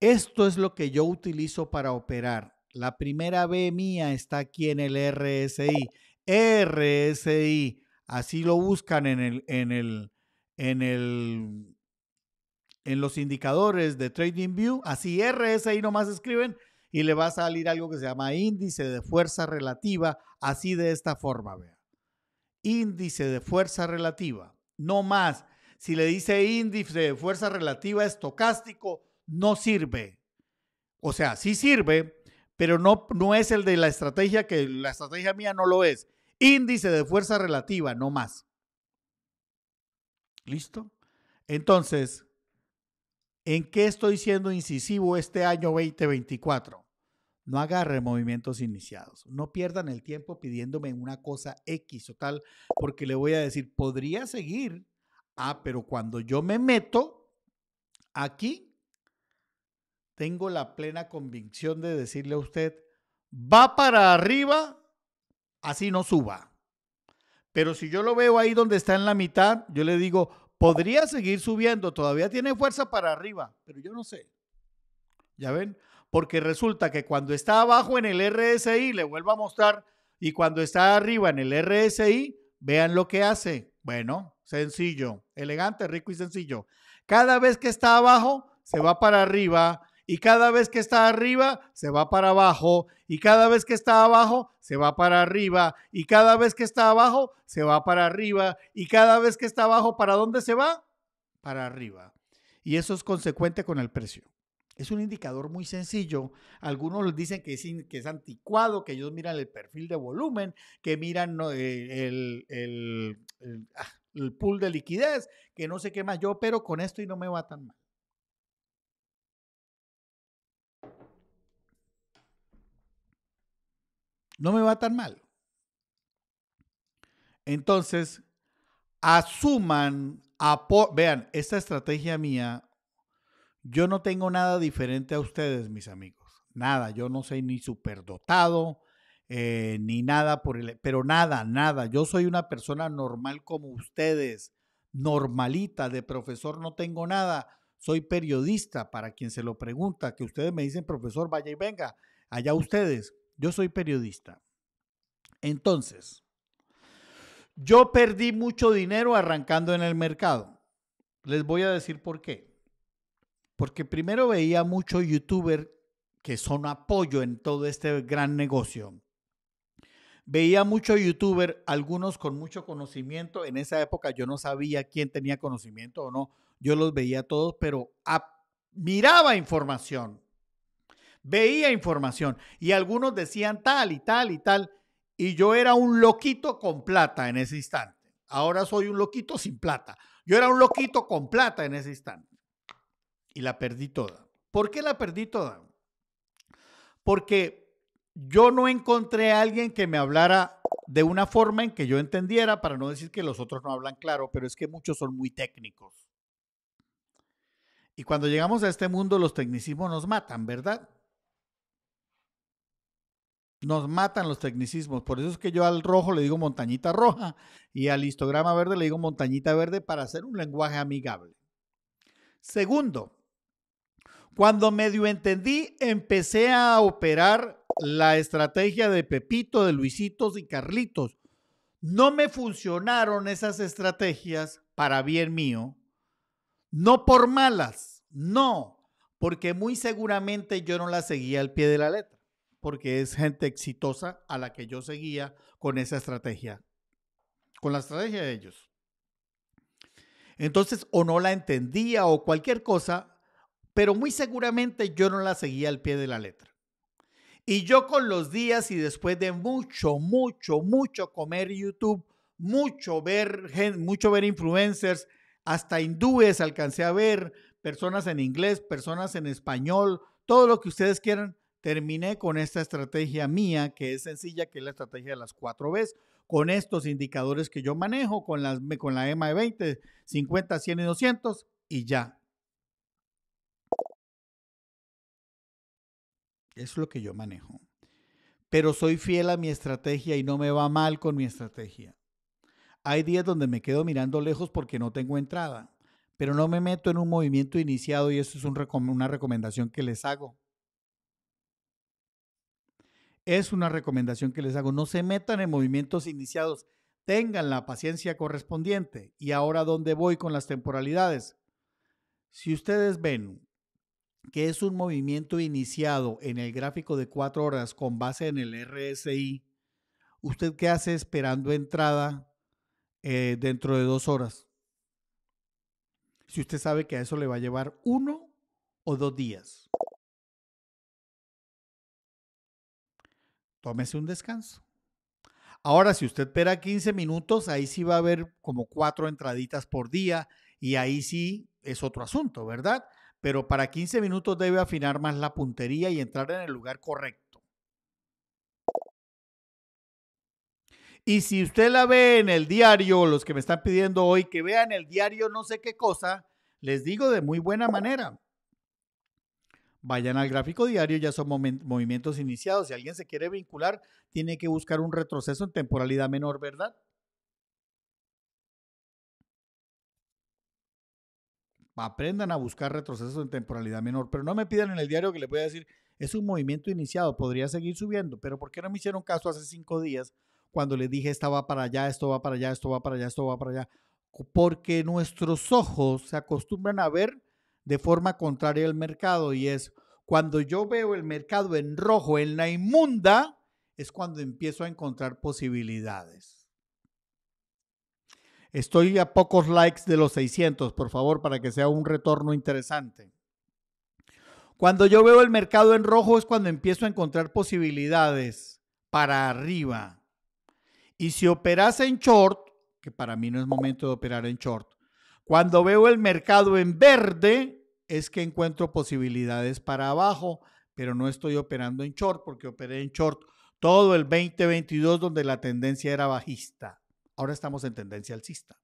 Speaker 1: esto es lo que yo utilizo para operar. La primera B mía está aquí en el RSI. RSI. Así lo buscan en el, en el, en el, en los indicadores de TradingView. Así RSI nomás escriben y le va a salir algo que se llama índice de fuerza relativa. Así de esta forma, vea. Índice de fuerza relativa. No más. Si le dice índice de fuerza relativa estocástico, no sirve. O sea, sí sirve, pero no, no es el de la estrategia, que la estrategia mía no lo es. Índice de fuerza relativa, no más. ¿Listo? Entonces, ¿en qué estoy siendo incisivo este año 2024? No agarre movimientos iniciados. No pierdan el tiempo pidiéndome una cosa X o tal, porque le voy a decir, podría seguir. Ah, pero cuando yo me meto aquí, tengo la plena convicción de decirle a usted, va para arriba así no suba. Pero si yo lo veo ahí donde está en la mitad, yo le digo, podría seguir subiendo, todavía tiene fuerza para arriba, pero yo no sé. ¿Ya ven? Porque resulta que cuando está abajo en el RSI, le vuelvo a mostrar, y cuando está arriba en el RSI, vean lo que hace. Bueno, sencillo, elegante, rico y sencillo. Cada vez que está abajo, se va para arriba, y cada vez que está arriba se va para abajo y cada vez que está abajo se va para arriba y cada vez que está abajo se va para arriba y cada vez que está abajo ¿para dónde se va? Para arriba. Y eso es consecuente con el precio. Es un indicador muy sencillo. Algunos dicen que es, que es anticuado, que ellos miran el perfil de volumen, que miran eh, el, ah, el, pool de liquidez, que no sé qué más. Yo pero con esto y no me va tan mal. no me va tan mal. Entonces, asuman, vean, esta estrategia mía, yo no tengo nada diferente a ustedes, mis amigos. Nada, yo no soy ni superdotado, eh, ni nada por el, pero nada, nada. Yo soy una persona normal como ustedes, normalita, de profesor no tengo nada. Soy periodista, para quien se lo pregunta, que ustedes me dicen, profesor, vaya y venga, allá ustedes. Yo soy periodista. Entonces, yo perdí mucho dinero arrancando en el mercado. Les voy a decir por qué. Porque primero veía muchos youtubers que son apoyo en todo este gran negocio. Veía muchos youtubers, algunos con mucho conocimiento. En esa época yo no sabía quién tenía conocimiento o no. Yo los veía todos, pero miraba información veía información y algunos decían tal y tal y tal, y yo era un loquito con plata en ese instante. Ahora soy un loquito sin plata. Yo era un loquito con plata en ese instante. Y la perdí toda. ¿Por qué la perdí toda? Porque yo no encontré a alguien que me hablara de una forma en que yo entendiera, para no decir que los otros no hablan claro, pero es que muchos son muy técnicos. Y cuando llegamos a este mundo, los tecnicismos nos matan, ¿verdad? Nos matan los tecnicismos. Por eso es que yo al rojo le digo montañita roja y al histograma verde le digo montañita verde para hacer un lenguaje amigable. Segundo, cuando medio entendí, empecé a operar la estrategia de Pepito, de Luisitos y Carlitos. No me funcionaron esas estrategias para bien mío, no por malas, no, porque muy seguramente yo no las seguía al pie de la letra porque es gente exitosa a la que yo seguía con esa estrategia, con la estrategia de ellos. Entonces, o no la entendía o cualquier cosa, pero muy seguramente yo no la seguía al pie de la letra. Y yo con los días y después de mucho, mucho, mucho comer YouTube, mucho ver, mucho ver influencers, hasta hindúes alcancé a ver, personas en inglés, personas en español, todo lo que ustedes quieran, terminé con esta estrategia mía, que es sencilla, que es la estrategia de las cuatro Bs, con estos indicadores que yo manejo, con, las, con la EMA de 20, 50, 100 y 200, y ya. Es lo que yo manejo. Pero soy fiel a mi estrategia y no me va mal con mi estrategia. Hay días donde me quedo mirando lejos porque no tengo entrada, pero no me meto en un movimiento iniciado y eso es una recomendación que les hago es una recomendación que les hago. No se metan en movimientos iniciados. Tengan la paciencia correspondiente. Y ahora, ¿dónde voy con las temporalidades? Si ustedes ven que es un movimiento iniciado en el gráfico de cuatro horas con base en el RSI, ¿usted qué hace esperando entrada eh, dentro de dos horas? Si usted sabe que a eso le va a llevar uno o dos días. tómese un descanso. Ahora, si usted espera 15 minutos, ahí sí va a haber como cuatro entraditas por día y ahí sí es otro asunto, ¿verdad? Pero para 15 minutos debe afinar más la puntería y entrar en el lugar correcto. Y si usted la ve en el diario, los que me están pidiendo hoy que vean el diario no sé qué cosa, les digo de muy buena manera vayan al gráfico diario, ya son movimientos iniciados. Si alguien se quiere vincular, tiene que buscar un retroceso en temporalidad menor, ¿verdad? Aprendan a buscar retrocesos en temporalidad menor, pero no me pidan en el diario que les voy a decir, es un movimiento iniciado, podría seguir subiendo, pero ¿por qué no me hicieron caso hace cinco días cuando les dije, esto va para allá, esto va para allá, esto va para allá, esto va para allá? Porque nuestros ojos se acostumbran a ver de forma contraria al mercado y es cuando yo veo el mercado en rojo, en la inmunda, es cuando empiezo a encontrar posibilidades. Estoy a pocos likes de los 600, por favor, para que sea un retorno interesante. Cuando yo veo el mercado en rojo es cuando empiezo a encontrar posibilidades para arriba. Y si operas en short, que para mí no es momento de operar en short, cuando veo el mercado en verde es que encuentro posibilidades para abajo, pero no estoy operando en short porque operé en short todo el 2022 donde la tendencia era bajista. Ahora estamos en tendencia alcista.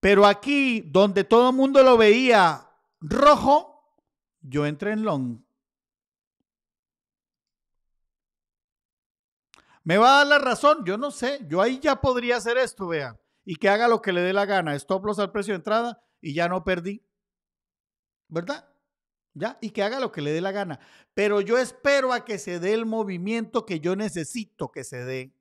Speaker 1: Pero aquí, donde todo el mundo lo veía rojo, yo entré en long. ¿Me va a dar la razón? Yo no sé. Yo ahí ya podría hacer esto, vea. Y que haga lo que le dé la gana. Stop loss al precio de entrada y ya no perdí. ¿Verdad? ¿Ya? Y que haga lo que le dé la gana. Pero yo espero a que se dé el movimiento que yo necesito que se dé.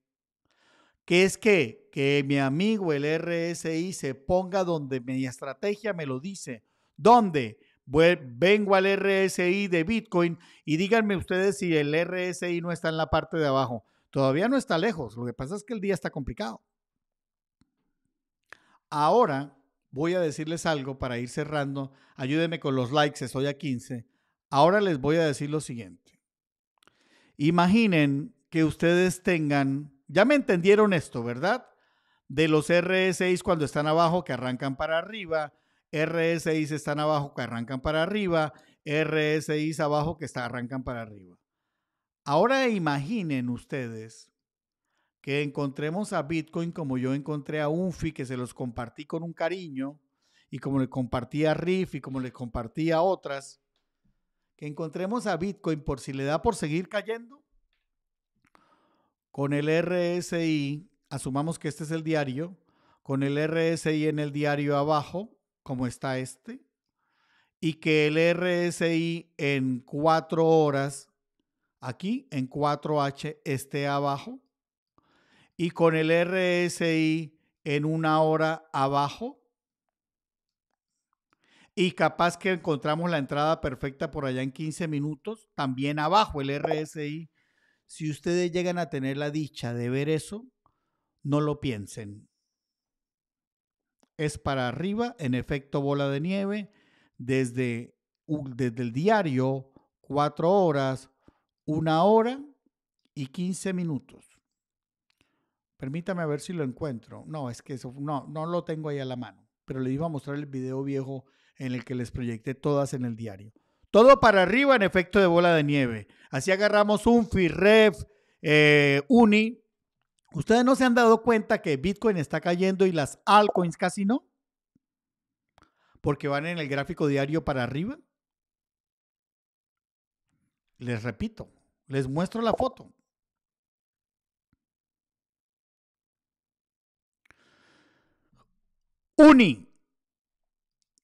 Speaker 1: Que es que, que mi amigo el RSI se ponga donde mi estrategia me lo dice. ¿Dónde? Vengo al RSI de Bitcoin y díganme ustedes si el RSI no está en la parte de abajo. Todavía no está lejos. Lo que pasa es que el día está complicado. Ahora, voy a decirles algo para ir cerrando. Ayúdenme con los likes, estoy a 15. Ahora les voy a decir lo siguiente. Imaginen que ustedes tengan, ya me entendieron esto, ¿verdad? De los RSIs e cuando están abajo que arrancan para arriba, RSIs e están abajo que arrancan para arriba, RSIs e abajo que arrancan para arriba. Ahora imaginen ustedes que encontremos a Bitcoin como yo encontré a Unfi, que se los compartí con un cariño, y como le compartí a Riff y como le compartí a otras, que encontremos a Bitcoin por si le da por seguir cayendo, con el RSI, asumamos que este es el diario, con el RSI en el diario abajo, como está este, y que el RSI en cuatro horas, aquí en 4H esté abajo, y con el RSI en una hora abajo. Y capaz que encontramos la entrada perfecta por allá en 15 minutos, también abajo el RSI. Si ustedes llegan a tener la dicha de ver eso, no lo piensen. Es para arriba, en efecto bola de nieve, desde, desde el diario, cuatro horas, una hora y 15 minutos. Permítame ver si lo encuentro. No, es que eso, no, no lo tengo ahí a la mano, pero le iba a mostrar el video viejo en el que les proyecté todas en el diario. Todo para arriba en efecto de bola de nieve. Así agarramos un FIREF, eh, UNI. ¿Ustedes no se han dado cuenta que Bitcoin está cayendo y las altcoins casi no? Porque van en el gráfico diario para arriba. Les repito, les muestro la foto. Uni,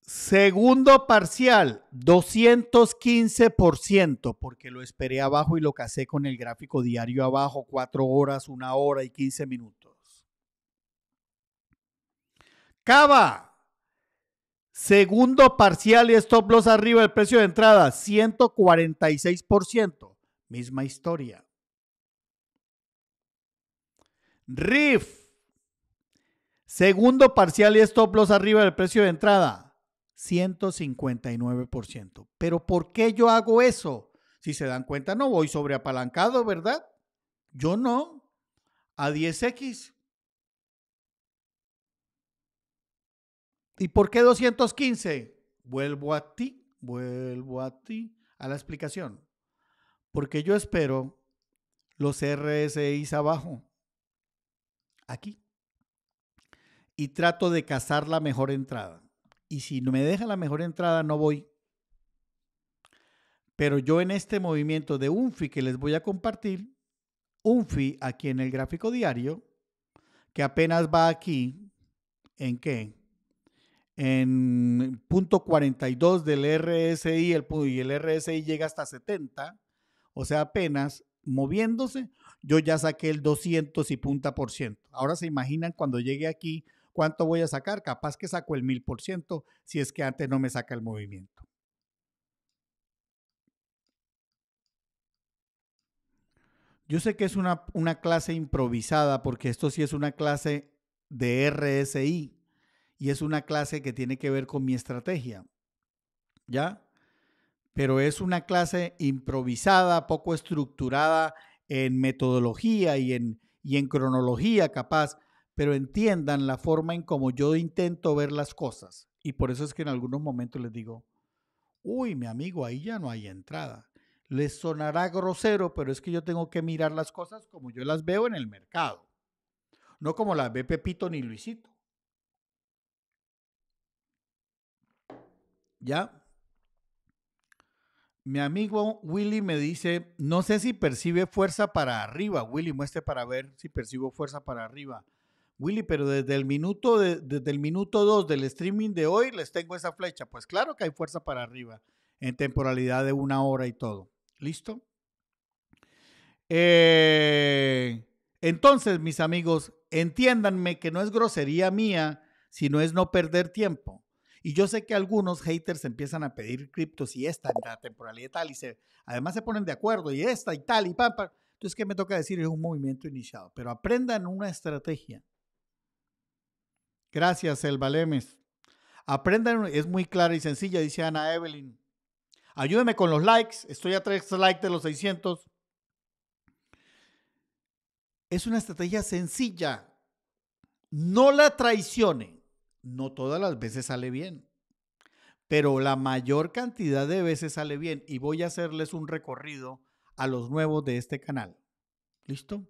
Speaker 1: segundo parcial, 215%, porque lo esperé abajo y lo casé con el gráfico diario abajo, 4 horas, 1 hora y 15 minutos. Cava, segundo parcial y stop loss arriba, del precio de entrada, 146%, misma historia. Riff Segundo parcial y stop loss arriba del precio de entrada, 159%. Pero ¿por qué yo hago eso? Si se dan cuenta, no voy sobreapalancado, ¿verdad? Yo no. A 10X. ¿Y por qué 215? Vuelvo a ti, vuelvo a ti, a la explicación. Porque yo espero los RSIs abajo. Aquí y trato de cazar la mejor entrada. Y si no me deja la mejor entrada, no voy. Pero yo en este movimiento de UNFI que les voy a compartir, UNFI aquí en el gráfico diario, que apenas va aquí, ¿en qué? En punto 42 del RSI el, y el RSI llega hasta 70, o sea, apenas moviéndose, yo ya saqué el 200 y punta por ciento. Ahora se imaginan cuando llegue aquí ¿Cuánto voy a sacar? Capaz que saco el mil por ciento si es que antes no me saca el movimiento. Yo sé que es una, clase improvisada porque esto sí es una clase de RSI y es una clase que tiene que ver con mi estrategia. ¿Ya? Pero es una clase improvisada, poco estructurada en metodología y en, y en cronología capaz pero entiendan la forma en como yo intento ver las cosas. Y por eso es que en algunos momentos les digo, uy, mi amigo, ahí ya no hay entrada. Les sonará grosero, pero es que yo tengo que mirar las cosas como yo las veo en el mercado, no como las ve Pepito ni Luisito. ¿Ya? Mi amigo Willy me dice, no sé si percibe fuerza para arriba. Willy, muestre para ver si percibo fuerza para arriba. Willy, pero desde el minuto desde el minuto 2 del streaming de hoy les tengo esa flecha. Pues claro que hay fuerza para arriba en temporalidad de una hora y todo. ¿Listo? Eh, entonces, mis amigos, entiéndanme que no es grosería mía, sino es no perder tiempo. Y yo sé que algunos haters empiezan a pedir criptos y esta, la temporalidad y tal, y se, además se ponen de acuerdo, y esta y tal, y pam, pam. Entonces, ¿qué me toca decir? Es un movimiento iniciado. Pero aprendan una estrategia. Gracias, Elba Lemes. Aprendan, es muy clara y sencilla, dice Ana Evelyn. Ayúdeme con los likes, estoy a tres likes de los 600. Es una estrategia sencilla. No la traicione. No todas las veces sale bien, pero la mayor cantidad de veces sale bien y voy a hacerles un recorrido a los nuevos de este canal. ¿Listo?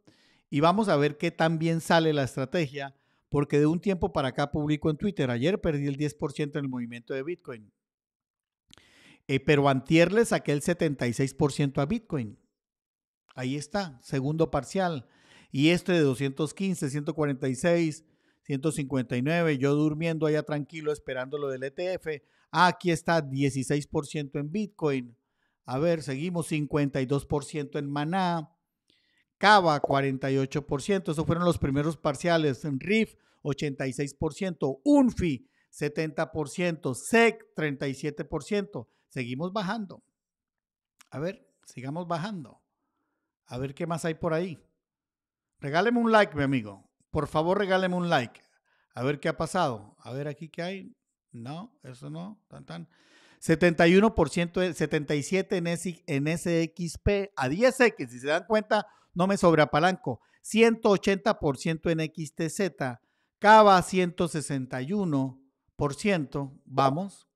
Speaker 1: Y vamos a ver qué tan bien sale la estrategia porque de un tiempo para acá publico en Twitter, ayer perdí el 10% en el movimiento de Bitcoin, eh, pero antier le saqué el 76% a Bitcoin. Ahí está, segundo parcial. Y este de 215, 146, 159, yo durmiendo allá tranquilo esperando lo del ETF. Ah, aquí está 16% en Bitcoin. A ver, seguimos 52% en Maná, Cava 48%, esos fueron los primeros parciales, RIF 86%, UNFI 70%, SEC 37%. Seguimos bajando. A ver, sigamos bajando. A ver qué más hay por ahí. Regáleme un like, mi amigo. Por favor, regáleme un like. A ver qué ha pasado. A ver aquí qué hay. No, eso no. Tan, tan. 71%, 77 en, SXP a 10X. Si se dan cuenta, no me sobreapalanco, 180% en XTZ, Cava 161%, vamos.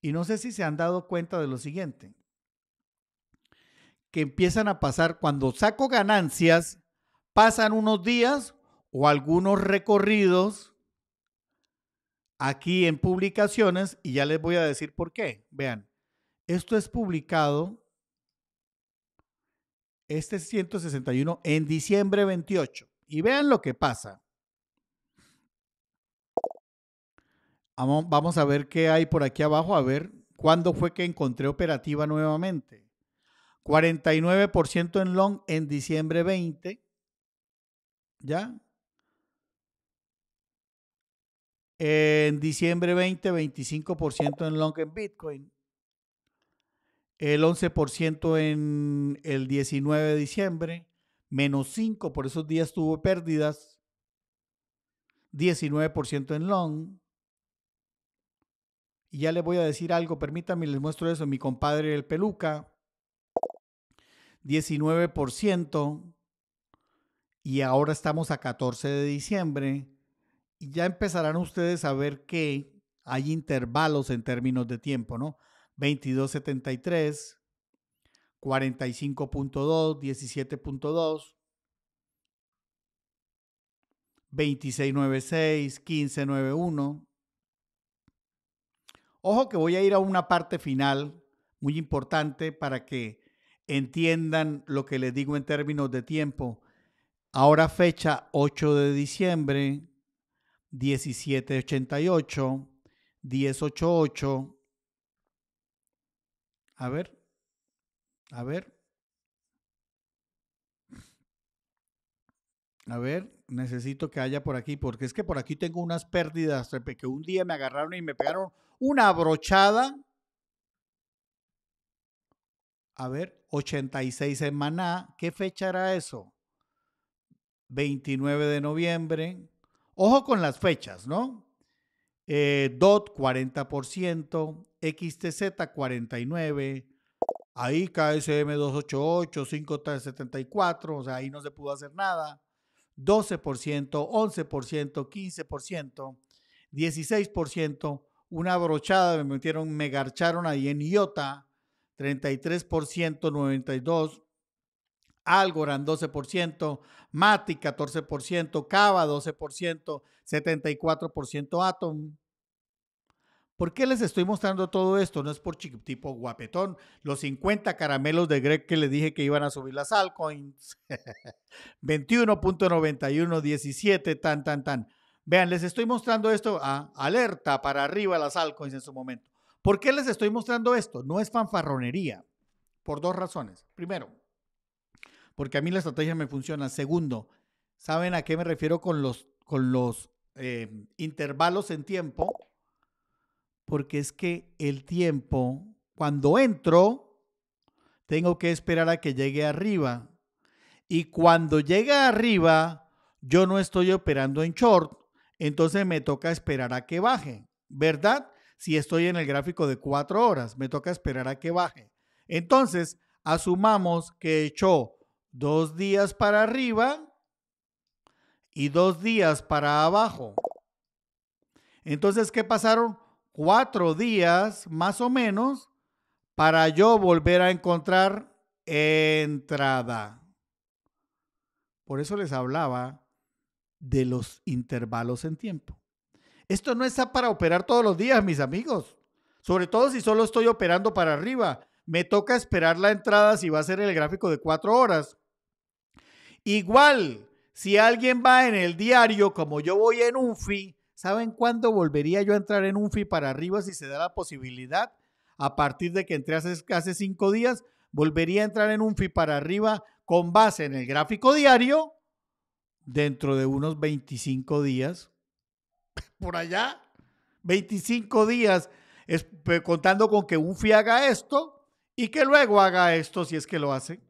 Speaker 1: Y no sé si se han dado cuenta de lo siguiente, que empiezan a pasar, cuando saco ganancias, pasan unos días o algunos recorridos aquí en publicaciones y ya les voy a decir por qué. Vean, esto es publicado este 161 en diciembre 28. Y vean lo que pasa. Vamos a ver qué hay por aquí abajo, a ver cuándo fue que encontré operativa nuevamente. 49% en long en diciembre 20. ¿Ya? En diciembre 20, 25% en long en Bitcoin el 11% en el 19 de diciembre, menos 5, por esos días tuvo pérdidas, 19% en long. Y ya les voy a decir algo, permítanme, les muestro eso, mi compadre el peluca, 19%, y ahora estamos a 14 de diciembre, y ya empezarán ustedes a ver que hay intervalos en términos de tiempo, ¿no? 2273, 45.2, 17.2, 2696, 1591. Ojo que voy a ir a una parte final muy importante para que entiendan lo que les digo en términos de tiempo. Ahora fecha 8 de diciembre, 1788, 1088, a ver, a ver. A ver, necesito que haya por aquí, porque es que por aquí tengo unas pérdidas, que un día me agarraron y me pegaron una brochada. A ver, 86 semana, ¿qué fecha era eso? 29 de noviembre. Ojo con las fechas, ¿no? Eh, DOT 40%, XTZ 49%, ahí KSM 288, 574, o sea, ahí no se pudo hacer nada, 12%, 11%, 15%, 16%, una brochada, me metieron, me garcharon ahí en IOTA, 33%, 92, Algorand 12%, Matic 14%, Cava 12%, 74% Atom, ¿Por qué les estoy mostrando todo esto? No es por tipo guapetón. Los 50 caramelos de Greg que le dije que iban a subir las altcoins. 21.9117, tan, tan, tan. Vean, les estoy mostrando esto. Ah, alerta para arriba las altcoins en su momento. ¿Por qué les estoy mostrando esto? No es fanfarronería. Por dos razones. Primero, porque a mí la estrategia me funciona. Segundo, ¿saben a qué me refiero con los, con los eh, intervalos en tiempo? porque es que el tiempo, cuando entro, tengo que esperar a que llegue arriba. Y cuando llega arriba, yo no estoy operando en short, entonces me toca esperar a que baje, ¿verdad? Si estoy en el gráfico de cuatro horas, me toca esperar a que baje. Entonces, asumamos que echó dos días para arriba y dos días para abajo. Entonces, ¿qué pasaron? cuatro días más o menos para yo volver a encontrar entrada. Por eso les hablaba de los intervalos en tiempo. Esto no está para operar todos los días, mis amigos. Sobre todo si solo estoy operando para arriba. Me toca esperar la entrada si va a ser el gráfico de cuatro horas. Igual, si alguien va en el diario, como yo voy en un fi ¿Saben cuándo volvería yo a entrar en un FI para arriba si se da la posibilidad? A partir de que entré hace, cinco días, volvería a entrar en un FI para arriba con base en el gráfico diario dentro de unos 25 días. Por allá, 25 días contando con que un FI haga esto y que luego haga esto si es que lo hace.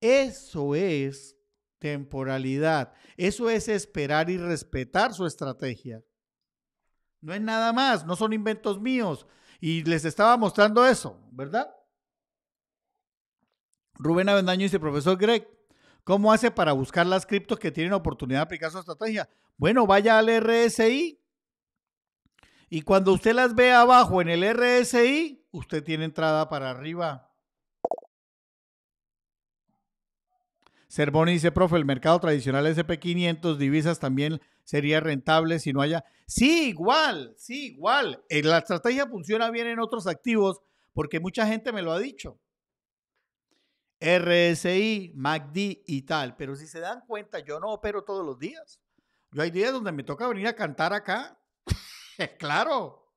Speaker 1: Eso es temporalidad. Eso es esperar y respetar su estrategia. No es nada más, no son inventos míos. Y les estaba mostrando eso, ¿verdad? Rubén Avendaño dice, profesor Greg, ¿cómo hace para buscar las criptos que tienen oportunidad de aplicar su estrategia? Bueno, vaya al RSI. Y cuando usted las ve abajo en el RSI, usted tiene entrada para arriba. Cervoni dice, profe, el mercado tradicional SP500, divisas también sería rentable si no haya... Sí, igual, sí, igual. Eh, la estrategia funciona bien en otros activos porque mucha gente me lo ha dicho. RSI, MACD y tal. Pero si se dan cuenta, yo no opero todos los días. Yo hay días donde me toca venir a cantar acá. claro.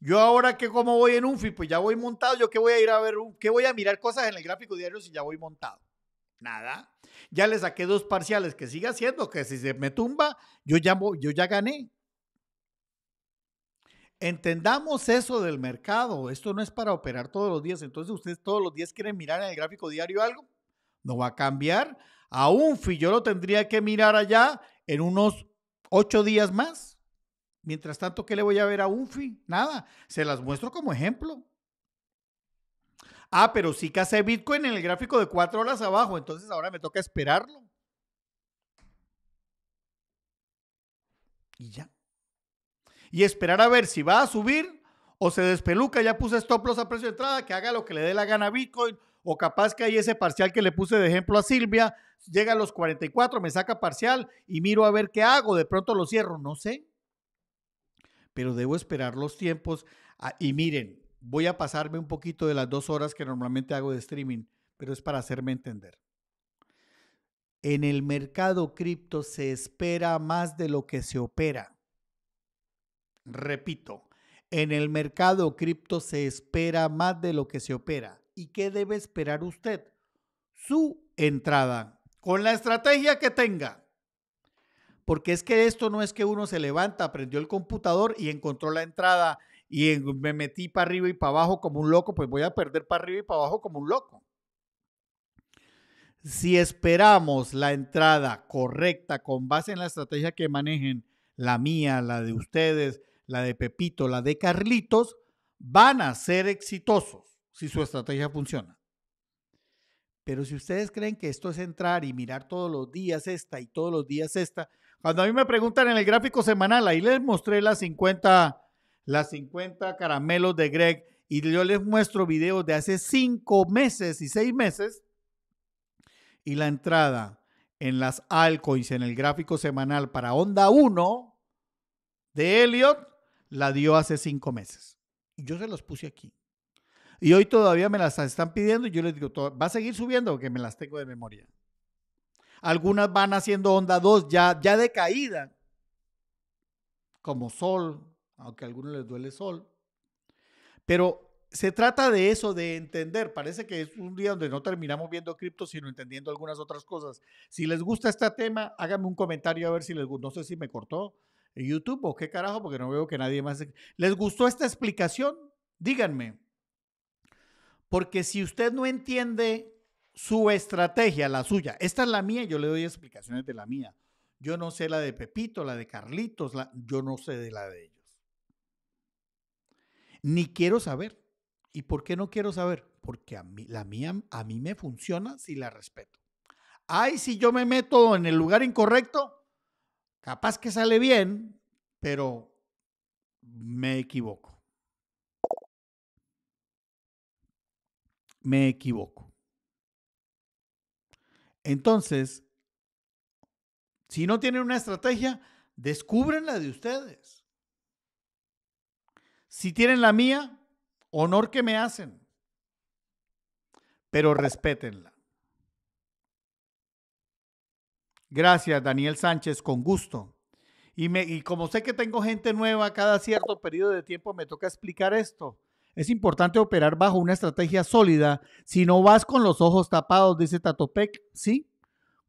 Speaker 1: Yo ahora que como voy en UNFI, pues ya voy montado. Yo qué voy a ir a ver, qué voy a mirar cosas en el gráfico diario si ya voy montado nada. Ya le saqué dos parciales, que siga haciendo, que si se me tumba, yo ya, yo ya gané. Entendamos eso del mercado. Esto no es para operar todos los días. Entonces, ustedes todos los días quieren mirar en el gráfico diario algo. No va a cambiar. un UNFI yo lo tendría que mirar allá en unos ocho días más. Mientras tanto, ¿qué le voy a ver a UNFI? Nada. Se las muestro como ejemplo. Ah, pero sí que hace Bitcoin en el gráfico de cuatro horas abajo, entonces ahora me toca esperarlo. Y ya. Y esperar a ver si va a subir o se despeluca. Ya puse stop loss a precio de entrada, que haga lo que le dé la gana a Bitcoin. O capaz que ahí ese parcial que le puse de ejemplo a Silvia llega a los 44, me saca parcial y miro a ver qué hago. De pronto lo cierro, no sé. Pero debo esperar los tiempos. Ah, y miren, voy a pasarme un poquito de las dos horas que normalmente hago de streaming, pero es para hacerme entender. En el mercado cripto se espera más de lo que se opera. Repito, en el mercado cripto se espera más de lo que se opera. ¿Y qué debe esperar usted? Su entrada, con la estrategia que tenga. Porque es que esto no es que uno se levanta, prendió el computador y encontró la entrada y me metí para arriba y para abajo como un loco, pues voy a perder para arriba y para abajo como un loco. Si esperamos la entrada correcta con base en la estrategia que manejen, la mía, la de ustedes, la de Pepito, la de Carlitos, van a ser exitosos si su estrategia funciona. Pero si ustedes creen que esto es entrar y mirar todos los días esta y todos los días esta, cuando a mí me preguntan en el gráfico semanal, ahí les mostré las 50 las 50 caramelos de Greg y yo les muestro videos de hace cinco meses y seis meses y la entrada en las altcoins en el gráfico semanal para onda 1 de Elliot la dio hace 5 meses. Y yo se los puse aquí. Y hoy todavía me las están pidiendo y yo les digo, va a seguir subiendo porque me las tengo de memoria. Algunas van haciendo onda 2 ya, ya de caída, como Sol, aunque a algunos les duele sol. Pero se trata de eso, de entender. Parece que es un día donde no terminamos viendo cripto, sino entendiendo algunas otras cosas. Si les gusta este tema, háganme un comentario a ver si les No sé si me cortó YouTube o qué carajo, porque no veo que nadie más. ¿Les gustó esta explicación? Díganme. Porque si usted no entiende su estrategia, la suya, esta es la mía, yo le doy explicaciones de la mía. Yo no sé la de Pepito, la de Carlitos, yo no sé de la de ellos ni quiero saber. ¿Y por qué no quiero saber? Porque a mí, la mía, a mí me funciona si la respeto. Ay, si yo me meto en el lugar incorrecto, capaz que sale bien, pero me equivoco. Me equivoco. Entonces, si no tienen una estrategia, descubren la de ustedes si tienen la mía, honor que me hacen, pero respétenla. Gracias, Daniel Sánchez, con gusto. Y, me, como sé que tengo gente nueva, cada cierto periodo de tiempo me toca explicar esto. Es importante operar bajo una estrategia sólida. Si no vas con los ojos tapados, dice Tatopec, sí.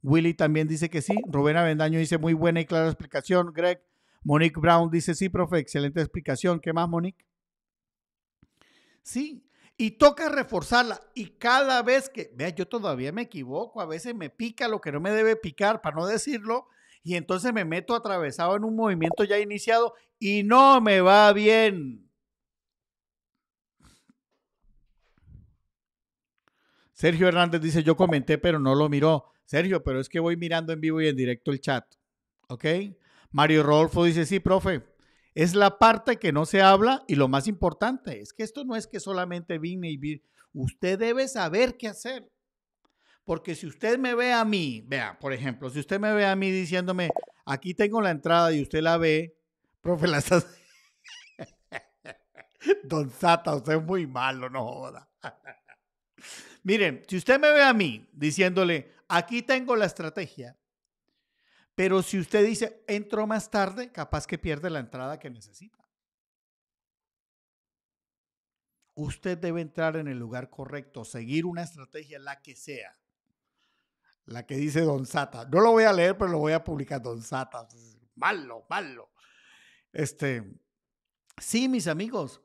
Speaker 1: Willy también dice que sí. Rubén Avendaño dice muy buena y clara explicación. Greg, Monique Brown dice, sí, profe, excelente explicación. ¿Qué más, Monique? Sí, y toca reforzarla. Y cada vez que, vea, yo todavía me equivoco, a veces me pica lo que no me debe picar, para no decirlo, y entonces me meto atravesado en un movimiento ya iniciado y no me va bien. Sergio Hernández dice, yo comenté, pero no lo miró. Sergio, pero es que voy mirando en vivo y en directo el chat. ¿Ok? Mario Rodolfo dice, sí, profe, es la parte que no se habla y lo más importante es que esto no es que solamente vine y vi. usted debe saber qué hacer. Porque si usted me ve a mí, vea, por ejemplo, si usted me ve a mí diciéndome, aquí tengo la entrada y usted la ve, profe, la estás... Don Sata, usted es muy malo, no joda. Miren, si usted me ve a mí diciéndole, aquí tengo la estrategia pero si usted dice, entro más tarde, capaz que pierde la entrada que necesita. Usted debe entrar en el lugar correcto, seguir una estrategia, la que sea. La que dice Don Sata. No lo voy a leer, pero lo voy a publicar Don Sata. Malo, malo. Este, sí, mis amigos.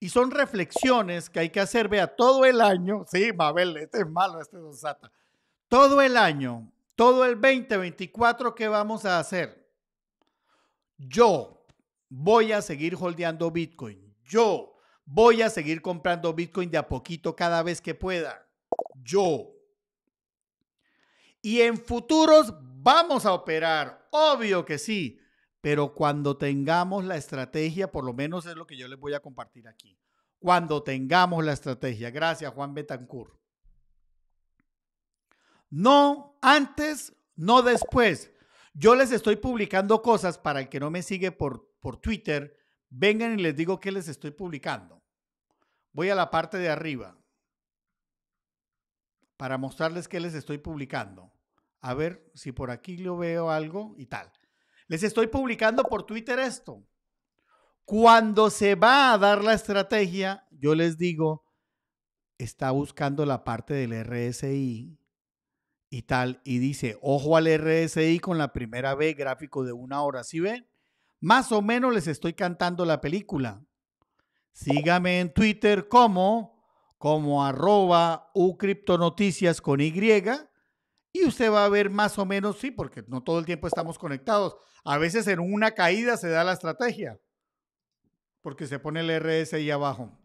Speaker 1: Y son reflexiones que hay que hacer, vea, todo el año. Sí, Mabel, este es malo, este Don Sata. Todo el año todo el 2024, ¿qué vamos a hacer? Yo voy a seguir holdeando Bitcoin. Yo voy a seguir comprando Bitcoin de a poquito cada vez que pueda. Yo. Y en futuros vamos a operar, obvio que sí, pero cuando tengamos la estrategia, por lo menos es lo que yo les voy a compartir aquí. Cuando tengamos la estrategia. Gracias, Juan Betancourt. No antes, no después. Yo les estoy publicando cosas para el que no me sigue por, por Twitter. Vengan y les digo qué les estoy publicando. Voy a la parte de arriba para mostrarles qué les estoy publicando. A ver si por aquí yo veo algo y tal. Les estoy publicando por Twitter esto. Cuando se va a dar la estrategia, yo les digo, está buscando la parte del RSI y tal. Y dice, ojo al RSI con la primera B, gráfico de una hora. ¿Sí ven? Más o menos les estoy cantando la película. Sígame en Twitter como, como arroba ucriptonoticias con Y. Y usted va a ver más o menos, sí, porque no todo el tiempo estamos conectados. A veces en una caída se da la estrategia, porque se pone el RSI abajo.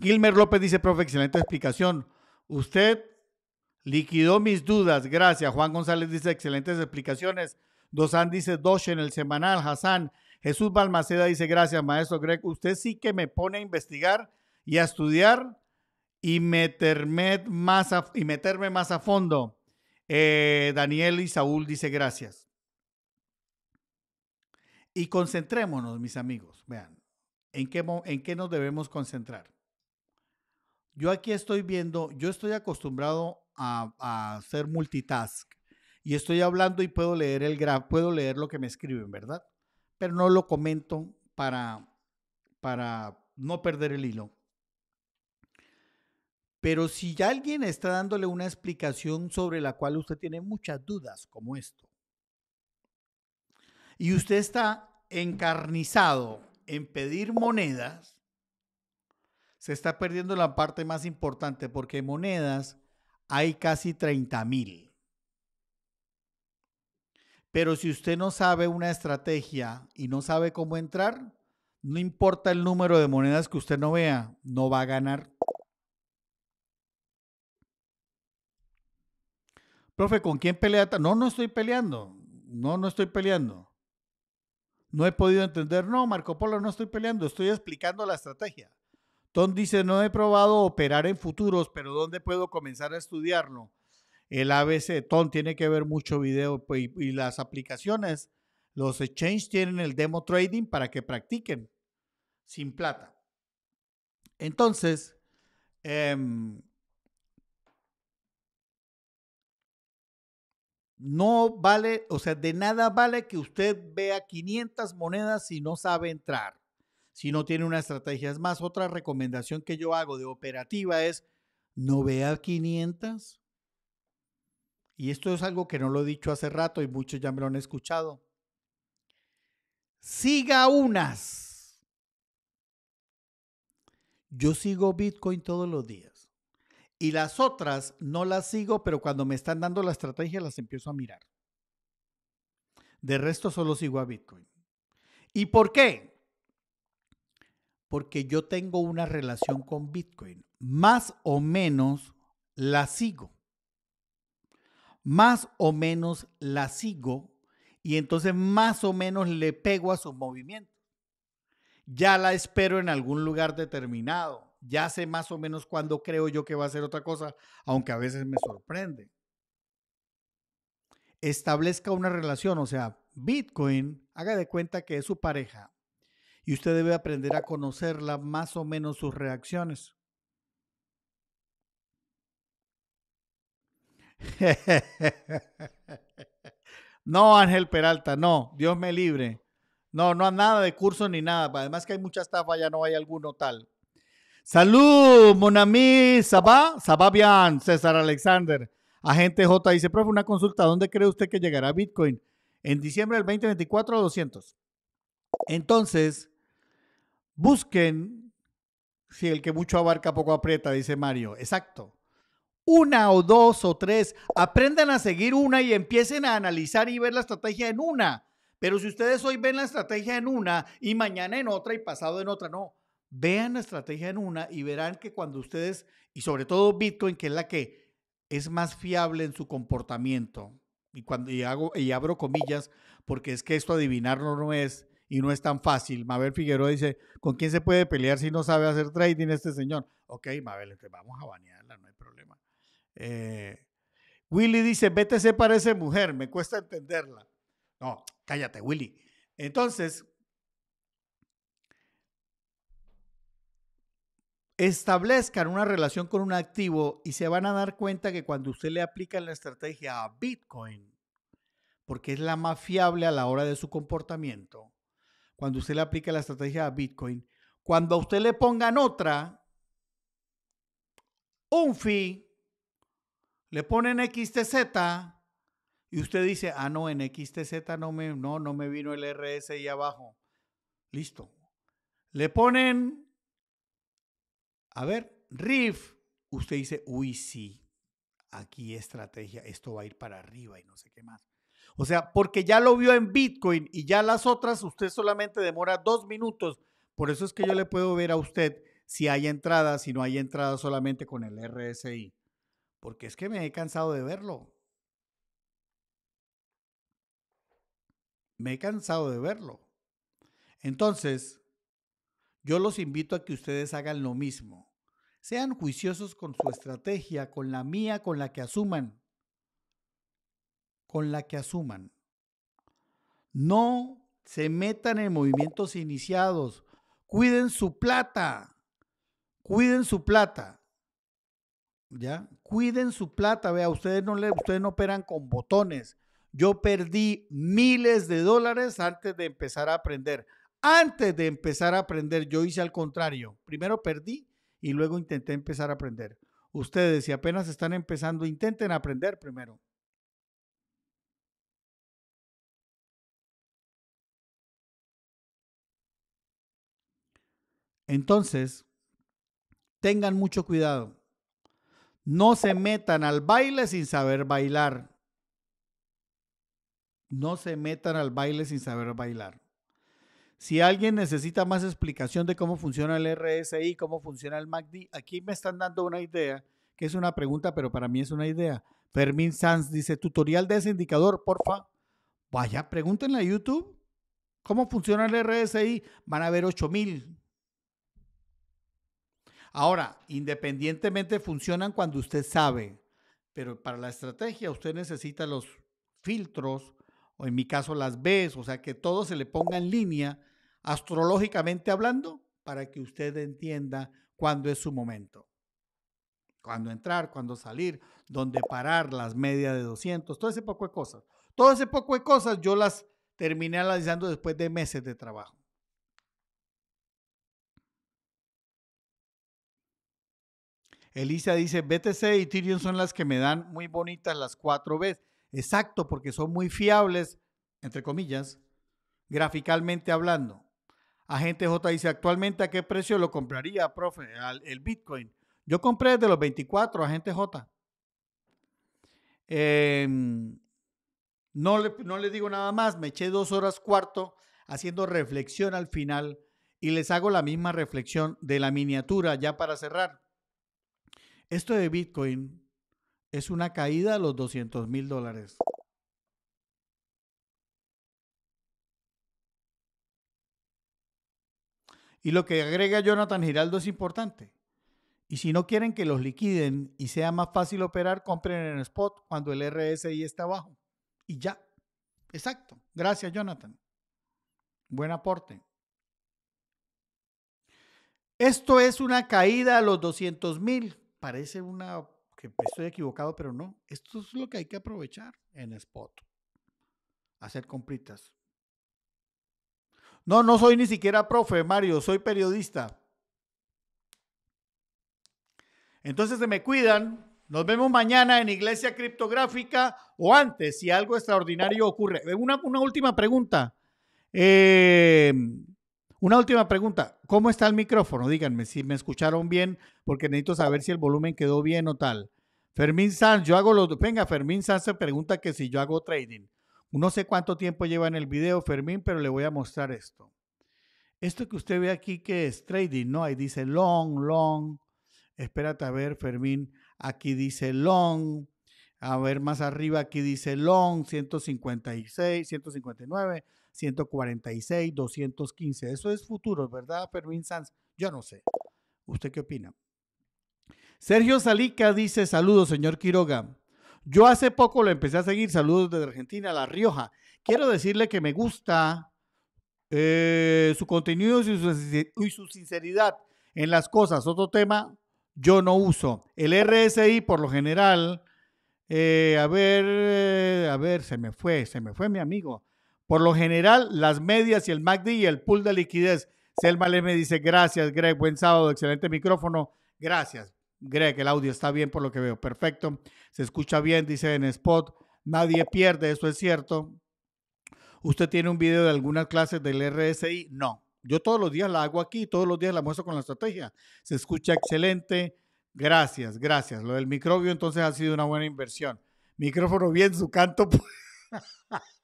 Speaker 1: Gilmer López dice, profe, excelente explicación. Usted Liquidó mis dudas, gracias. Juan González dice excelentes explicaciones. dosan dice dos en el semanal. Hassan. Jesús Balmaceda dice gracias, maestro Greg. Usted sí que me pone a investigar y a estudiar y meterme más a, y meterme más a fondo. Eh, Daniel y Saúl dice gracias. Y concentrémonos, mis amigos. Vean, ¿en qué, en qué nos debemos concentrar? Yo aquí estoy viendo, yo estoy acostumbrado a, hacer multitask y estoy hablando y puedo leer el graf, puedo leer lo que me escriben, ¿verdad? Pero no lo comento para, para no perder el hilo. Pero si ya alguien está dándole una explicación sobre la cual usted tiene muchas dudas, como esto, y usted está encarnizado en pedir monedas, se está perdiendo la parte más importante, porque monedas hay casi 30 mil. Pero si usted no sabe una estrategia y no sabe cómo entrar, no importa el número de monedas que usted no vea, no va a ganar. Profe, ¿con quién pelea? No, no estoy peleando. No, no estoy peleando. No he podido entender. No, Marco Polo, no estoy peleando. Estoy explicando la estrategia. Tom dice, no he probado operar en futuros, pero ¿dónde puedo comenzar a estudiarlo? El ABC, Tom, tiene que ver mucho video pues, y, las aplicaciones. Los exchanges tienen el demo trading para que practiquen sin plata. Entonces, em, no vale, o sea, de nada vale que usted vea 500 monedas si no sabe entrar si no tiene una estrategia. Es más, otra recomendación que yo hago de operativa es no vea 500. Y esto es algo que no lo he dicho hace rato y muchos ya me lo han escuchado. Siga unas. Yo sigo Bitcoin todos los días. Y las otras no las sigo, pero cuando me están dando la estrategia las empiezo a mirar. De resto solo sigo a Bitcoin. ¿Y por qué? porque yo tengo una relación con Bitcoin. Más o menos la sigo. Más o menos la sigo y entonces más o menos le pego a su movimiento. Ya la espero en algún lugar determinado. Ya sé más o menos cuándo creo yo que va a ser otra cosa, aunque a veces me sorprende. Establezca una relación, o sea, Bitcoin, haga de cuenta que es su pareja y usted debe aprender a conocerla más o menos sus reacciones. no, Ángel Peralta, no, Dios me libre. No, no nada de curso ni nada. Además que hay mucha estafa, ya no hay alguno tal. Salud, Monami, Sabá, Sabá bien, César Alexander. Agente J dice, profe, una consulta, ¿dónde cree usted que llegará Bitcoin? En diciembre del 2024 a 200. Entonces, Busquen, si el que mucho abarca poco aprieta, dice Mario. Exacto. Una o dos o tres, aprendan a seguir una y empiecen a analizar y ver la estrategia en una. Pero si ustedes hoy ven la estrategia en una y mañana en otra y pasado en otra, no. Vean la estrategia en una y verán que cuando ustedes, y sobre todo Bitcoin, que es la que es más fiable en su comportamiento, y, cuando, hago, y abro comillas, porque es que esto adivinarlo no es, y no es tan fácil. Mabel Figueroa dice, ¿con quién se puede pelear si no sabe hacer trading este señor? Ok, Mabel, vamos a banearla, no hay problema. Eh, Willy dice, se parece mujer, me cuesta entenderla. No, cállate, Willy. Entonces, establezcan una relación con un activo y se van a dar cuenta que cuando usted le aplica la estrategia a Bitcoin, porque es la más fiable a la hora de su comportamiento, cuando usted le aplica la estrategia a Bitcoin, cuando a usted le pongan otra, un fee, le ponen XTZ y usted dice, ah, no, en XTZ no me, no, no me vino el RS ahí abajo. Listo. Le ponen, a ver, RIF, usted dice, uy, sí, aquí estrategia, esto va a ir para arriba y no sé qué más. O sea, porque ya lo vio en Bitcoin y ya las otras, usted solamente demora dos minutos. Por eso es que yo le puedo ver a usted si hay entrada, si no hay entrada solamente con el RSI. Porque es que me he cansado de verlo. Me he cansado de verlo. Entonces, yo los invito a que ustedes hagan lo mismo. Sean juiciosos con su estrategia, con la mía, con la que asuman con la que asuman. No se metan en movimientos iniciados. Cuiden su plata. Cuiden su plata. ¿Ya? Cuiden su plata. Vea, ustedes no, le, ustedes no operan con botones. Yo perdí miles de dólares antes de empezar a aprender. Antes de empezar a aprender, yo hice al contrario. Primero perdí y luego intenté empezar a aprender. Ustedes, si apenas están empezando, intenten aprender primero. Entonces, tengan mucho cuidado. No se metan al baile sin saber bailar. No se metan al baile sin saber bailar. Si alguien necesita más explicación de cómo funciona el RSI, cómo funciona el MACD, aquí me están dando una idea, que es una pregunta, pero para mí es una idea. Fermín Sanz dice, tutorial de ese indicador, porfa. Vaya, pregúntenle a YouTube cómo funciona el RSI. Van a ver 8000. Ahora, independientemente funcionan cuando usted sabe, pero para la estrategia usted necesita los filtros, o en mi caso las Bs, o sea, que todo se le ponga en línea, astrológicamente hablando, para que usted entienda cuándo es su momento. Cuándo entrar, cuándo salir, dónde parar, las medias de 200, todo ese poco de cosas. Todo ese poco de cosas yo las terminé analizando después de meses de trabajo. Elisa dice, BTC y Tyrion son las que me dan muy bonitas las cuatro veces. Exacto, porque son muy fiables, entre comillas, graficalmente hablando. Agente J dice, actualmente a qué precio lo compraría, profe, el Bitcoin. Yo compré desde los 24, agente J. Em, no, le, no les digo nada más, me eché dos horas cuarto haciendo reflexión al final y les hago la misma reflexión de la miniatura ya para cerrar. Esto de Bitcoin es una caída a los 200 mil dólares. Y lo que agrega Jonathan Giraldo es importante. Y si no quieren que los liquiden y sea más fácil operar, compren en spot cuando el RSI está abajo. Y ya. Exacto. Gracias, Jonathan. Buen aporte. Esto es una caída a los 200 mil parece una que estoy equivocado, pero no. Esto es lo que hay que aprovechar en spot. Hacer compritas. No, no soy ni siquiera profe, Mario, soy periodista. Entonces se me cuidan. Nos vemos mañana en Iglesia Criptográfica o antes, si algo extraordinario ocurre. Eh, una, una última pregunta. Eh, una última pregunta. ¿Cómo está el micrófono? Díganme si me escucharon bien, porque necesito saber si el volumen quedó bien o tal. Fermín Sanz, yo hago los... Venga, Fermín Sanz se pregunta que si yo hago trading. No sé cuánto tiempo lleva en el video, Fermín, pero le voy a mostrar esto. Esto que usted ve aquí que es trading, ¿no? Ahí dice long, long. Espérate a ver, Fermín. Aquí dice long. A ver, más arriba aquí dice long, 156, 159. 146, 215. Eso es futuro, ¿verdad, Fermín Sanz? Yo no sé. ¿Usted qué opina? Sergio Salica dice, saludos, señor Quiroga. Yo hace poco lo empecé a seguir, saludos desde Argentina, La Rioja. Quiero decirle que me gusta eh, su contenido y su sinceridad en las cosas. Otro tema, yo no uso. El RSI, por lo general, eh, a ver, a ver, se me fue, se me fue mi amigo. Por lo general, las medias y el MACD y el pool de liquidez. Selma le me dice, gracias Greg, buen sábado, excelente micrófono. Gracias Greg, el audio está bien por lo que veo. Perfecto, se escucha bien, dice en spot. Nadie pierde, eso es cierto. ¿Usted tiene un video de algunas clases del RSI? No. Yo todos los días la hago aquí, todos los días la muestro con la estrategia. Se escucha excelente. Gracias, gracias. Lo del microbio entonces ha sido una buena inversión. Micrófono bien, su canto. Pues".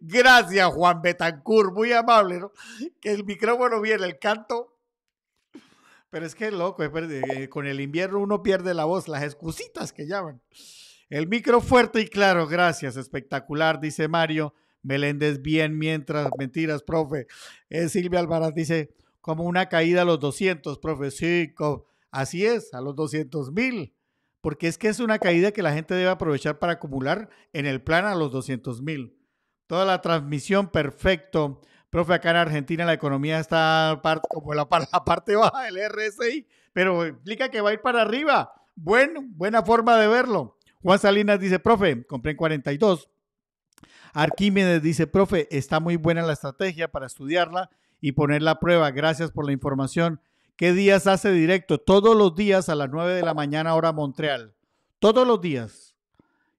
Speaker 1: Gracias, Juan Betancur, muy amable, Que el micrófono viene, el canto. Pero es que es loco, eh, eh, eh, con el invierno uno pierde la voz, las excusitas que llaman. El micro fuerte y claro, gracias, espectacular, dice Mario. Meléndez, bien, mientras, mentiras, profe. Silvia Alvaraz dice, como una caída a los 200, profe. Sí, así es, a los 200 mil. Porque es que es una caída que la gente debe aprovechar para acumular en el plan a los 200 mil toda la transmisión perfecto. Profe, acá en Argentina la economía está parte, como la, parte baja del RSI, pero implica que va a ir para arriba. Bueno, buena forma de verlo. Juan Salinas dice, profe, compré en 42. Arquímedes dice, profe, está muy buena la estrategia para estudiarla y ponerla a prueba. Gracias por la información. ¿Qué días hace directo? Todos los días a las 9 de la mañana hora Montreal. Todos los días.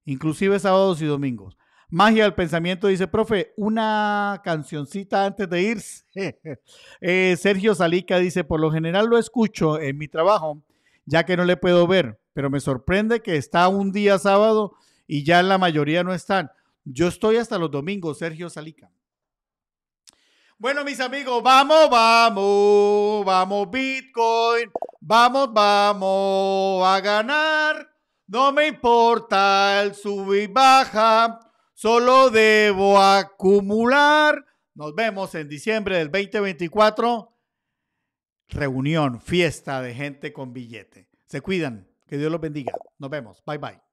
Speaker 1: Inclusive sábados y domingos. Magia del Pensamiento dice, profe, una cancioncita antes de irse. Eh, Sergio Salica dice, por lo general lo escucho en mi trabajo, ya que no le puedo ver, pero me sorprende que está un día sábado y ya la mayoría no están. Yo estoy hasta los domingos, Sergio Salica. Bueno, mis amigos, vamos, vamos, vamos, Bitcoin, vamos, vamos a ganar. No me importa el sub y baja, Solo debo acumular. Nos vemos en diciembre del 2024. Reunión, fiesta de gente con billete. Se cuidan. Que Dios los bendiga. Nos vemos. Bye bye.